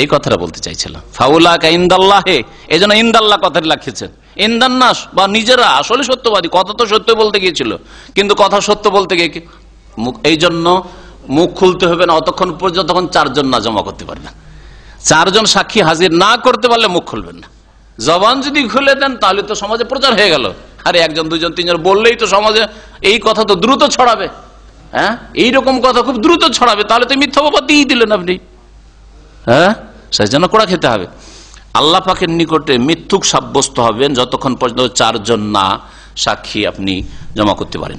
এই কথাটা বলতে চাইছিলাম ফাউলা ইন্দাল্লাহে এই জন্য ইন্দাল্লাহ কথাটি লাখিয়েছেন ইন্দান্নাস বা নিজেরা আসলে সত্যবাদী কথা তো সত্য বলতে গিয়েছিল কিন্তু কথা সত্য বলতে গিয়ে এই জন্য মুখ খুলতে হবে না অতক্ষণ পর্যন্ত তখন চারজন না জমা করতে পারবেন চারজন সাক্ষী হাজির না করতে পারলে মুখ খুলবেন না জবান যদি খুলে দেন তাহলে তো সমাজে প্রচার হয়ে গেল আরে একজন দুজন তিনজন বললেই তো সমাজে এই কথা তো দ্রুত ছড়াবে হ্যাঁ এইরকম কথা খুব দ্রুত ছড়াবে তাহলে তো মিথ্যাবাদ দিয়ে দিলেন আপনি হ্যাঁ সেই জন্য কোড়া খেতে হবে আল্লাহ পাকের নিকটে মৃত্যুক সাব্যস্ত হবেন যতক্ষণ পর্যন্ত চারজন না সাক্ষী আপনি জমা করতে পারেন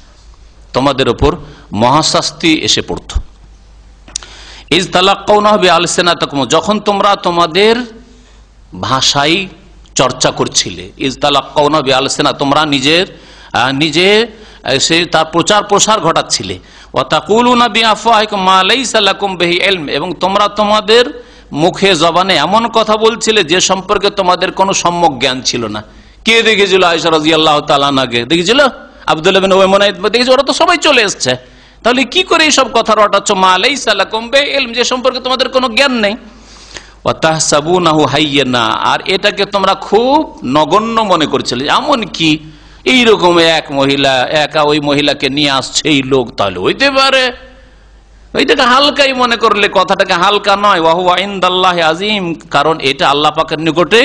তোমাদের ওপর মহাশাস্তি এসে পড়ত ইজ তালাক্কাউনা হবে আলসেনা তকম যখন তোমরা তোমাদের ভাষাই চর্চা করছিলে ইজ তালাক্কাউনা হবে আলসেনা তোমরা নিজের নিজে সে তার প্রচার প্রসার ঘটাচ্ছিলে ওয়াতাকুলুনা বিআফওয়াহিকুম মা লাইসা লাকুম বিহি ইলম এবং তোমরা তোমাদের মুখে জবানে এমন কথা বলছিলে যে সম্পর্কে তোমাদের কোনো সম্যক জ্ঞান ছিল না কে দেখেছিল আয়েশা রাদিয়াল্লাহু তাআলা নাকে দেখেছিল আবদুল্লাবিন ওয়েমনাইদ দেখেছি ওরা তো সবাই চলে এসছে তাহলে কি করে এইসব কথা কমবে এলম যে সম্পর্কে তোমাদের কোনো জ্ঞান আর এটাকে তোমরা খুব নগণ্য মনে করছিলে এমন কি এইরকম এক মহিলা একা ওই মহিলাকে নিয়ে আসছে এই লোক তাহলে হইতে পারে ওইটাকে হালকাই মনে করলে কথাটাকে হালকা নয় ওয়াহু আইন্দাল্লাহ আজিম কারণ এটা আল্লাহ পাকের নিকটে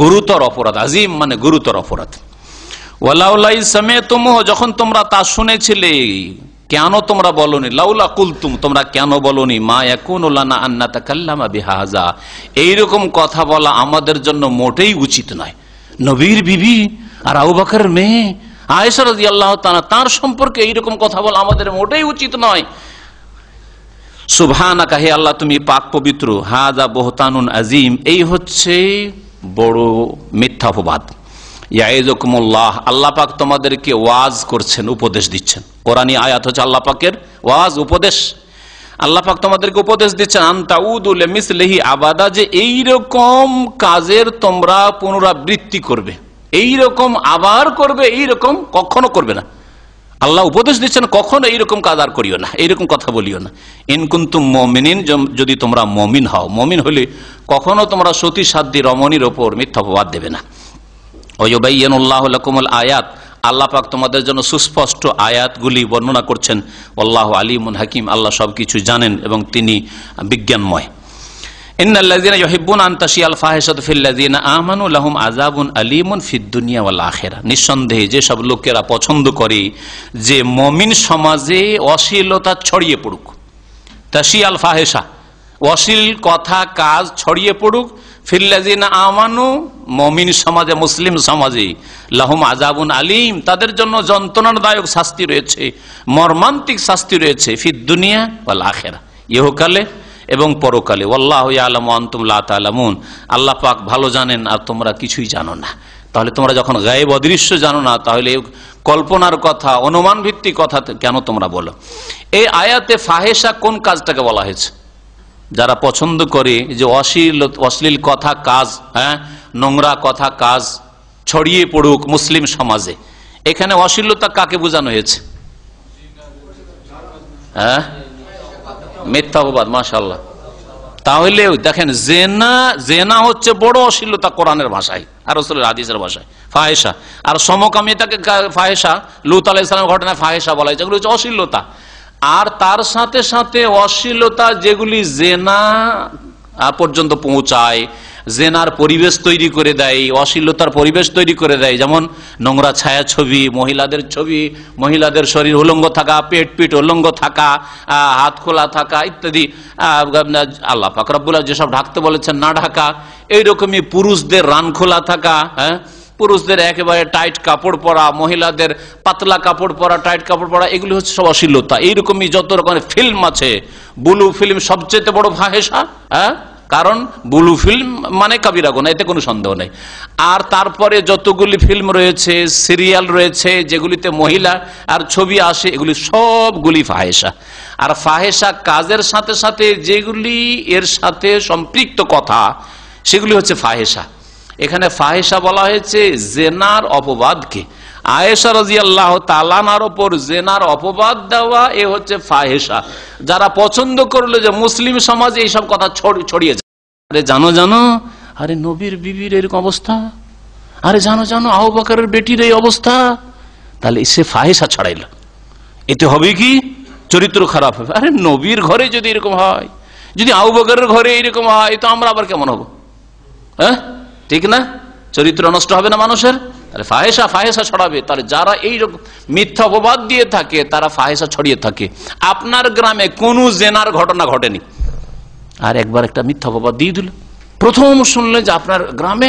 গুরুতর অপরাধ আজিম মানে গুরুতর অপরাধ ওয়ালাউলাই সামে তুমহ যখন তোমরা তা শুনেছিলে কেন তোমরা বলনি লাউলা কুলতুম তোমরা কেন বলনি মা এখন ওলানা আন্না তাকাল্লামা বিহাজা এইরকম কথা বলা আমাদের জন্য মোটেই উচিত নয় নবীর বিবি আর আউ মেয়ে মেয়ে আয়সরাজি আল্লাহ তানা তার সম্পর্কে এইরকম কথা বলা আমাদের মোটেই উচিত নয় সুভানা কাহে আল্লাহ তুমি পাক পবিত্র হাজা বহতানুন আজিম এই হচ্ছে বড় মিথ্যা অপবাদ ইয়াইজকুমুল্লাহ আল্লাহ পাক তোমাদেরকে ওয়াজ করছেন উপদেশ দিচ্ছেন কোরআনী আয়াত হচ্ছে আল্লাপাকের ওয়াজ উপদেশ আল্লাহ পাক তোমাদেরকে উপদেশ দিচ্ছেন আন্তাউদুলি আবাদা যে এইরকম কাজের তোমরা পুনরাবৃত্তি করবে এই রকম আবার করবে এই রকম কখনো করবে না আল্লাহ উপদেশ দিচ্ছেন কখনো এইরকম কাজ আর করিও না এইরকম কথা বলিও না ইনকুন্তু মমিন যদি তোমরা মমিন হও মমিন হলে কখনো তোমরা সতী সাধ্যী রমণীর ওপর মিথ্যা অপবাদ দেবে না ওয়ুবাইয়ানুল্লাহকুমুল আয়াত আল্লাহ পাক তোমাদের জন্য সুস্পষ্ট আয়াতগুলি বর্ণনা করছেন আল্লাহ আলিমুল হাকিম আল্লাহ সব কিছু জানেন এবং তিনি বিজ্ঞানময় নিঃসন্দেহে যেসব লোকেরা পছন্দ করে যে মমিন সমাজে অশ্লীলতা ছড়িয়ে পড়ুক তাসি আল ফাহেসা অশ্লীল কথা কাজ ছড়িয়ে পড়ুক ফিল্লাজিন আমানু মমিন সমাজে মুসলিম সমাজে লাহম আজাবুন আলিম তাদের জন্য যন্ত্রণাদায়ক শাস্তি রয়েছে মর্মান্তিক শাস্তি রয়েছে ফির দুনিয়া ওয়াল আখেরা ইহকালে এবং পরকালে ওল্লাহ আলম আন্তুমলা তালামুন আল্লাহ পাক ভালো জানেন আর তোমরা কিছুই জানো না তাহলে তোমরা যখন গায়েব অদৃশ্য জানো না তাহলে কল্পনার কথা অনুমান ভিত্তিক কথা কেন তোমরা বলো এই আয়াতে ফাহেসা কোন কাজটাকে বলা হয়েছে যারা পছন্দ করে যে অশ্লীল অশ্লীল কথা কাজ হ্যাঁ নোংরা কথা কাজ ছড়িয়ে পড়ুক মুসলিম সমাজে এখানে অশ্লীলতা কাকে বোঝানো হয়েছে হ্যাঁ মিথ্যাবাদ মাশাল্লাহ তাহলে দেখেন জেনা জেনা হচ্ছে বড় অশ্লীলতা কোরআনের ভাষায় আর রসুলের হাদিসের ভাষায় ফাহেসা আর সমকামিতাকে ফাহেসা লুত আলাইসালামের ঘটনায় ফাহেসা বলা হয়েছে হচ্ছে অশ্লীলতা আর তার সাথে সাথে অশ্লীলতা যেগুলি জেনা পর্যন্ত পৌঁছায় জেনার পরিবেশ তৈরি করে দেয় অশ্লীলতার পরিবেশ তৈরি করে দেয় যেমন নোংরা ছায়া ছবি মহিলাদের ছবি মহিলাদের শরীর উলঙ্গ থাকা পেট পিট উলঙ্গ থাকা হাত খোলা থাকা ইত্যাদি আল্লাহ ফাকরাবুল্লাহ যেসব ঢাকতে বলেছেন না ঢাকা এইরকমই পুরুষদের রান খোলা থাকা হ্যাঁ পুরুষদের একেবারে টাইট কাপড় পরা মহিলাদের পাতলা কাপড় পরা টাইট কাপড় পরা এগুলি হচ্ছে সব অশ্লীলতা এইরকমই যত রকমের ফিল্ম আছে বুলু ফিল্ম সবচেয়ে বড় ফাহেসা হ্যাঁ কারণ বুলু ফিল্ম মানে কাবিরা গোনা এতে কোনো সন্দেহ নেই আর তারপরে যতগুলি ফিল্ম রয়েছে সিরিয়াল রয়েছে যেগুলিতে মহিলা আর ছবি আসে এগুলি সবগুলি ফাহেসা আর ফাহেসা কাজের সাথে সাথে যেগুলি এর সাথে সম্পৃক্ত কথা সেগুলি হচ্ছে ফাহেসা এখানে ফাহেসা বলা হয়েছে জেনার অপবাদকে আয়েশা রাজি আল্লাহ তালানার ওপর জেনার অপবাদ দেওয়া এ হচ্ছে ফাহেসা যারা পছন্দ করলো যে মুসলিম সমাজে এইসব কথা ছড়িয়ে যায় আরে জানো জানো আরে নবীর বিবির এরকম অবস্থা আরে জানো জানো আহু বকারের বেটির এই অবস্থা তাহলে সে ফাহেসা ছড়াইল এতে হবে কি চরিত্র খারাপ হবে আরে নবীর ঘরে যদি এরকম হয় যদি আহু বকারের ঘরে এরকম হয় তো আমরা আবার কেমন হব হ্যাঁ ঠিক না চরিত্র নষ্ট হবে না মানুষের তাহলে ফাহেসা ফাহেসা ছড়াবে তাহলে যারা এই মিথ্যা অপবাদ দিয়ে থাকে তারা ফাহেসা ছড়িয়ে থাকে আপনার গ্রামে কোনো জেনার ঘটনা ঘটেনি আর একবার একটা মিথ্যা অপবাদ দিয়ে দিল প্রথম শুনলে যে আপনার গ্রামে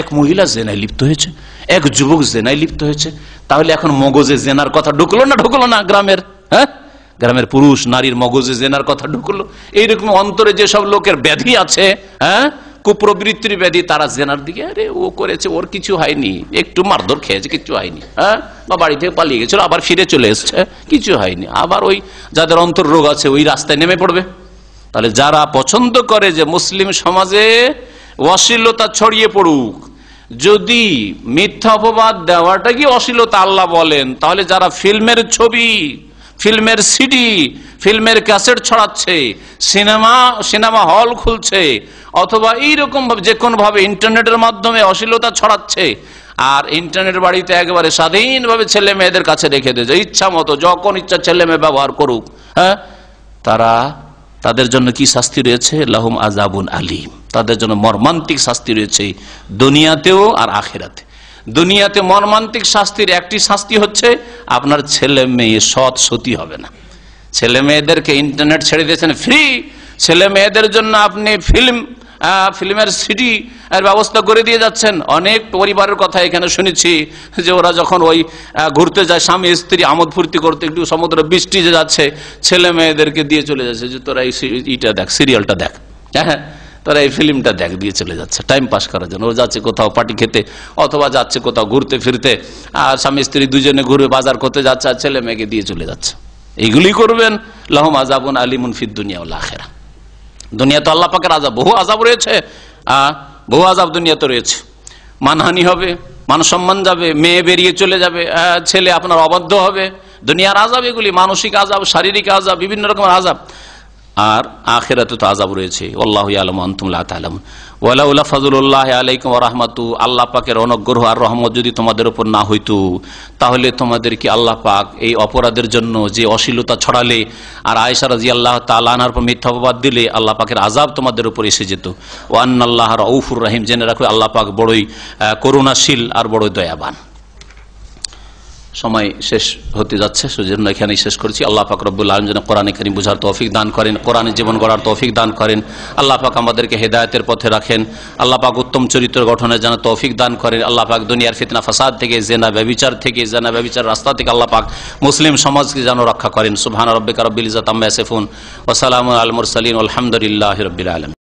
এক মহিলা জেনায় লিপ্ত হয়েছে এক যুবক জেনায় লিপ্ত হয়েছে তাহলে এখন মগজে জেনার কথা ঢুকলো না ঢুকলো না গ্রামের হ্যাঁ গ্রামের পুরুষ নারীর মগজে জেনার কথা ঢুকলো এইরকম অন্তরে যেসব লোকের ব্যাধি আছে হ্যাঁ কুপ্রবৃত্তির ব্যাধি তারা জেনার দিকে আরে ও করেছে ওর কিছু হয়নি একটু মারধর খেয়েছে কিছু হয়নি হ্যাঁ বা বাড়ি থেকে পালিয়ে গেছিল আবার ফিরে চলে এসছে হ্যাঁ? কিছু হয়নি আবার ওই যাদের অন্তর রোগ আছে ওই রাস্তায় নেমে পড়বে তাহলে যারা পছন্দ করে যে মুসলিম সমাজে অশ্লীলতা ছড়িয়ে পড়ুক যদি মিথ্যা অপবাদ দেওয়াটা কি অশ্লীলতা আল্লাহ বলেন তাহলে যারা ফিল্মের ছবি ফিল্মের সিডি ফিল্মের ক্যাসেট ছড়াচ্ছে সিনেমা সিনেমা হল খুলছে অথবা এইরকমভাবে যে কোনোভাবে ইন্টারনেটের মাধ্যমে অশ্লীলতা ছড়াচ্ছে আর ইন্টারনেট বাড়িতে একবারে স্বাধীনভাবে ছেলে মেয়েদের কাছে রেখে দিয়েছে ইচ্ছা মতো যখন ইচ্ছা ছেলে মেয়ে ব্যবহার করুক হ্যাঁ তারা তাদের জন্য কি শাস্তি রয়েছে লাহুম আজাবুন আলিম তাদের জন্য মর্মান্তিক শাস্তি রয়েছে দুনিয়াতেও আর আখেরাতে দুনিয়াতে মর্মান্তিক শাস্তির একটি শাস্তি হচ্ছে আপনার ছেলে মেয়ে সৎ সতী হবে না ছেলে মেয়েদেরকে ইন্টারনেট ছেড়ে দিয়েছেন ফ্রি ছেলে মেয়েদের জন্য আপনি ফিল্ম ফিল্মের সিডি এর ব্যবস্থা করে দিয়ে যাচ্ছেন অনেক পরিবারের কথা এখানে শুনেছি যে ওরা যখন ওই ঘুরতে যায় স্বামী স্ত্রী আমোদ ফুর্তি করতে একটু সমুদ্র বৃষ্টি যে যাচ্ছে ছেলে মেয়েদেরকে দিয়ে চলে যাচ্ছে যে তোরা এই ইটা দেখ সিরিয়ালটা দেখ হ্যাঁ, হ্যাঁ। তারা এই ফিল্মটা দেখ দিয়ে চলে যাচ্ছে টাইম পাস করার জন্য ও যাচ্ছে কোথাও পার্টি খেতে অথবা যাচ্ছে কোথাও ঘুরতে ফিরতে আর স্বামী স্ত্রী দুজনে ঘুরে বাজার করতে যাচ্ছে আর ছেলে মেয়েকে দিয়ে চলে যাচ্ছে এইগুলি করবেন লহম আজাবন আলিমুন ফির দুনিয়া লাখেরা দুনিয়া তো আল্লাহ পাকের আজাব বহু আজাব রয়েছে বহু আজাব তো রয়েছে মানহানি হবে মান সম্মান যাবে মেয়ে বেরিয়ে চলে যাবে ছেলে আপনার অবাধ্য হবে দুনিয়ার আজাব এগুলি মানসিক আজাব শারীরিক আজাব বিভিন্ন রকমের আজাব আর আখেরাতে তো আজাব রয়েছে আল্লাহ আলম আলাইকুম রহমাতু আল্লাহ পাকের অনুগ্রহ আর রহমত যদি তোমাদের উপর না হইতো তাহলে তোমাদের কি আল্লাহ পাক এই অপরাধের জন্য যে অশ্লীলতা ছড়ালে আর আয়সা রাজি আল্লাহ তালানার উপর মিথ্যাপবাদ দিলে আল্লাহ পাকের আজাব তোমাদের উপর এসে যেত ওয়ান্নাল্লাহ রউফুর রাহিম জেনে রাখো আল্লাহ পাক বড়ই করুণাশীল আর বড়ই দয়াবান সময় শেষ হতে যাচ্ছে সেজন্য এখানেই শেষ করছি আল্লাহ পাক রব্বুল আলম যেন কোরআনে কারিম বুঝার তৌফিক দান করেন কোরআনে জীবন গড়ার তৌফিক দান করেন আল্লাহ পাক আমাদেরকে হেদায়তের পথে রাখেন আল্লাহ পাক উত্তম চরিত্র গঠনে যেন তৌফিক দান করেন আল্লাহ পাক দুনিয়ার ফিতনা ফাসাদ থেকে জেনা ব্যবিচার থেকে জেনা ব্যবিচার রাস্তা থেকে আল্লাহ পাক মুসলিম সমাজকে যেন রক্ষা করেন সুহান রব্বিকা রব্বিল ইজাত আম্মা সেফুন ওসালাম আলমুর সালিম আলহামদুলিল্লাহ রবিল আলম